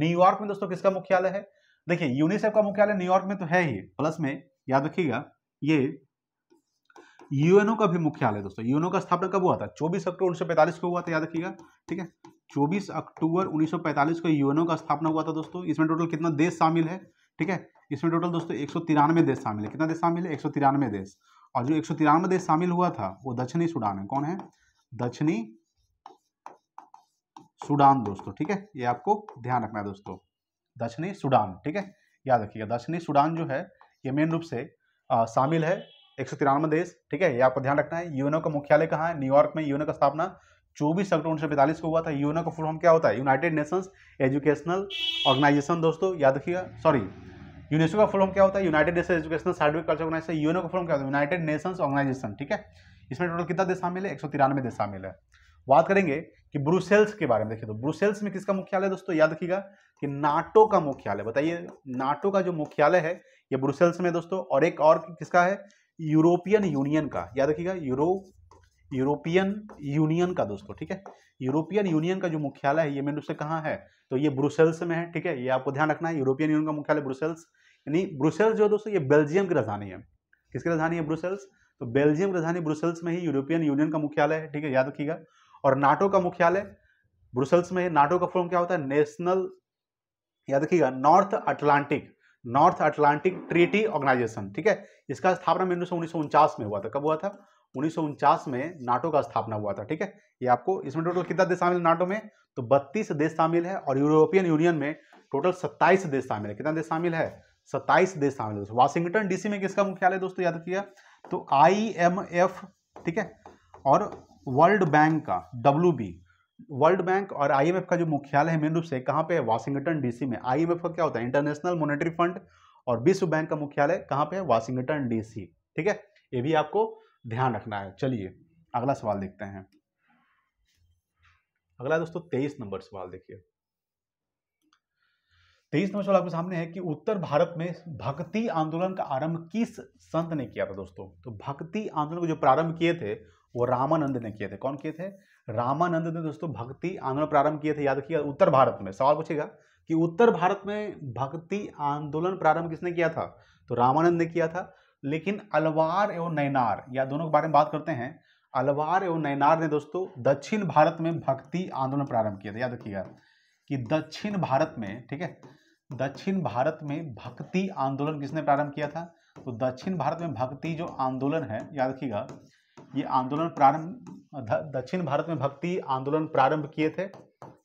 न्यूयॉर्क में दोस्तों किसका मुख्यालय है देखिए यूनिसेफ का मुख्यालय न्यूयॉर्क में तो है ही प्लस में याद रखिएगा ये यूएनओ का भी मुख्यालय दोस्तों यूएनओ का स्थापना कब हुआ था 24 अक्टूबर उन्नीस को हुआ था याद रखिएगा ठीक है 24 अक्टूबर 1945 को यूएनओ का स्थापना हुआ था दोस्तों इसमें टोटल कितना देश शामिल है ठीक है इसमें टोटल दोस्तों एक देश शामिल है कितना देश शामिल है एक देश और जो एक देश शामिल हुआ था वो दक्षिणी सूडान है कौन है दक्षिणी सूडान दोस्तों ठीक है ये आपको ध्यान रखना है दोस्तों दक्षिणी सूडान ठीक है याद रखिएगा दक्षिणी सूडान जो है ये मेन रूप से शामिल है एक देश ठीक है ये आपको ध्यान रखना है यूएनओ का मुख्यालय कहाँ है न्यूयॉर्क में यूएनओ का स्थापना चौबीस अक्टूबर उन्नीस सौ पैंतालीस को हुआ था यूनो का फुल फॉर्म क्या होता है यूनाइटेड नेशंस एजुकेशनल ऑर्गेनाइजेशन दोस्तों याद रखिएगा सॉरी यूनेस्को का फुल फॉर्म क्या होता है United Nation Educational Scientific Culture Organisation UNO का फुल फॉर्म क्या होता है यूनाइटेड नेशंस ऑर्गेनाइजेशन ठीक है इसमें टोटल कितना देश शामिल है एक सौ तिरानवे देश शामिल है बात करेंगे कि ब्रुसेल्स के बारे में देखिए तो ब्रुसेल्स में किसका मुख्यालय दोस्तों याद रखिएगा कि नाटो का मुख्यालय बताइए नाटो का जो मुख्यालय है ये ब्रुसेल्स में दोस्तों और एक और किसका है यूरोपियन यूनियन का याद रखिएगा यूरो यूरोपियन यूनियन का दोस्तों ठीक है यूरोपियन यूनियन का जो मुख्यालय है ये मैंने से कहाँ है तो ये ब्रुसेल्स में है ठीक है ये आपको ध्यान रखना है यूरोपियन यूनियन का मुख्यालय ब्रुसेल्स यानी ब्रुसेल्स जो दोस्तों ये बेल्जियम की राजधानी है किसकी राजधानी है ब्रुसेल्स तो बेल्जियम राजधानी ब्रुसेल्स में ही यूरोपियन यूनियन का मुख्यालय है ठीक है याद रखिएगा और नाटो का मुख्यालय ब्रुसेल्स में है नाटो का फॉर्म क्या होता है नेशनल याद रखिएगा North Atlantic North Atlantic Treaty Organisation ठीक है इसका स्थापना मैंने उन्नीस में हुआ था कब हुआ था उन्नीस में नाटो का स्थापना हुआ था ठीक है ये आपको इसमें टोटल कितना देश शामिल नाटो में तो बत्तीस देश शामिल है और यूरोपियन यूनियन में टोटल सत्ताईस देश शामिल है कितना देश शामिल है 27 देश शामिल है वाशिंगटन डीसी में किसका मुख्यालय दोस्तों याद किया तो आई ठीक है और वर्ल्ड बैंक का डब्ल्यू वर्ल्ड बैंक और आई का जो मुख्यालय है मेन रूप से कहाँ पे है वाशिंगटन डीसी में आई का क्या होता है इंटरनेशनल मॉनिटरी फंड और विश्व बैंक का मुख्यालय कहाँ पे है वाशिंगटन डीसी ठीक है ये भी आपको ध्यान रखना है चलिए अगला सवाल देखते हैं अगला दोस्तों तेईस नंबर सवाल देखिए तेईस नंबर सवाल आपके सामने है कि उत्तर भारत में भक्ति आंदोलन का आरंभ किस संत ने किया था दोस्तों तो भक्ति आंदोलन को जो प्रारंभ किए थे वो रामानंद ने किए थे कौन किए थे रामानंद ने दोस्तों भक्ति आंदोलन प्रारंभ किए थे याद रखिए उत्तर भारत में सवाल पूछेगा कि उत्तर भारत में भक्ति आंदोलन प्रारंभ किसने किया था तो रामानंद ने किया था लेकिन अलवार एवं नैनार या दोनों के बारे में बात करते हैं अलवार एवं नैनार ने दोस्तों दक्षिण भारत में भक्ति आंदोलन प्रारंभ किया था याद रखिएगा कि दक्षिण भारत में ठीक है दक्षिण भारत में भक्ति आंदोलन किसने प्रारंभ किया था तो दक्षिण भारत में भक्ति जो आंदोलन है याद रखिएगा ये आंदोलन प्रारंभ दक्षिण भारत में भक्ति आंदोलन प्रारंभ किए थे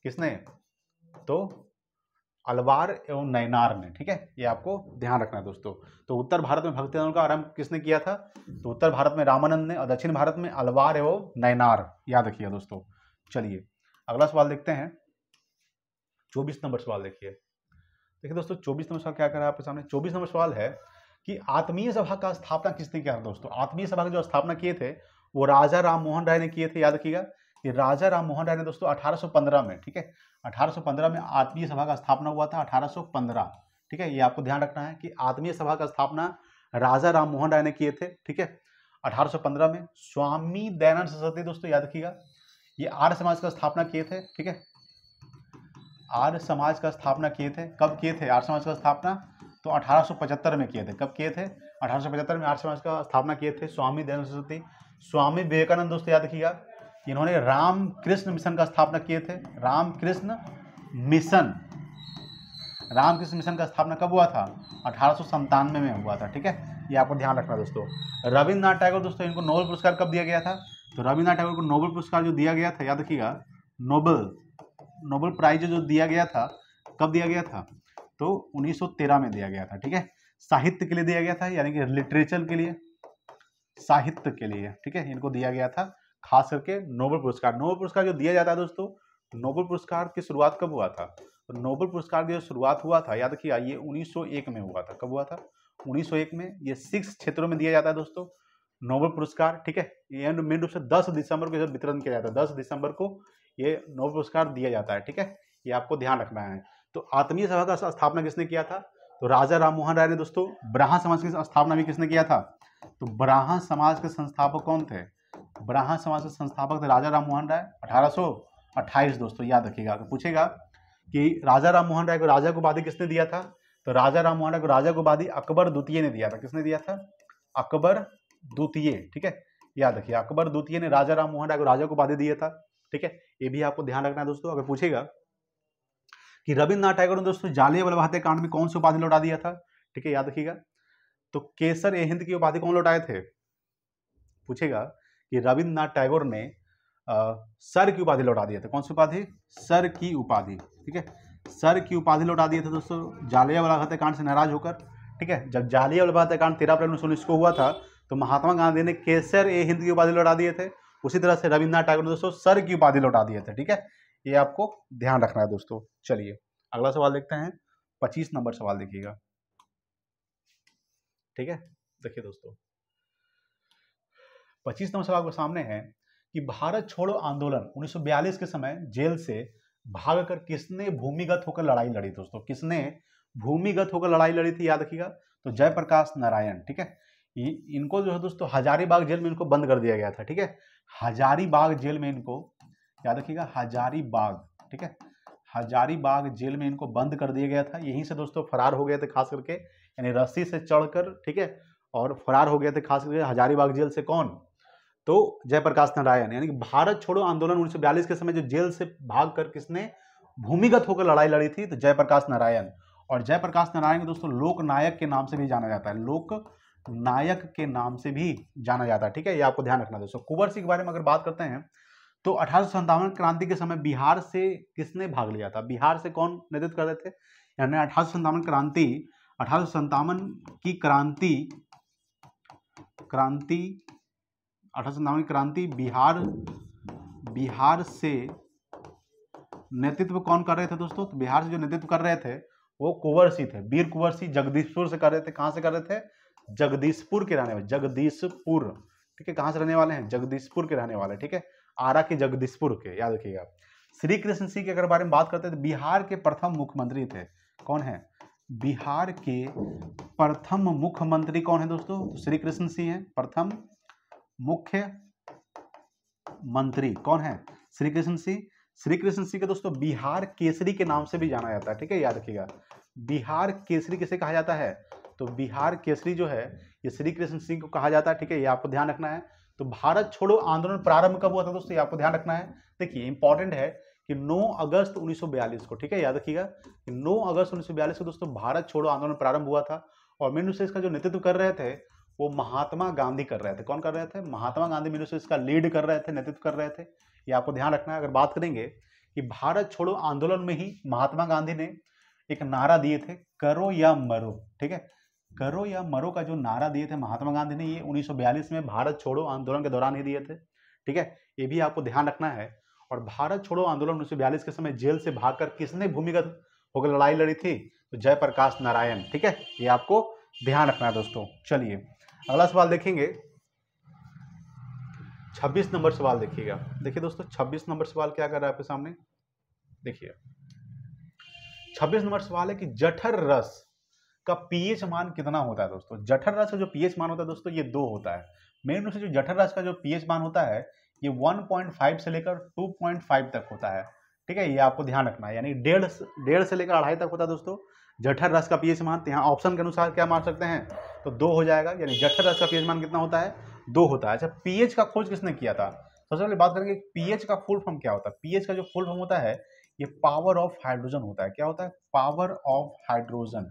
किसने तो अलवार एवं नैनार ने ठीक है ये आपको ध्यान रखना है दोस्तों तो उत्तर भारत में भक्ति आंदोलन का आरंभ किसने किया था तो उत्तर भारत में रामानंद ने और दक्षिण भारत में अलवार एवं नैनार याद रखिए दोस्तों चलिए अगला सवाल देखते हैं चौबीस नंबर सवाल देखिए देखिए दोस्तों चौबीस नंबर सवाल क्या कर रहा है आपके सामने चौबीस नंबर सवाल है कि आत्मीय सभा का स्थापना किसने किया दोस्तों आत्मीय सभा की जो स्थापना किए थे वो राजा राम मोहन राय ने किए थे याद रखिएगा कि राजा राम मोहन राय ने दोस्तों 1815 में ठीक है 1815 में आत्मीय सभा का स्थापना हुआ था 1815 ठीक है ये आपको ध्यान रखना है कि आत्मीय सभा का स्थापना राजा राम मोहन राय ने किए थे ठीक है 1815 में स्वामी दयानंद सरस्वती दोस्तों याद रखिएगा ये आर्य समाज का स्थापना किए थे ठीक है आर्य समाज का स्थापना किए थे कब किए थे आर्य समाज का स्थापना तो अठारह में किए थे कब किए थे अठारह में आर्य समाज का स्थापना किए थे स्वामी दयानंद सरस्वती स्वामी विवेकानंद दोस्तों याद रखिएगा इन्होंने रामकृष्ण मिशन का स्थापना किए थे रामकृष्ण मिशन रामकृष्ण मिशन का स्थापना कब हुआ था अठारह संतानवे में हुआ था ठीक है ये आपको ध्यान रखना दोस्तों रविन्द्रनाथ टैगोर दोस्तों इनको नोबल पुरस्कार कब दिया गया था तो रविन्द्रनाथ टैगोर को नोबल पुरस्कार जो दिया गया था याद रखिएगा नोबल नोबल प्राइज जो दिया गया था कब दिया गया था तो 1913 में दिया गया था ठीक है साहित्य के लिए दिया गया था यानी कि लिटरेचर के लिए साहित्य के लिए ठीक है इनको दिया गया था खास करके नोबल पुरस्कार नोबल पुरस्कार जो दिया जाता है दोस्तों तो नोबल पुरस्कार की शुरुआत कब हुआ था तो नोबल पुरस्कार की जो शुरुआत हुआ था याद रखिए ये 1901 में हुआ था कब हुआ था 1901 में ये सिक्स क्षेत्रों में दिया जाता है दोस्तों नोबल पुरस्कार ठीक है ये मेन रूप से 10 दिसंबर को वितरण किया जाता है 10 दिसंबर को ये नोबल पुरस्कार दिया जाता है ठीक है ये आपको ध्यान रखना है तो आत्मीय सभा का स्थापना किसने किया था तो राजा राममोहन राय ने दोस्तों ब्राह्मण समाज की स्थापना भी किसने किया था तो ब्राह्मण समाज के संस्थापक कौन थे ब्राह्मण समाज के संस्थापक थे राजा राम मोहन राय अठारह दोस्तों याद रखिएगा अगर तो पूछेगा कि राजा राम मोहन राय को राजा को उपाधि किसने दिया था तो राजा राम मोहन राय को राजा को उपाधि अकबर द्वितीय ने दिया था किसने दिया था अकबर द्वितीय ठीक है याद रखिए अकबर द्वितीय ने राजा राम मोहन राय को राजा को उपाधि दिया था ठीक है ये भी आपको ध्यान रखना है दोस्तों अगर पूछेगा कि रविन्द्रनाथ टैगोर ने दोस्तों जालियावाला बाग कांड में कौन सी उपाधि लौटा दिया था ठीक है याद रखिएगा तो केसर ए हिंद की उपाधि कौन लौटाए थे पूछेगा कि रविन्द्रनाथ टैगोर ने आ, सर की उपाधि लौटा दिया था कौन सी उपाधि सर की उपाधि ठीक है सर की उपाधि लौटा दिए थे दोस्तों जालिया वाला हत्याकांड से नाराज होकर ठीक है जब जालिया वाला हत्याकांड तेरह अप्रैल उन्नीस को हुआ था तो महात्मा गांधी ने केसर ए हिंद की उपाधि लौटा दिए थे उसी तरह से रविन्द्रनाथ टैगोर ने दोस्तों सर की उपाधि लौटा दिए थे ठीक है ये आपको ध्यान रखना है दोस्तों चलिए अगला सवाल देखते हैं पच्चीस नंबर सवाल देखिएगा ठीक है देखिए दोस्तों पच्चीस नंबर सवाल आपके सामने है कि भारत छोड़ो आंदोलन 1942 के समय जेल से भागकर किसने भूमिगत होकर लड़ाई लड़ी दोस्तों किसने भूमिगत होकर लड़ाई लड़ी थी याद रखिएगा तो जयप्रकाश नारायण ठीक है इनको जो है दोस्तों हजारीबाग जेल में इनको बंद कर दिया गया था ठीक है हजारीबाग जेल में इनको याद रखिएगा हजारीबाग ठीक है हजारीबाग जेल में इनको बंद कर दिया गया था यहीं से दोस्तों फरार हो गए थे खास करके यानी रस्सी से चढ़कर ठीक है और फरार हो गए थे खास करके हजारीबाग जेल से कौन तो जयप्रकाश नारायण यानी कि भारत छोड़ो आंदोलन उन्नीस के समय जो जेल से भाग कर किसने भूमिगत होकर लड़ाई लड़ी थी तो जयप्रकाश नारायण और जयप्रकाश नारायण दोस्तों लोकनायक के नाम से भी जाना जाता है लोक नायक के नाम से भी जाना जाता है ठीक है ये आपको ध्यान रखना दोस्तों कुंवर सिंह के बारे में अगर बात करते हैं तो अठारह क्रांति के समय बिहार से किसने भाग लिया था बिहार से कौन नेतृत्व कर रहे थे यानी अठारह क्रांति अठारह की क्रांति क्रांति अठारह सौ क्रांति बिहार बिहार से नेतृत्व कौन कर रहे थे दोस्तों तो बिहार से जो नेतृत्व कर रहे थे वो कुंवर सिंह थे वीर कुंवर सिंह जगदीशपुर से कर रहे थे कहाँ से कर रहे थे जगदीशपुर के रहने वाले जगदीशपुर ठीक है कहाँ से रहने वाले हैं जगदीशपुर के रहने वाले ठीक है आरा के जगदीशपुर के याद रखिएगा श्री कृष्ण सिंह के अगर बारे में बात करते हैं तो बिहार के प्रथम मुख्यमंत्री थे कौन है बिहार के प्रथम मुख्यमंत्री कौन है दोस्तों तो श्री कृष्ण सिंह है प्रथम मुख्य मंत्री कौन है श्री कृष्ण सिंह श्री कृष्ण सिंह को दोस्तों बिहार केसरी के नाम से भी जाना जाता है ठीक है याद रखिएगा बिहार केसरी किसे कहा जाता है तो बिहार केसरी जो है ये श्री कृष्ण सिंह को कहा जाता है ठीक है ये आपको ध्यान रखना है तो भारत छोड़ो आंदोलन प्रारंभ कब हुआ था दोस्तों ये आपको ध्यान रखना है देखिए इंपॉर्टेंट है कि 9 अगस्त 1942 को ठीक है याद रखिएगा कि 9 अगस्त 1942 को दोस्तों भारत छोड़ो आंदोलन प्रारंभ हुआ था और मेन रूप से इसका जो नेतृत्व कर रहे थे वो महात्मा गांधी कर रहे थे कौन कर रहे थे महात्मा गांधी से इसका लीड कर रहे थे नेतृत्व कर रहे थे ये आपको ध्यान रखना है अगर बात करेंगे कि भारत छोड़ो आंदोलन में ही महात्मा गांधी ने एक नारा दिए थे करो या मरो ठीक है करो या मरो का जो नारा दिए थे महात्मा गांधी ने ये 1942 में भारत छोड़ो आंदोलन के दौरान ही दिए थे ठीक है ये भी आपको ध्यान रखना है और भारत छोड़ो आंदोलन उन्नीस के समय जेल से भागकर किसने भूमिगत होकर लड़ाई लड़ी थी तो जयप्रकाश नारायण ठीक है ये आपको ध्यान रखना है दोस्तों चलिए अगला सवाल देखेंगे 26 नंबर सवाल देखिएगा देखिए दोस्तों 26 नंबर सवाल क्या कर रहा है आपके सामने देखिए 26 नंबर सवाल है कि जठर रस का पीएच मान कितना होता है दोस्तों जठर रस का जो पीएच मान होता है दोस्तों ये दो होता है मेन रूप से जो जठर रस का जो पीएच मान होता है ये 1.5 से लेकर 2.5 तक होता है ठीक है ये आपको ध्यान रखना है यानी डेढ़ डेढ़ से लेकर अढ़ाई तक होता है दोस्तों जठर रस का पीएच मान तो यहाँ ऑप्शन के अनुसार क्या मान सकते हैं तो दो हो जाएगा यानी जठर रस का पीएच मान कितना होता है दो होता है अच्छा पीएच का खोज किसने किया था सबसे पहले बात करेंगे पीएच का फुल फॉर्म क्या होता है पीएच का जो फुल फॉर्म होता है ये पावर ऑफ हाइड्रोजन होता है क्या होता है पावर ऑफ हाइड्रोजन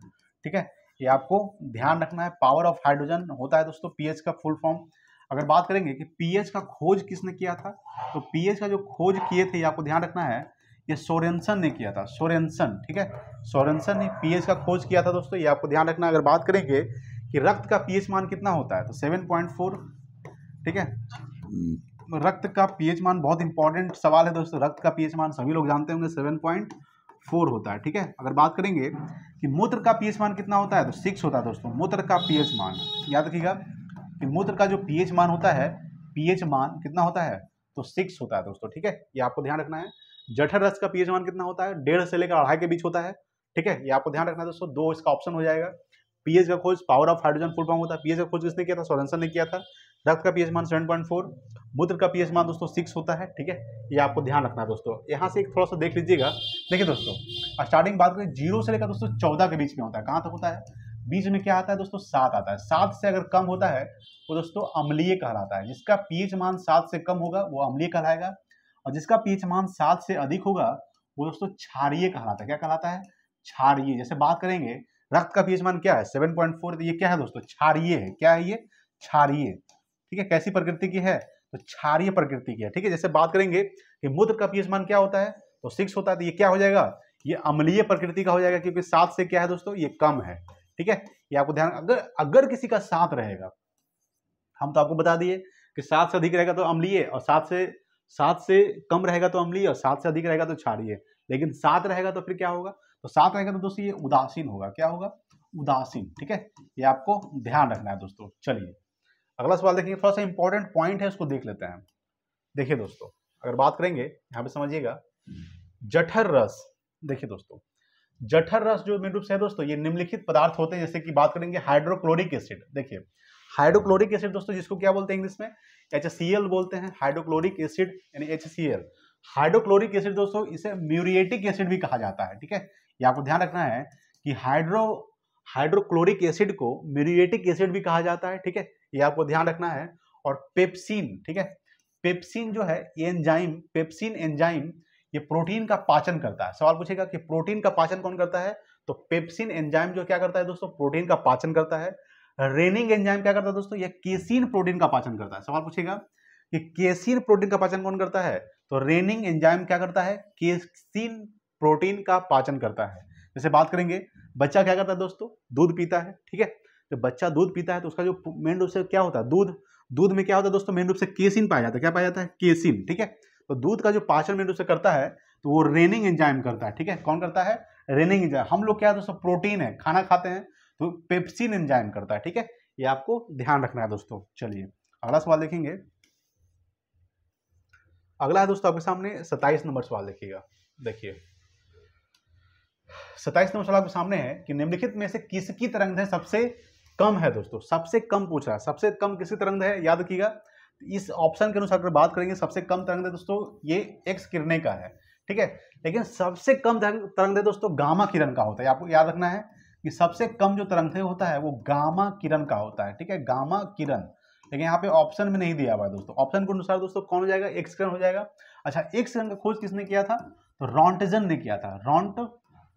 ठीक है ये आपको ध्यान रखना है पावर ऑफ हाइड्रोजन होता है दोस्तों पीएच का फुल फॉर्म अगर बात करेंगे कि पीएच का खोज किसने किया था तो पीएच का जो खोज किए थे ये आपको ध्यान रखना है ये सोरेंसन ने किया था सोरेंसन ठीक है सोरेंसन ने पीएच का खोज किया था दोस्तों ये आपको ध्यान रखना अगर बात करेंगे कि रक्त का पीएच मान कितना होता है तो सेवन पॉइंट फोर ठीक है हम्म। रक्त का पीएच मान बहुत इंपॉर्टेंट सवाल है दोस्तों रक्त का पीएच मान सभी लोग जानते होंगे सेवन पॉइंट फोर होता है ठीक है अगर बात करेंगे कि मूत्र का पीएच मान कितना होता है तो सिक्स होता है दोस्तों मूत्र का पीएच मान याद रखिएगा कि मूत्र का जो पीएच मान होता है पीएच मान कितना होता है तो सिक्स होता है दोस्तों ठीक है ये आपको ध्यान रखना है जठर रस का पीएच मान कितना होता है डेढ़ से लेकर अढ़ाई के बीच होता है ठीक है ये आपको ध्यान रखना दोस्तों दो इसका ऑप्शन हो जाएगा पीएच का खोज power of hydrogen full form होता है पीएच का खोज किसने किया था सोरेंसन ने किया था रक्त का पीएच मान सेवन पॉइंट फोर मूत्र का पीएच मान दोस्तों सिक्स होता है ठीक है ये आपको ध्यान रखना है दोस्तों यहाँ से एक थोड़ा सा देख लीजिएगा देखिए दोस्तों स्टार्टिंग बात करें जीरो से लेकर दोस्तों चौदह के बीच में होता है कहाँ तक होता है बीच में क्या आता है दोस्तों सात आता है सात से अगर कम होता है तो दोस्तों अम्लीय कहलाता है जिसका पीएच मान सात से कम होगा वो अम्लीय कहलाएगा और जिसका पीएच मान सात से अधिक होगा वो दोस्तों क्षारिय कहलाता है क्या कहलाता है क्षारिय जैसे बात करेंगे रक्त का पीएच मान क्या है सेवन पॉइंट फोर ये क्या है दोस्तों क्षारिय है क्या है ये क्षारिय ठीक है कैसी प्रकृति की है तो क्षारिय प्रकृति की है ठीक है जैसे बात करेंगे कि मूत्र का पीएच मान क्या होता है तो सिक्स होता है तो ये क्या हो जाएगा ये अम्लीय प्रकृति का हो जाएगा क्योंकि सात से क्या है दोस्तों ये कम है ठीक है ये आपको ध्यान अगर अगर किसी का सात रहेगा हम तो आपको बता दिए कि सात से अधिक रहेगा तो अम्लीय और सात से सात से कम रहेगा तो अम्लीय और सात से अधिक रहेगा तो क्षारीय लेकिन सात रहेगा तो फिर क्या होगा तो सात रहेगा तो दोस्तों ये उदासीन होगा क्या होगा उदासीन ठीक है ये आपको ध्यान रखना है दोस्तों चलिए अगला सवाल देखिए थोड़ा सा इंपॉर्टेंट पॉइंट है उसको देख लेते हैं देखिए दोस्तों अगर बात करेंगे यहाँ पे समझिएगा जठर रस देखिए दोस्तों जठर रस जो मेन रूप से है दोस्तों ये निम्नलिखित पदार्थ होते हैं जैसे कि बात करेंगे हाइड्रोक्लोरिक एसिड देखिए हाइड्रोक्लोरिक एसिड दोस्तों जिसको क्या बोलते हैं इंग्लिश में एच बोलते हैं हाइड्रोक्लोरिक एसिड यानी एच हाइड्रोक्लोरिक एसिड दोस्तों इसे म्यूरिएटिक एसिड भी कहा जाता है ठीक है ये आपको ध्यान रखना है कि हाइड्रो हाइड्रोक्लोरिक एसिड को म्यूरिएटिक एसिड भी कहा जाता है ठीक है ये आपको ध्यान रखना है और पेप्सिन ठीक है पेप्सिन जो है एंजाइम पेप्सिन एंजाइम ये प्रोटीन का पाचन करता है सवाल पूछेगा कि प्रोटीन का पाचन कौन करता है तो पेप्सिन एंजाइम जो क्या करता है दोस्तों प्रोटीन का पाचन करता है रेनिंग एंजाइम क्या करता है दोस्तों यह केसिन प्रोटीन का पाचन करता है सवाल पूछेगा कि केसिन प्रोटीन का पाचन कौन करता है तो रेनिंग एंजाइम क्या करता है केसिन प्रोटीन का पाचन करता है जैसे बात करेंगे बच्चा क्या करता है दोस्तों दूध पीता है ठीक है जब बच्चा दूध पीता है तो उसका जो मेन रूप से क्या होता है दूध दूध में क्या होता है दोस्तों मेन रूप से केसिन पाया जाता है क्या पाया जाता है केसिन ठीक है तो दूध का जो पाचन मेन रूप से करता है तो वो रेनिंग एंजाइम करता है ठीक है कौन करता है रेनिंग एंजाइम हम लोग क्या है दोस्तों प्रोटीन है खाना खाते हैं तो पेप्सिन एंजाइम करता है ठीक है ये आपको ध्यान रखना है दोस्तों चलिए अगला सवाल देखेंगे अगला है दोस्तों आपके सामने सत्ताईस नंबर सवाल देखिएगा देखिए सत्ताईस नंबर सवाल आपके सामने है कि निम्नलिखित में से किसकी तरंग है सबसे कम है दोस्तों सबसे कम पूछ रहा है सबसे कम किसकी तरंग है याद रखिएगा इस ऑप्शन के अनुसार अगर बात करेंगे सबसे कम तरंग है दोस्तों ये एक्स किरने का है ठीक है लेकिन सबसे कम तरंग दे दोस्तों गामा किरण का होता है आपको याद रखना है कि सबसे कम जो तरंगथे होता है वो गामा किरण का होता है ठीक है गामा किरण लेकिन यहाँ पे ऑप्शन में नहीं दिया हुआ है दोस्तों ऑप्शन के अनुसार दोस्तों कौन हो जाएगा एक्स किरण हो जाएगा अच्छा एक्स किरण का खोज किसने किया था तो रॉन्टजन ने किया था रॉन्ट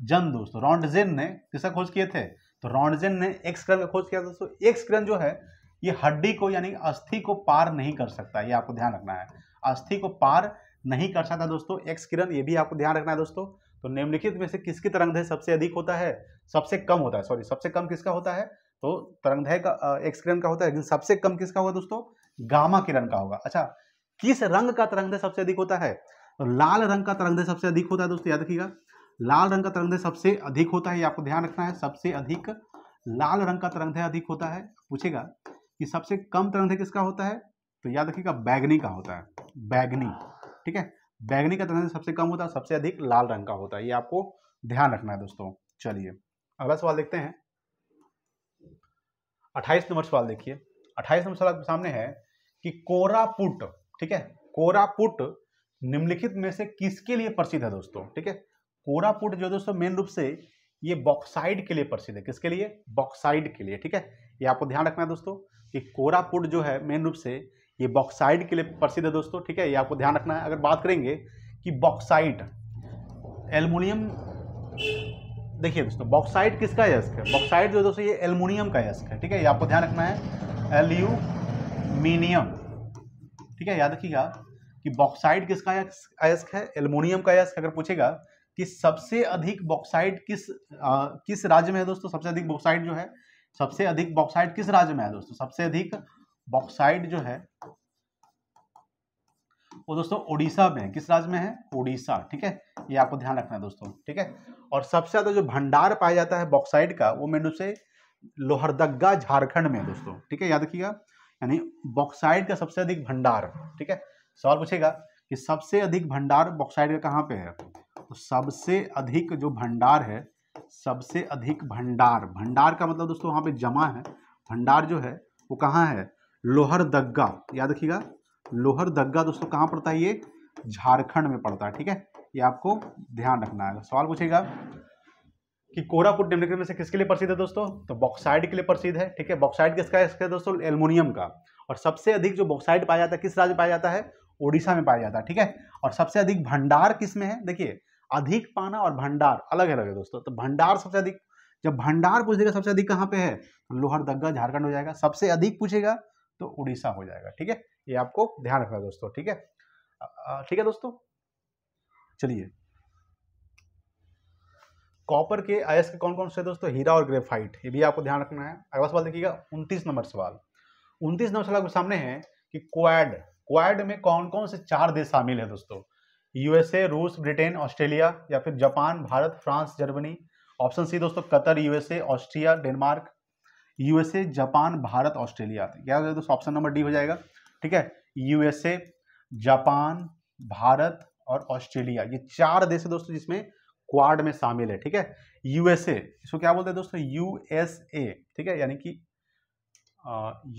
जन दोस्तों रॉन्टजेन ने किसका खोज किए थे तो रॉन्टजेन ने एक्स किरण का खोज किया था दोस्तों एक्स किरण जो है ये हड्डी को यानी अस्थि को पार नहीं कर सकता ये आपको ध्यान रखना है अस्थि को पार नहीं कर सकता दोस्तों एक्स किरण ये भी आपको ध्यान रखना है दोस्तों तो निम्नलिखित में से किसकी तरंगदैर्घ्य सबसे अधिक होता है सबसे कम होता है सॉरी सबसे कम किसका होता है तो तरंगदैर्घ्य का एक्स किरण का होता है लेकिन सबसे कम किसका होगा दोस्तों गामा किरण का होगा अच्छा किस रंग का तरंगदैर्घ्य सबसे अधिक होता है तो लाल रंग का तरंगदैर्घ्य सबसे अधिक होता है दोस्तों याद रखिएगा लाल रंग का तरंगदैर्घ्य सबसे अधिक होता है ये आपको ध्यान रखना है सबसे अधिक लाल रंग का तरंगदैर्घ्य अधिक होता है पूछेगा कि सबसे कम तरंगदैर्घ्य किसका होता है तो याद रखिएगा बैगनी का होता है बैगनी ठीक है बैगनी का तनाजन सबसे कम होता है सबसे अधिक लाल रंग का होता है ये आपको ध्यान रखना है दोस्तों चलिए अगला सवाल देखते हैं अट्ठाईस नंबर सवाल देखिए अट्ठाईस नंबर सवाल सामने है कि कोरापुट ठीक है कोरापुट निम्नलिखित में से किसके लिए प्रसिद्ध है दोस्तों ठीक है कोरापुट जो दोस्तों मेन रूप से ये बॉक्साइड के लिए प्रसिद्ध है किसके लिए बॉक्साइड के लिए ठीक है ये आपको ध्यान रखना है दोस्तों कि कोरापुट जो है मेन रूप से ये बॉक्साइड के लिए प्रसिद्ध है दोस्तों ठीक है ये आपको ध्यान रखना है अगर बात करेंगे कि बॉक्साइड एल्युमिनियम देखिए दोस्तों बॉक्साइड किसका यस्क है बॉक्साइड जो दोस्तों ये एल्युमिनियम का यस्क है ठीक है ये आपको ध्यान रखना है एल्यूमिनियम ठीक है याद रखिएगा कि बॉक्साइड किसका अयस्क है एल्युमिनियम का यस्क अगर पूछेगा कि सबसे अधिक बॉक्साइड किस आ, किस राज्य में है दोस्तों सबसे अधिक बॉक्साइड जो है सबसे अधिक बॉक्साइड किस राज्य में है दोस्तों सबसे अधिक बॉक्साइड जो है वो दोस्तों ओडिशा में किस राज्य में है ओडिशा ठीक है ये आपको ध्यान रखना है दोस्तों ठीक है और सबसे ज्यादा जो भंडार पाया जाता है बॉक्साइड का वो मेनू से लोहरदग्गा झारखंड में दोस्तों ठीक है याद रखिएगा यानी बॉक्साइड का सबसे अधिक भंडार ठीक है सवाल पूछेगा कि सबसे अधिक भंडार बॉक्साइड का कहाँ पे है तो सबसे अधिक जो भंडार है सबसे अधिक भंडार भंडार का मतलब दोस्तों वहाँ पे जमा है भंडार जो है वो कहाँ है लोहरदग्गा याद रखिएगा लोहरदग्गा दोस्तों कहाँ पड़ता है ये झारखंड में पड़ता है ठीक है ये आपको ध्यान रखना है सवाल पूछेगा कि कोरापुट निम्नलिखित में से किसके लिए प्रसिद्ध है दोस्तों तो बॉक्साइड के लिए प्रसिद्ध है ठीक है बॉक्साइड किसका है इसका दोस्तों एल्युमिनियम का और सबसे अधिक जो बॉक्साइड पाया जाता है किस राज्य में पाया जाता है ओडिशा में पाया जाता है ठीक है और सबसे अधिक भंडार किस में है देखिए अधिक पाना और भंडार अलग अलग है दोस्तों तो भंडार सबसे अधिक जब भंडार पूछेगा सबसे अधिक कहाँ पे है तो लोहरदग्गा झारखंड हो जाएगा सबसे अधिक पूछेगा तो उड़ीसा हो जाएगा ठीक है ये आपको ध्यान रखना दोस्तों ठीक है ठीक है दोस्तों चलिए कॉपर के आयस के कौन कौन से दोस्तों हीरा और ग्रेफाइट ये भी आपको ध्यान रखना है अगला सवाल देखिएगा उनतीस नंबर सवाल उन्तीस नंबर सवाल आपके सामने है कि क्वाड क्वाड में कौन कौन से चार देश शामिल है दोस्तों यूएसए रूस ब्रिटेन ऑस्ट्रेलिया या फिर Japan Bharat France Germany option C दोस्तों Qatar USA Austria Denmark USA Japan Bharat Australia क्या हो जाएगा दोस्तों ऑप्शन नंबर डी हो जाएगा ठीक है यूएसए जापान भारत और ऑस्ट्रेलिया ये चार देश है दोस्तों जिसमें क्वाड में शामिल है ठीक है यूएसए इसको क्या बोलते हैं दोस्तों यूएसए ठीक है यानी कि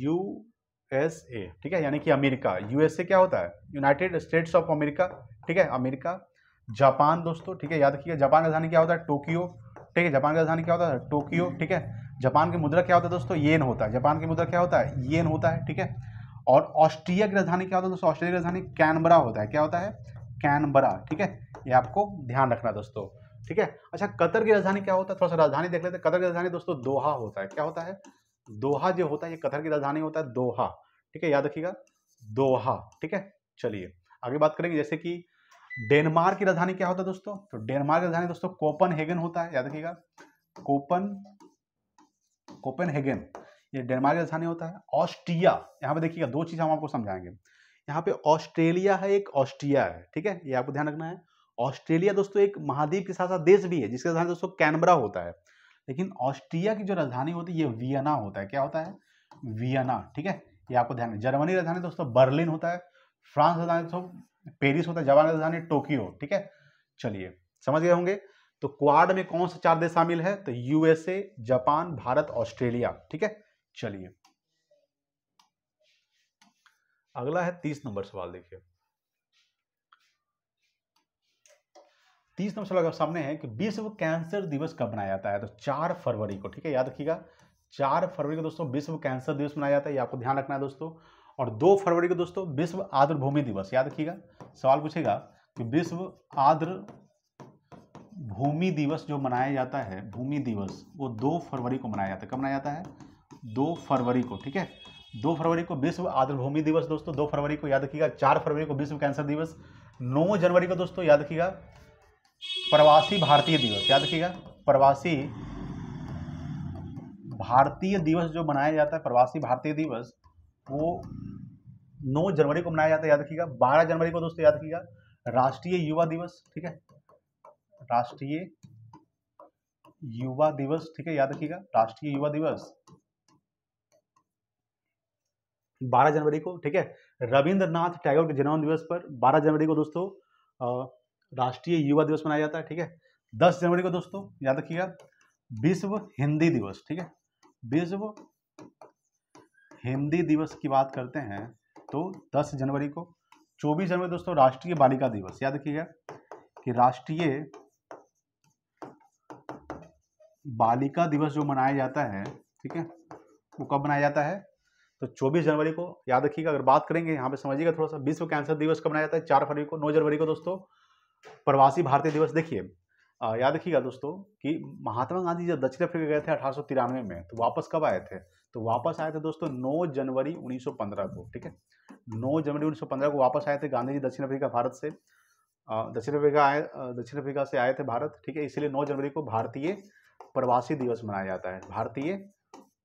यू एस ए ठीक है यानी कि अमेरिका यूएसए क्या होता है यूनाइटेड स्टेट्स ऑफ अमेरिका ठीक है अमेरिका जापान दोस्तों ठीक है याद रखिएगा जापान राजधानी क्या होता है टोक्यो ठीक है जापान की राजधानी क्या होता है टोक्यो हम्म। ठीक है जापान की मुद्रा क्या होता है दोस्तों येन होता है जापान की मुद्रा क्या होता है येन होता है ठीक है और ऑस्ट्रिया की राजधानी क्या होता है दोस्तों ऑस्ट्रिया की राजधानी कैनबरा होता है क्या होता है कैनबरा ठीक है ये आपको ध्यान रखना दोस्तों ठीक है अच्छा कतर की राजधानी क्या होता है थोड़ा सा राजधानी देख लेते हैं कतर की राजधानी दोस्तों दोहा होता है क्या होता है दोहा जो होता है ये कतर की राजधानी होता है दोहा ठीक है याद रखिएगा दोहा ठीक है चलिए आगे बात करेंगे जैसे कि डेनमार्क की राजधानी क्या होता है दोस्तों तो डेनमार्क की राजधानी दोस्तों हेगन होता है याद रखिएगा कोपन हेगन ये डेनमार्क की राजधानी होता है ऑस्ट्रिया यहाँ पे देखिएगा दो चीज हम आपको समझाएंगे यहाँ पे ऑस्ट्रेलिया है एक ऑस्ट्रिया है ठीक है ये आपको ध्यान रखना है ऑस्ट्रेलिया दोस्तों एक महाद्वीप के साथ साथ देश भी है जिसकी राजधानी दोस्तों कैनबरा होता है लेकिन ऑस्ट्रिया की जो राजधानी होती है ये वियना होता है क्या होता है वियना ठीक है ये आपको ध्यान जर्मनी राजधानी दोस्तों बर्लिन होता है फ्रांस राजधानी दोस्तों पेरिस होता है जापान राजधानी टोक्यो ठीक है चलिए समझ गए होंगे तो क्वाड में कौन सा चार देश शामिल है तो यूएसए जापान भारत ऑस्ट्रेलिया ठीक है चलिए अगला है तीस नंबर सवाल देखिए तीस नंबर सवाल सामने है कि विश्व कैंसर दिवस कब मनाया जाता है तो चार फरवरी को ठीक है याद रखिएगा चार फरवरी को दोस्तों विश्व कैंसर दिवस मनाया जाता है ये आपको ध्यान रखना है दोस्तों और दो फरवरी को दोस्तों विश्व आर्द्र भूमि दिवस याद रखिएगा सवाल पूछेगा कि विश्व आर्द्र भूमि दिवस जो मनाया जाता है भूमि दिवस वो दो फरवरी को मनाया जाता है कब मनाया जाता है दो फरवरी को ठीक है दो फरवरी को विश्व आर्द्र भूमि दिवस दोस्तों दो फरवरी को याद रखिएगा चार फरवरी को विश्व कैंसर दिवस नौ जनवरी को दोस्तों याद रखिएगा प्रवासी भारतीय दिवस याद रखिएगा प्रवासी भारतीय दिवस जो मनाया जाता है प्रवासी भारतीय दिवस वो 9 जनवरी को मनाया जाता है याद रखिएगा बारह जनवरी को दोस्तों याद रखिएगा राष्ट्रीय युवा दिवस ठीक है राष्ट्रीय युवा दिवस ठीक है याद रखिएगा राष्ट्रीय युवा दिवस 12 जनवरी को ठीक है रविंद्रनाथ टैगोर के जन्म दिवस पर 12 जनवरी को दोस्तों राष्ट्रीय युवा दिवस मनाया जाता है ठीक है 10 जनवरी को दोस्तों याद रखिएगा विश्व हिंदी दिवस ठीक है विश्व हिंदी दिवस की बात करते हैं तो 10 जनवरी को 24 जनवरी दोस्तों राष्ट्रीय बालिका दिवस याद रखिएगा कि राष्ट्रीय बालिका दिवस जो मनाया जाता है ठीक है वो कब मनाया जाता है तो 24 जनवरी को याद रखिएगा अगर बात करेंगे यहाँ पे समझिएगा थोड़ा सा विश्व कैंसर दिवस कब मनाया जाता है चार फरवरी को नौ जनवरी को दोस्तों प्रवासी भारतीय दिवस देखिए याद रखिएगा दोस्तों कि महात्मा गांधी जब दक्षिण अफ्रीका गए थे अठारह में तो वापस कब आए थे तो वापस आए थे दोस्तों 9 जनवरी 1915 को ठीक है 9 जनवरी 1915 को वापस आए थे गांधी जी दक्षिण अफ्रीका भारत से दक्षिण अफ्रीका आए दक्षिण अफ्रीका से आए थे भारत ठीक है इसीलिए 9 जनवरी को भारतीय प्रवासी दिवस मनाया जाता है भारतीय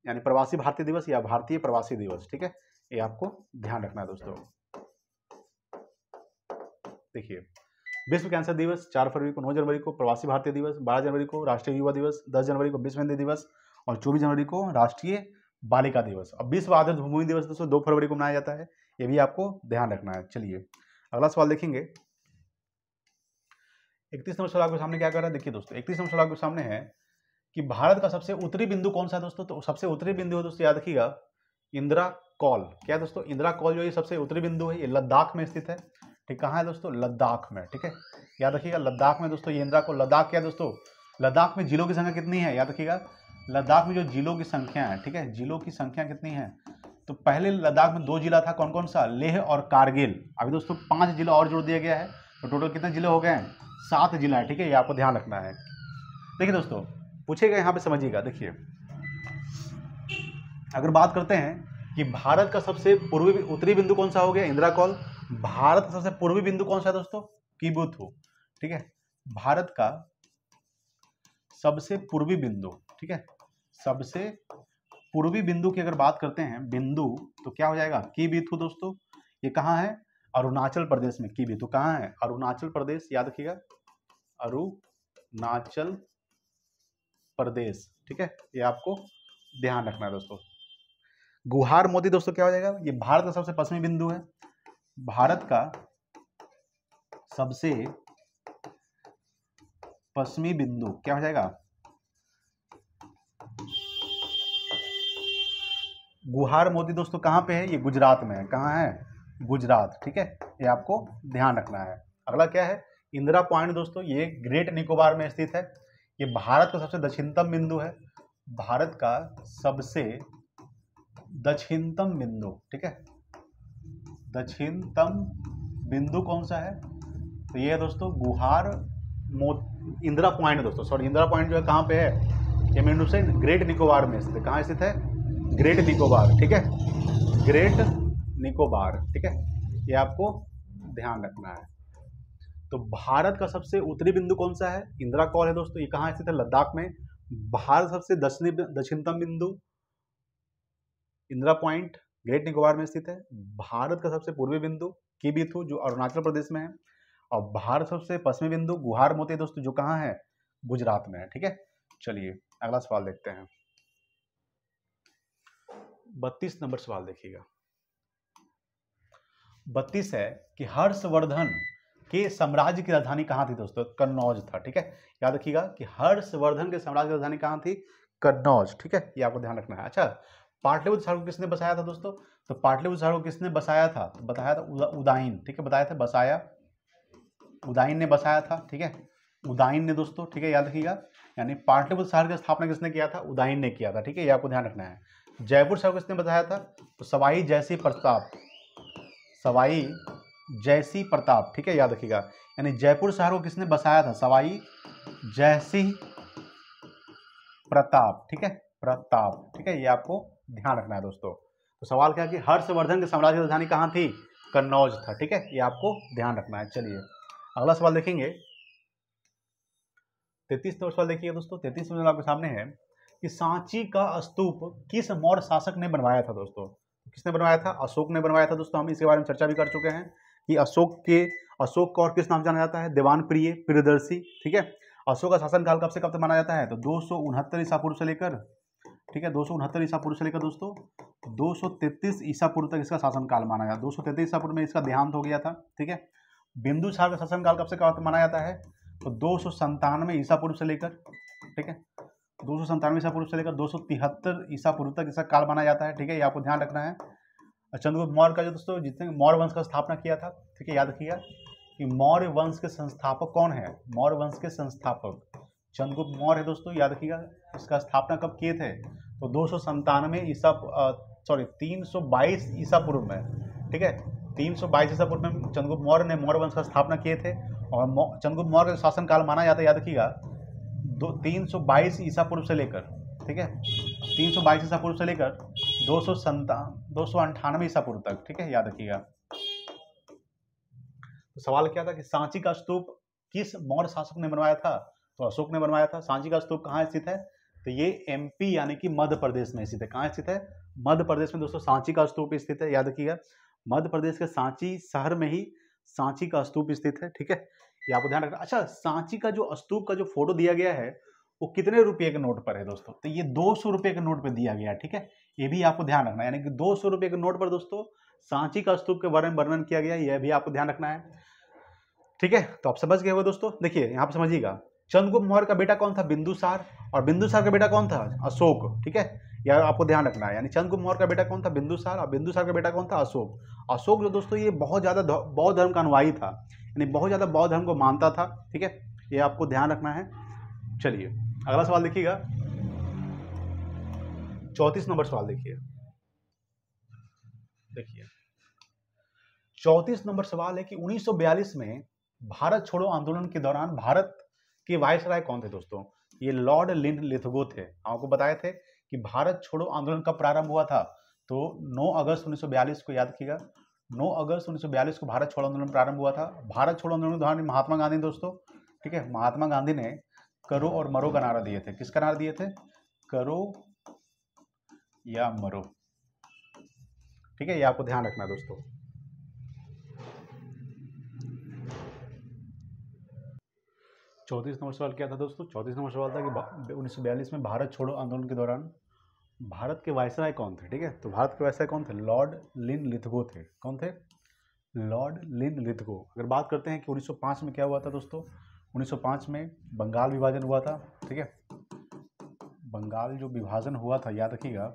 यानी प्रवासी भारतीय दिवस या भारतीय प्रवासी दिवस ठीक है ये आपको ध्यान रखना है दोस्तों देखिए विश्व कैंसर दिवस चार फरवरी को नौ जनवरी को प्रवासी भारतीय दिवस बारह जनवरी को राष्ट्रीय युवा दिवस दस जनवरी को विश्व हिंदी दिवस और चौबीस जनवरी को राष्ट्रीय बालिका दिवस और विश्व आदर्श भूमि दिवस दोस्तों दो फरवरी को मनाया जाता है ये भी आपको ध्यान रखना है चलिए अगला सवाल देखेंगे इकतीस नंबर सवाल आपके सामने क्या कर रहा है देखिए दोस्तों इकतीस नंबर सवाल आपके सामने है कि भारत का सबसे उत्तरी बिंदु कौन सा है दोस्तों तो सबसे उत्तरी बिंदु है दोस्तों याद रखिएगा इंदिरा कॉल क्या दोस्तों इंदिरा कॉल जो है सबसे उत्तरी बिंदु है ये लद्दाख में स्थित है ये कहाँ है दोस्तों लद्दाख में ठीक है याद रखिएगा लद्दाख में दोस्तों ये इंदिरा को लद्दाख क्या दोस्तों लद्दाख में जिलों की संख्या कितनी है याद रखिएगा लद्दाख में जो जिलों की संख्या है ठीक है जिलों की संख्या कितनी है तो पहले लद्दाख में दो जिला था कौन कौन सा लेह और कारगिल अभी दोस्तों पांच जिला और जोड़ दिया गया है तो टोटल कितने जिले हो गए हैं सात जिला है ठीक है ये आपको ध्यान रखना है देखिए दोस्तों पूछेगा यहाँ पे समझिएगा देखिए अगर बात करते हैं कि भारत का सबसे पूर्वी उत्तरी बिंदु कौन सा हो गया इंदिरा कॉल भारत का सबसे पूर्वी बिंदु कौन सा है दोस्तों कीबूथू ठीक है भारत का सबसे पूर्वी बिंदु ठीक है सबसे पूर्वी बिंदु की अगर बात करते हैं बिंदु तो क्या हो जाएगा की बीथू दोस्तों ये कहाँ है अरुणाचल प्रदेश में की बीथू तो कहाँ है अरुणाचल प्रदेश याद रखिएगा अरुणाचल प्रदेश ठीक है ये आपको ध्यान रखना है दोस्तों गुहार मोदी दोस्तों क्या हो जाएगा ये भारत का सबसे पश्चिमी बिंदु है भारत का सबसे पश्चिमी बिंदु क्या हो जाएगा गुहार मोदी दोस्तों कहां पे है ये गुजरात में है कहां है गुजरात ठीक है ये आपको ध्यान रखना है अगला क्या है इंदिरा पॉइंट दोस्तों ये ग्रेट निकोबार में स्थित है ये भारत का सबसे दक्षिणतम बिंदु है भारत का सबसे दक्षिणतम बिंदु ठीक है दक्षिणतम बिंदु कौन सा है तो ये है दोस्तों गुहार मोत इंदिरा पॉइंट दोस्तों सॉरी इंदिरा पॉइंट जो है कहाँ पे है ये रूप से ग्रेट निकोबार में स्थित है कहाँ स्थित है ग्रेट निकोबार ठीक है ग्रेट निकोबार ठीक है ये आपको ध्यान रखना है तो भारत का सबसे उत्तरी बिंदु कौन सा है इंदिरा कौल है दोस्तों ये कहाँ स्थित है लद्दाख में भारत सबसे दक्षिणी दक्षिणतम बिंदु इंदिरा पॉइंट ग्रेट निकोबार में स्थित है भारत का सबसे पूर्वी बिंदु कीबिथू जो अरुणाचल प्रदेश में है और भारत सबसे पश्चिमी बिंदु गुहार मोती दोस्तों जो कहाँ है गुजरात में है ठीक है चलिए अगला सवाल देखते हैं बत्तीस नंबर सवाल देखिएगा बत्तीस है कि हर्षवर्धन के साम्राज्य की राजधानी कहां थी दोस्तों कन्नौज था ठीक है याद रखिएगा कि हर्षवर्धन के साम्राज्य की राजधानी कहां थी कन्नौज ठीक है ये आपको ध्यान रखना है अच्छा पाटलिपुत्र सागर को किसने बसाया था दोस्तों तो पाटलिपुत्र सागर को किसने बसाया था तो बताया था उदाइन ठीक है बताया था बसाया उदाइन ने बसाया था ठीक है उदाइन ने दोस्तों ठीक है याद रखिएगा यानी पाटलिपुत्र शहर की स्थापना किसने किया था उदाइन ने किया था ठीक है यह आपको ध्यान रखना है जयपुर शहर किसने बताया था तो सवाई जैसी प्रताप सवाई जैसी प्रताप ठीक है याद रखिएगा यानी जयपुर शहर को किसने बसाया था सवाई जैसी प्रताप ठीक है प्रताप ठीक है ये आपको ध्यान रखना है दोस्तों तो सवाल क्या है कि हर्षवर्धन के साम्राज्य राजधानी कहाँ थी कन्नौज था ठीक है ये आपको ध्यान रखना है चलिए अगला सवाल देखेंगे तैतीस नंबर सवाल देखिए दोस्तों तैतीस नंबर आपके सामने है कि सांची का स्तूप किस मौर्य शासक ने बनवाया था दोस्तों तो किसने बनवाया था अशोक ने बनवाया था दोस्तों हम इसके बारे में चर्चा भी कर चुके हैं कि अशोक के अशोक को और किस नाम जाना जाता है देवान प्रिय प्रियदर्शी ठीक है अशोक का शासनकाल कब से कब तक माना जाता है तो दो सौ ईसा पूर्व से लेकर ठीक है दो सौ उनहत्तर ईसा पूर्व से लेकर दोस्तों दो सौ तैतीस ईसा पूर्व तक इसका शासनकाल माना गया दो सौ तैतीस ईसा पूर्व में इसका देहांत हो गया था ठीक है बिंदुसार का शासनकाल कब से कब माना जाता है तो दो सौ संतानवे ईसा पूर्व से लेकर ठीक है दो सौ संतानवे ईसा पूर्व से लेकर दो सौ तिहत्तर ईसा पूर्व तक इसका काल माना जाता है ठीक है ये आपको ध्यान रखना है चंद्रगुप्त मौर्य का जो दोस्तों जितने मौर्य वंश का स्थापना किया था ठीक है याद रखिएगा कि मौर्य वंश के संस्थापक कौन है मौर्य वंश के संस्थापक चंद्रगुप्त मौर्य है दोस्तों याद रखिएगा इसका स्थापना कब किए थे तो दो सौ संतानवे ईसा सॉरी तीन सौ बाईस ईसा पूर्व में ठीक है तीन सौ बाईस ईसा पूर्व में चंद्रगुप्त मौर्य ने मौर्य वंश का स्थापना किए थे और चंद्रगुप्त मौर्य का शासन काल माना जाता है याद रखिएगा दो तीन सौ बाईस ईसा पूर्व से लेकर ठीक है तीन सौ बाईस ईसा पूर्व से लेकर दो सौ संतान दो सौ अंठानवे ईसा पूर्व तक ठीक है याद रखिएगा तो सवाल क्या था कि सांची का स्तूप किस मौर्य शासक ने बनवाया था तो अशोक ने बनवाया था सांची का स्तूप कहाँ स्थित है तो ये एमपी यानी कि मध्य प्रदेश में स्थित है कहाँ स्थित है मध्य प्रदेश में दोस्तों सांची का स्तूप स्थित है याद रखिएगा मध्य प्रदेश के सांची शहर में ही सांची का स्तूप स्थित है ठीक है ये आपको ध्यान रखना अच्छा सांची का जो स्तूप का जो फोटो दिया गया है वो कितने रुपये के नोट पर है दोस्तों तो ये दो सौ रुपये के नोट पर दिया गया है ठीक है ये भी आपको ध्यान रखना यानी कि दो सौ रुपये के नोट पर दोस्तों सांची का स्तूप के बारे में वर्णन किया गया यह भी आपको ध्यान रखना है ठीक है तो आप समझ गए हो दोस्तों देखिए यहाँ पर समझिएगा चंद्रगुप्त मौर्य का बेटा कौन था बिंदुसार और बिंदुसार का बेटा कौन था अशोक ठीक है यह आपको ध्यान रखना है यानी चंद्रगुप्त मौर्य का बेटा कौन था बिंदुसार और बिंदुसार का बेटा कौन था अशोक अशोक जो दोस्तों ये बहुत ज़्यादा बौद्ध धर्म का अनुवाई था यानी बहुत ज़्यादा बौद्ध धर्म को मानता था ठीक है ये आपको ध्यान रखना है चलिए अगला सवाल देखिएगा चौंतीस नंबर सवाल देखिए देखिए चौंतीस नंबर सवाल है कि 1942 में भारत छोड़ो आंदोलन के दौरान भारत ये वाइस राय कौन थे दोस्तों ये लॉर्ड लिन लिथगो थे आपको बताए थे कि भारत छोड़ो आंदोलन का प्रारंभ हुआ था तो 9 अगस्त 1942 को याद किया 9 अगस्त 1942 को भारत छोड़ो आंदोलन प्रारंभ हुआ था भारत छोड़ो आंदोलन उदाहरण महात्मा गांधी दोस्तों ठीक है महात्मा गांधी ने करो और मरो का नारा दिए थे किसका नारा दिए थे करो या मरो ठीक है ये आपको ध्यान रखना दोस्तों चौंतीस नंबर सवाल क्या था दोस्तों चौंतीस नंबर सवाल था कि उन्नीस में भारत छोड़ो आंदोलन के दौरान भारत के वायसराय कौन थे ठीक है तो भारत के वायसराय कौन थे लॉर्ड लिन लिथगो थे कौन थे लॉर्ड लिन लिथगो अगर बात करते हैं कि 1905 में क्या हुआ था दोस्तों 1905 में बंगाल विभाजन हुआ था ठीक है बंगाल जो विभाजन हुआ था याद रखिएगा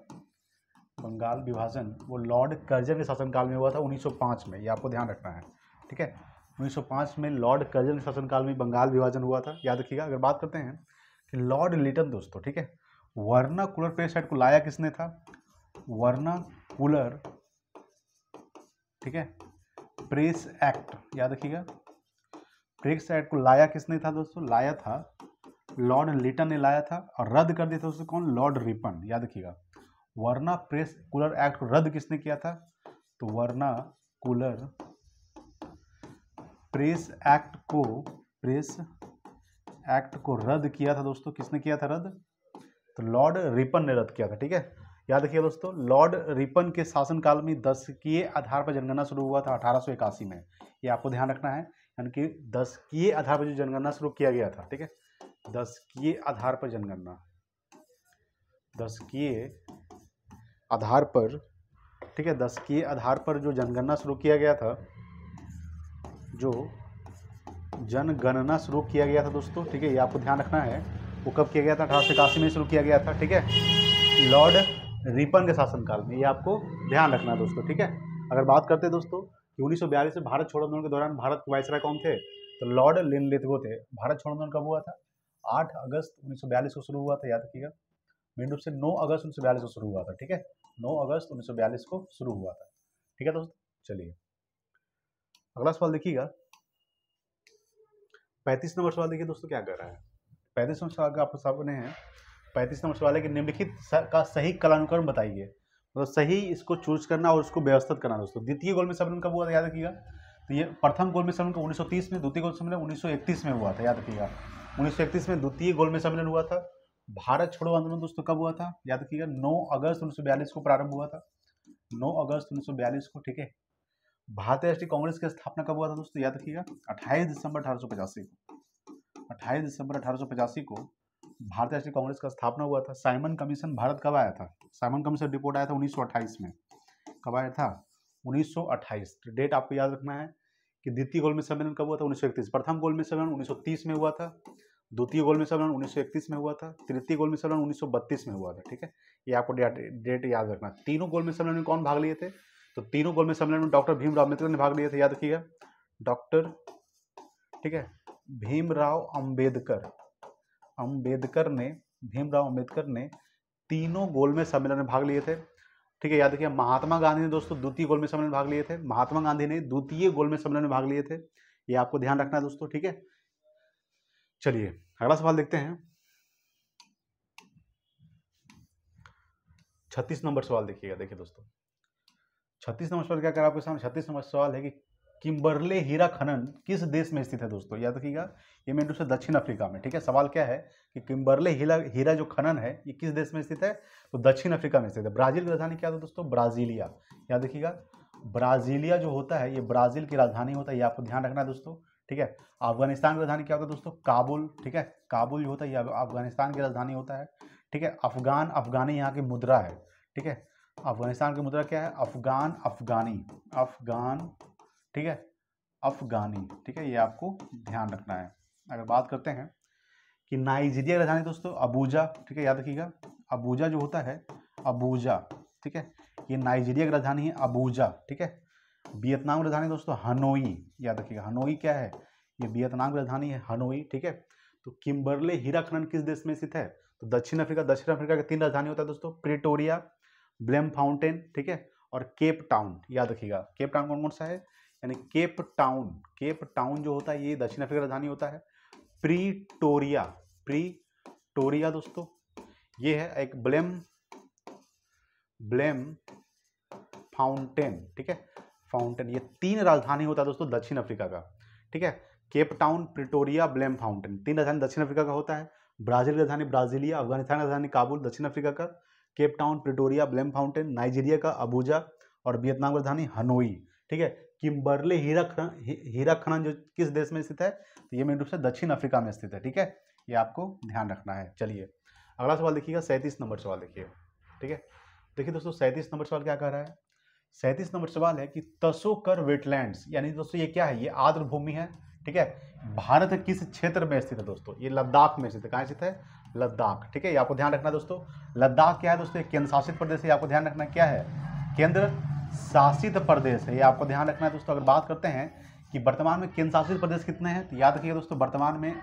बंगाल विभाजन वो लॉर्ड कर्जन के शासनकाल में हुआ था 1905 में ये आपको ध्यान रखना है ठीक है 1905 में लॉर्ड कर्जन शासनकाल में बंगाल विभाजन हुआ था याद रखिएगा अगर बात करते हैं कि लॉर्ड लिटन दोस्तों ठीक है वर्ना कूलर पेस्ट को लाया किसने था वर्ना कूलर ठीक है प्रेस एक्ट याद रखिएगा प्रेस एक्ट को लाया किसने था दोस्तों लाया था लॉर्ड लिटन ने लाया था और रद्द कर दिया था उसको कौन लॉर्ड रिपन याद रखिएगा वर्ना प्रेस कूलर एक्ट को रद्द किसने किया था तो वर्ना कूलर प्रेस एक्ट को प्रेस एक्ट को रद्द किया था दोस्तों किसने किया था रद्द तो लॉर्ड रिपन ने रद्द किया था ठीक है याद रखिए दोस्तों लॉर्ड रिपन के शासनकाल में दस दशकीय आधार पर जनगणना शुरू हुआ था अठारह में ये आपको ध्यान रखना है यानी कि दस दशकीय आधार पर जो जनगणना शुरू किया गया था ठीक है दस दशकीय आधार पर जनगणना दस दशकीय आधार पर ठीक है दस के आधार पर जो जनगणना शुरू किया गया था जो जनगणना शुरू किया गया था दोस्तों ठीक है ये आपको ध्यान रखना है वो कब किया गया था अठारह सौ में शुरू किया गया था ठीक है लॉर्ड रिपन के शासनकाल में ये आपको ध्यान रखना है दोस्तों ठीक है अगर बात करते हैं दोस्तों कि उन्नीस से भारत छोड़ो आंदोलन के दौरान भारत के वायसराय कौन थे तो लॉर्ड लिन थे भारत छोड़ो आंदोलन कब हुआ था आठ अगस्त उन्नीस को शुरू हुआ था याद रखिएगा मेन रूप से नौ अगस्त उन्नीस को शुरू हुआ था ठीक है नौ अगस्त उन्नीस को शुरू हुआ था ठीक है दोस्तों चलिए अगला सवाल देखिएगा पैंतीस नंबर सवाल देखिए दोस्तों क्या कर रहा है पैंतीस नंबर सवाल आपके सामने है पैंतीस नंबर सवाल है कि निम्नलिखित का सही कलानुकरण बताइए मतलब तो सही इसको चूज करना और उसको व्यवस्थित करना दोस्तों द्वितीय गोल में सम्मेलन कब हुआ था याद रखिएगा तो ये प्रथम गोल में सम्मेलन का 1930 में द्वितीय गोल सम्मेलन 1931 में हुआ था याद रखिएगा 1931 में द्वितीय गोल में सम्मेलन हुआ था भारत छोड़ो आंदोलन दोस्तों कब हुआ था याद रखिएगा नौ अगस्त उन्नीस को प्रारंभ हुआ था नौ अगस्त उन्नीस को ठीक है भारतीय राष्ट्रीय कांग्रेस की स्थापना कब हुआ था दोस्तों याद रखिएगा 28 दिसंबर अठारह को 28 दिसंबर अठारह को भारतीय राष्ट्रीय कांग्रेस का स्थापना हुआ था साइमन कमीशन भारत कब आया था साइमन कमीशन रिपोर्ट आया था अट्ठाईस में कब आया था उन्नीस 1928 तो डेट आपको याद रखना है कि द्वितीय गोलमेज सम्मेलन कब हुआ था उन्नीस प्रथम गोलमेज सम्मेलन तीस में हुआ था द्वितीय गोलमेज सम्मेलन इकतीस में हुआ था तृतीय गोलमेज सम्मेलन बत्तीस में हुआ था ठीक है ये आपको डेट याद रखना तीनों गोलमेज सम्मेलन में कौन भाग लिए थे तो तीनों गोल में सम्मेलन में डॉक्टर भीमराव अम्बेडकर ने भाग लिया था याद रखिएगा डॉक्टर ठीक है भीमराव अंबेडकर अंबेडकर ने भीमराव अंबेडकर ने तीनों गोल में सम्मेलन में भाग लिए थे ठीक है याद रखिए महात्मा गांधी ने दोस्तों द्वितीय गोल में सम्मेलन में भाग लिए थे महात्मा गांधी ने द्वितीय गोल में सम्मेलन में भाग लिए थे ये आपको ध्यान रखना है दोस्तों ठीक है चलिए अगला सवाल देखते हैं छत्तीस नंबर सवाल देखिएगा देखिए दोस्तों छत्तीस नंबर सवाल क्या कर आपके सामने छत्तीस नंबर सवाल है कि किम्बरले हीरा खनन किस देश में स्थित है दोस्तों याद रखिएगा ये मेन रूप से दक्षिण अफ्रीका में ठीक है सवाल क्या है कि किम्बरले हीरा हीरा जो खनन है ये किस देश में स्थित है तो दक्षिण अफ्रीका में स्थित है ब्राजील की राजधानी क्या था दोस्तों ब्राजीलिया याद रखिएगा ब्राजीलिया जो होता है ये ब्राजील की राजधानी होता है ये आपको ध्यान रखना है दोस्तों ठीक है अफगानिस्तान की राजधानी क्या होता है दोस्तों काबुल ठीक है काबुल जो होता है ये अफगानिस्तान की राजधानी होता है ठीक है अफगान अफगानी यहाँ की मुद्रा है ठीक है अफगानिस्तान की मुद्रा क्या है अफगान अफगानी अफगान ठीक है अफगानी ठीक है ये आपको ध्यान रखना है अगर बात करते हैं कि नाइजीरिया की राजधानी दोस्तों अबूजा ठीक है याद रखिएगा अबूजा जो होता है अबूजा ठीक है ये नाइजीरिया की राजधानी है अबूजा ठीक है वियतनाम की राजधानी दोस्तों हनोई याद रखिएगा हनोई क्या है ये वियतनाम की राजधानी है हनोई ठीक है तो किम्बरले हीरा खनन किस देश में स्थित है तो दक्षिण अफ्रीका दक्षिण अफ्रीका के तीन राजधानी होता है दोस्तों प्रिटोरिया ब्लेम फाउंटेन ठीक है और केप टाउन याद रखिएगा केप टाउन कौन कौन सा है यानी केप टाउन केप टाउन जो होता है ये दक्षिण अफ्रीका राजधानी होता है प्रीटोरिया प्रीटोरिया दोस्तों ये है एक ब्लेम ब्लेम फाउंटेन ठीक है फाउंटेन ये तीन राजधानी होता है दोस्तों दक्षिण अफ्रीका का ठीक है Cape Town Pretoria Bloemfontein तीन राजधानी दक्षिण अफ्रीका का होता है ब्राजील की राजधानी ब्राजीलिया अफगानिस्तान राजधानी काबुल दक्षिण अफ्रीका का Cape Town Pretoria Bloemfontein Nigeria का अबूजा और वियतनाम की राजधानी हनोई ठीक है किम्बरले हीरा खनन ही, हीरा खनन जो किस देश में स्थित है तो ये मेन रूप से दक्षिण अफ्रीका में स्थित है ठीक है ये आपको ध्यान रखना है चलिए अगला सवाल देखिएगा सैंतीस नंबर सवाल देखिए ठीक है देखिए दोस्तों सैंतीस नंबर सवाल क्या कह रहा है सैंतीस नंबर सवाल है कि तसोकर वेटलैंड्स यानी दोस्तों ये क्या है ये आर्द्र भूमि है ठीक है भारत किस क्षेत्र में स्थित है दोस्तों ये लद्दाख में स्थित है कहाँ स्थित है लद्दाख ठीक है आपको ध्यान रखना दोस्तों लद्दाख क्या है दोस्तों केंद्र शासित प्रदेश है आपको ध्यान रखना क्या है केंद्र शासित प्रदेश है ये आपको ध्यान रखना है दोस्तों अगर बात करते हैं कि वर्तमान में केंद्र शासित प्रदेश कितने हैं तो याद रखिए दोस्तों वर्तमान में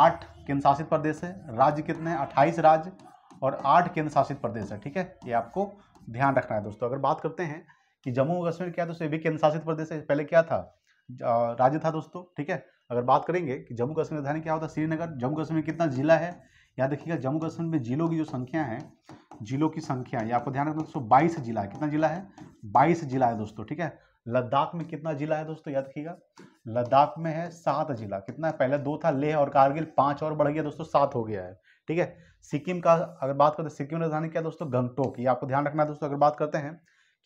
आठ केंद्र शासित प्रदेश है राज्य कितने हैं अट्ठाईस राज्य और आठ केंद्र शासित प्रदेश है ठीक है ये आपको ध्यान रखना है दोस्तों अगर बात करते हैं कि जम्मू कश्मीर क्या दोस्तों ये भी केंद्र शासित प्रदेश है पहले क्या था राज्य था दोस्तों ठीक है अगर बात करेंगे कि जम्मू कश्मीर राजधानी क्या होता है श्रीनगर जम्मू कश्मीर कितना जिला है याद रखिएगा जम्मू कश्मीर में जिलों की जो संख्या है जिलों की संख्या है आपको ध्यान रखना दोस्तों बाईस जिला है कितना जिला है बाईस जिला है दोस्तों ठीक है लद्दाख में कितना जिला है दोस्तों याद रखिएगा लद्दाख में है सात जिला कितना है पहले दो था लेह और कारगिल पांच और बढ़ गया दोस्तों सात हो गया है ठीक है सिक्किम का अगर बात करते हैं सिक्किम राजधानी क्या है दोस्तों गंगटोक ये आपको ध्यान रखना है दोस्तों अगर बात करते हैं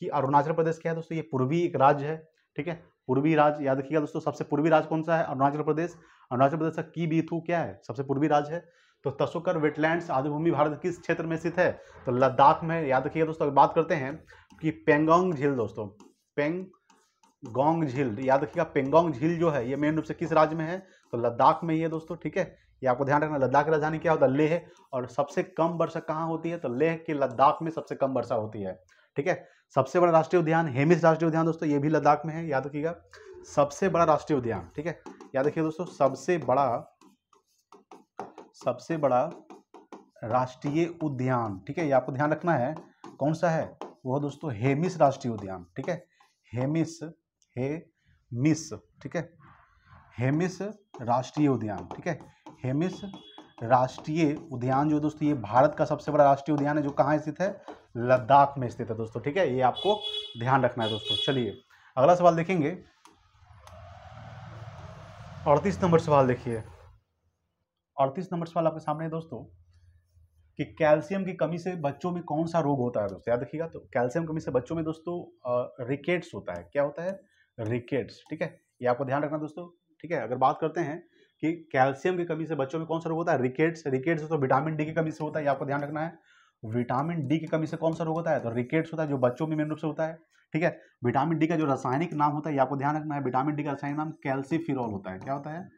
कि अरुणाचल प्रदेश क्या है दोस्तों ये पूर्वी एक राज्य है ठीक है पूर्वी राज्य याद रखिएगा दोस्तों सबसे पूर्वी राज्य कौन सा है अरुणाचल प्रदेश अरुणाचल प्रदेश का की बीथू क्या है सबसे पूर्वी राज्य है तो तसुकर वेटलैंड्स आदिभूमि भारत किस क्षेत्र में स्थित है तो लद्दाख में याद रखिएगा दोस्तों अगर बात करते हैं कि पेंगोंग झील दोस्तों पेंगोंग झील याद रखिएगा पेंगोंग झील जो है ये मेन रूप से किस राज्य में है तो लद्दाख में ही है दोस्तों ठीक है ये आपको ध्यान रखना लद्दाख की राजधानी क्या होता है लेह और सबसे कम वर्षा कहाँ होती है तो लेह के लद्दाख में सबसे कम वर्षा होती है ठीक है सबसे बड़ा राष्ट्रीय उद्यान हेमिस राष्ट्रीय उद्यान दोस्तों ये भी लद्दाख में है याद रखिएगा सबसे बड़ा राष्ट्रीय उद्यान ठीक है याद रखिए दोस्तों सबसे बड़ा सबसे बड़ा राष्ट्रीय उद्यान ठीक है ये आपको ध्यान रखना है कौन सा है वो है दोस्तों हेमिस राष्ट्रीय उद्यान ठीक है हेमिस हे मिस ठीक है हेमिस राष्ट्रीय उद्यान ठीक है हेमिस राष्ट्रीय उद्यान जो दोस्तों ये भारत का सबसे बड़ा राष्ट्रीय उद्यान है जो कहाँ स्थित है लद्दाख में स्थित है दोस्तों ठीक है ये आपको ध्यान रखना है दोस्तों चलिए अगला सवाल देखेंगे अड़तीस नंबर सवाल देखिए अड़तीस नंबर सवाल आपके सामने है दोस्तों कि कैल्शियम की कमी से बच्चों में कौन सा रोग होता है दोस्तों याद रखिएगा तो कैल्शियम कमी से बच्चों में दोस्तों रिकेट्स होता है क्या होता है रिकेट्स ठीक है ये आपको ध्यान रखना दोस्तों ठीक है अगर बात करते हैं कि कैल्शियम की कमी से बच्चों में कौन सा रोग होता है रिकेट्स रिकेट्स तो विटामिन डी की कमी से होता है ये आपको ध्यान रखना है विटामिन डी की कमी से कौन सा रोग होता है तो रिकेट्स होता है जो बच्चों में मेन रूप से होता है ठीक है विटामिन डी का जो रासायनिक नाम होता है ये आपको ध्यान रखना है विटामिन डी का रासायनिक नाम कैल्सीफिरॉल होता है क्या होता है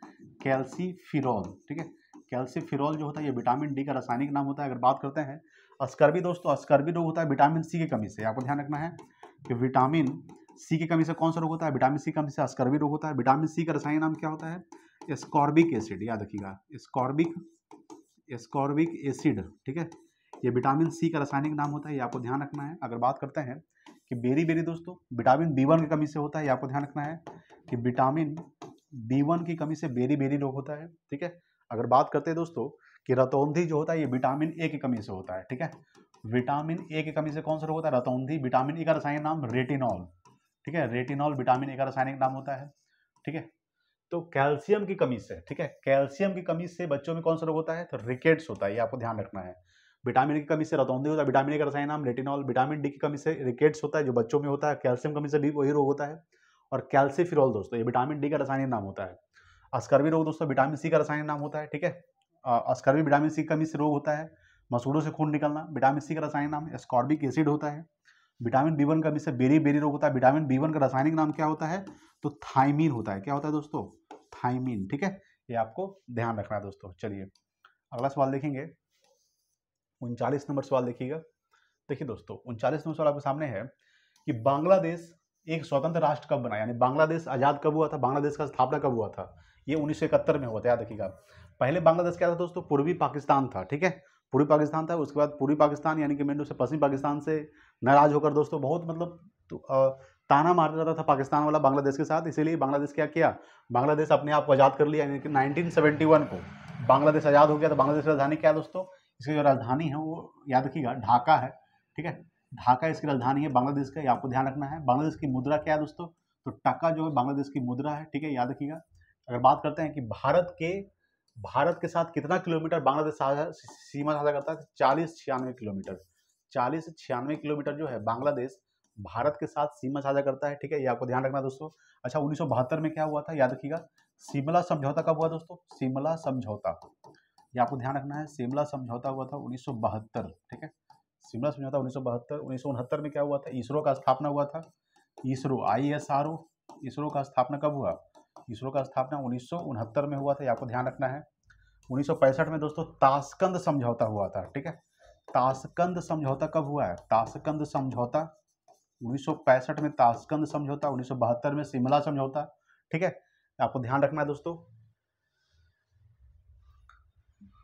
कैल्सीफिरॉल ठीक है कैल्सीफिरॉल जो होता है ये विटामिन डी का रासायनिक नाम होता है अगर बात करते हैं अस्कर्बी दोस्तों अस्कर्बी रोग होता है विटामिन सी की कमी से आपको ध्यान रखना है कि विटामिन सी की कमी से कौन सा रोग होता है विटामिन सी कमी से अस्कर्बी रोग होता है विटामिन सी का रासायनिक नाम क्या होता है स्कॉर्बिक एसिड याद रखिएगा स्कॉर्बिक स्कॉर्बिक एसिड ठीक है ये विटामिन सी का रासायनिक नाम होता है ये आपको ध्यान रखना है अगर बात करते हैं कि बेरी बेरी दोस्तों विटामिन बी वन की कमी से होता है ये आपको ध्यान रखना है कि विटामिन बी वन की कमी से बेरी बेरी रोग होता है ठीक है अगर बात करते हैं दोस्तों कि रतौंधी जो होता है ये विटामिन ए की कमी से होता है ठीक है विटामिन ए की कमी से कौन सा रोग होता है रतौंधी विटामिन ए का रासायनिक नाम रेटिनॉल ठीक है रेटिनॉल विटामिन ए का रासायनिक नाम होता है ठीक है तो कैल्शियम की कमी से ठीक है कैल्शियम की कमी से बच्चों में कौन सा रोग होता है तो रिकेट्स होता है ये आपको ध्यान रखना है विटामिन की कमी से रतौंधी होता है विटामिन ए का रसायन नाम रेटिनॉल विटामिन डी की कमी से रिकेट्स होता है जो बच्चों में होता है कैल्शियम कमी से भी वही रोग होता है और कैल्सिफिरॉल दोस्तों ये विटामिन डी का रासायनिक नाम होता है अस्कर्वी रोग दोस्तों विटामिन सी का रसायनिक नाम होता है ठीक है अस्कर्वी विटामिन सी कमी से रोग होता है मसूड़ों से खून निकलना विटामिन सी का रसायनिक नाम स्कॉर्बिक एसिड होता है विटामिन बी वन कमी से बेरी बेरी रोग होता है विटामिन बी वन का रासायनिक नाम क्या होता है तो थाइमीन होता है क्या होता है दोस्तों थाइमीन ठीक है ये आपको ध्यान रखना है दोस्तों चलिए अगला सवाल देखेंगे उनचालीस नंबर सवाल देखिएगा देखिए दोस्तों उनचालीस नंबर सवाल आपके सामने है कि बांग्लादेश एक स्वतंत्र राष्ट्र कब बना यानी बांग्लादेश आज़ाद कब हुआ था बांग्लादेश का स्थापना कब हुआ था ये उन्नीस में हुआ था याद रखिएगा पहले बांग्लादेश क्या था दोस्तों पूर्वी पाकिस्तान था ठीक है पूर्वी पाकिस्तान था उसके बाद पूर्वी पाकिस्तान यानी कि मेन से पश्चिम पाकिस्तान से नाराज होकर दोस्तों बहुत मतलब तो, ताना मार जाता था पाकिस्तान वाला बांग्लादेश के साथ इसीलिए बांग्लादेश क्या किया बांग्लादेश अपने आप को आज़ाद कर लिया यानी कि 1971 को बांग्लादेश आज़ाद हो गया था तो बांग्लादेश राजधानी क्या दोस्तों इसकी जो राजधानी है वो याद रखिएगा ढाका है ठीक है ढाका इसकी राजधानी है बांग्लादेश का ये आपको ध्यान रखना है बांग्लादेश की मुद्रा क्या है दोस्तों तो टका जो है बांग्लादेश की मुद्रा है ठीक है याद रखिएगा अगर बात करते हैं कि भारत के भारत के साथ कितना किलोमीटर बांग्लादेश सीमा साझा करता है चालीस छियानवे किलोमीटर चालीस छियानवे किलोमीटर जो है बांग्लादेश भारत के साथ सीमा साझा करता है ठीक है ये आपको ध्यान रखना दोस्तों अच्छा उन्नीस में क्या हुआ था याद रखिएगा शिमला समझौता कब हुआ दोस्तों शिमला समझौता ये आपको ध्यान रखना है शिमला समझौता हुआ था उन्नीस ठीक है शिमला समझौता उन्नीस सौ बहत्तर में क्या हुआ था इसरो का स्थापना हुआ था इसरो आई इसरो का स्थापना कब हुआ इसरो का स्थापना उन्नीस में हुआ था आपको ध्यान रखना है उन्नीस में दोस्तों ताशकंद समझौता हुआ था ठीक है ताशकंद समझौता कब हुआ है ताशकंद समझौता उन्नीस में ताशकंद समझौता उन्नीस में शिमला समझौता ठीक है आपको ध्यान रखना है दोस्तों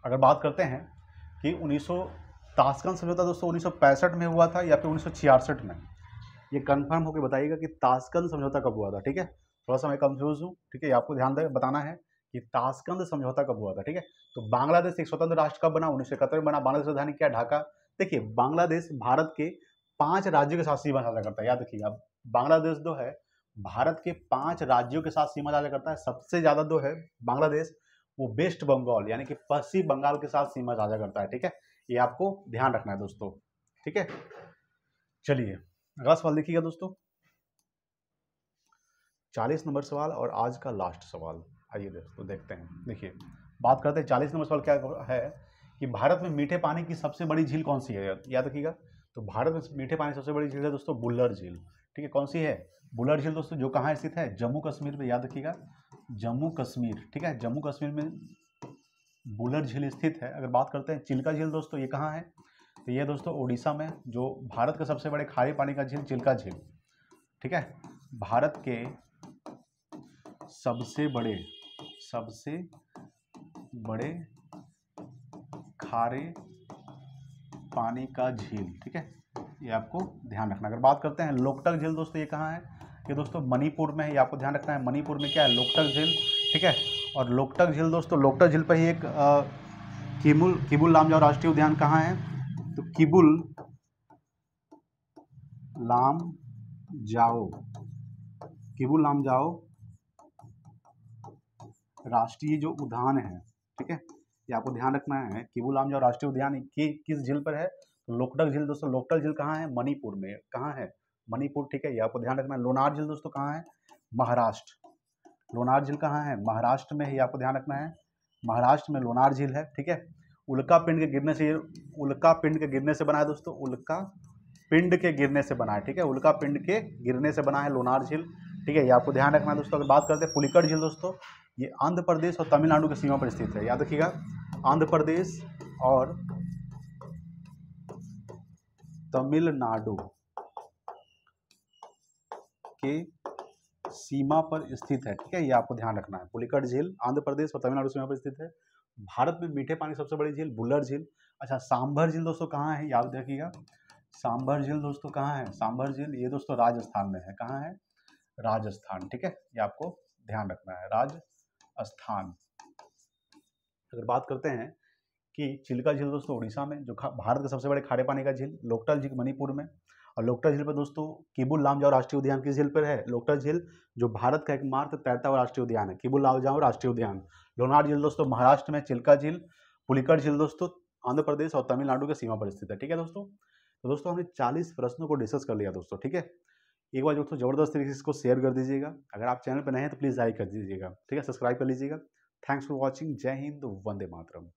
अगर बात करते हैं कि उन्नीस ताशकंद समझौता दोस्तों उन्नीस में हुआ था या फिर उन्नीस में ये कंफर्म होकर बताइएगा कि ताशकंद समझौता कब हुआ था ठीक है थोड़ा सा मैं कंफ्यूज हूँ ठीक है आपको ध्यान देकर बताना है कि ताशकंद समझौता कब हुआ था ठीक है तो बांग्लादेश एक स्वतंत्र राष्ट्र कब बना उन्नीस में बना बांग्लादेश राजधानी क्या ढाका देखिए बांग्लादेश भारत के पांच राज्यों के साथ सीमा साझा करता है याद रखिए अब बांग्लादेश जो है भारत के पांच राज्यों के साथ सीमा साझा करता है सबसे ज़्यादा जो है बांग्लादेश वो वेस्ट बंगाल यानी कि पश्चिम बंगाल के साथ सीमा साझा करता है ठीक है ये आपको ध्यान रखना है दोस्तों ठीक है चलिए अगला सवाल देखिएगा दोस्तों चालीस नंबर सवाल और आज का लास्ट सवाल आइए दोस्तों देखते हैं देखिए बात करते हैं चालीस नंबर सवाल क्या है कि भारत में मीठे पानी की सबसे बड़ी झील कौन सी है याद रखिएगा तो भारत में मीठे पानी सबसे बड़ी झील है दोस्तों बुल्लर झील ठीक है कौन सी है बुल्लर झील दोस्तों जो कहाँ स्थित है जम्मू कश्मीर में याद रखिएगा जम्मू कश्मीर ठीक है जम्मू कश्मीर में बुल्लर झील स्थित है अगर बात करते हैं चिल्का झील दोस्तों ये कहाँ है तो ये दोस्तों उड़ीसा में जो भारत का सबसे बड़े खारे पानी का झील चिल्का झील ठीक है भारत के सबसे बड़े सबसे बड़े खारे पानी का झील ठीक है ये आपको ध्यान रखना अगर बात करते हैं लोकटक झील दोस्तों ये कहाँ है ये दोस्तों मणिपुर में है ये आपको ध्यान रखना है मणिपुर में क्या है लोकटक झील ठीक है और लोकटक झील दोस्तों लोकटक झील पर ही एक आ, किबुल किबुल लामजाओ राष्ट्रीय उद्यान कहाँ है तो किबुल लाम जाओ किबुल लाम जाओ राष्ट्रीय जो उद्यान है ठीक है ये आपको ध्यान रखना है किबुलाम जो राष्ट्रीय उद्यान कि, किस झील पर है तो लोकटक झील दोस्तों लोकटक झील कहाँ है मणिपुर में कहाँ है मणिपुर ठीक है ये आपको ध्यान रखना है लोनार झील दोस्तों कहाँ है महाराष्ट्र लोनार झील कहाँ है महाराष्ट्र में ही आपको ध्यान रखना है महाराष्ट्र में लोनार झील है ठीक है उल्का पिंड के गिरने से उल्का पिंड के गिरने से बना है दोस्तों उल्का पिंड के गिरने से बना है ठीक है उल्का पिंड के गिरने से बना है लोनार झील ठीक है ये आपको ध्यान रखना है दोस्तों अगर बात करते हैं पुलिकट झील दोस्तों ये आंध्र प्रदेश और तमिलनाडु की सीमा पर स्थित है याद रखिएगा आंध्र प्रदेश और तमिलनाडु के सीमा पर स्थित है ठीक है ये आपको ध्यान रखना है पुलिकट झील आंध्र प्रदेश और तमिलनाडु सीमा पर स्थित है भारत में मीठे पानी सबसे बड़ी झील बुल्लर झील अच्छा सांभर झील दोस्तों कहाँ है याद रखिएगा सांभर झील दोस्तों कहाँ है सांभर झील ये दोस्तों राजस्थान में है कहाँ है राजस्थान ठीक है ये आपको ध्यान रखना है राज स्थान अगर बात करते हैं कि चिल्का झील दोस्तों उड़ीसा में जो भारत का सबसे बड़े खारे पानी का झील लोकटल झील मणिपुर में और लोकटल झील पर दोस्तों किबुल लामजाओ राष्ट्रीय उद्यान किस झील पर है लोकटल झील जो भारत का एकमात्र तैरता हुआ राष्ट्रीय उद्यान है किबुल लामजाओ राष्ट्रीय उद्यान लोनार झील दोस्तों महाराष्ट्र में चिल्का झील पुलिकट झील दोस्तों आंध्र प्रदेश और तमिलनाडु के सीमा पर स्थित है ठीक है दोस्तों तो दोस्तों हमने चालीस प्रश्नों को डिस्कस कर लिया दोस्तों ठीक है एक बार जो तो ज़बरदस्त तरीके से इसको शेयर कर दीजिएगा अगर आप चैनल पर नए हैं तो प्लीज़ लाइक कर दीजिएगा ठीक है सब्सक्राइब कर लीजिएगा थैंक्स फॉर वॉचिंग जय हिंद वंदे मातरम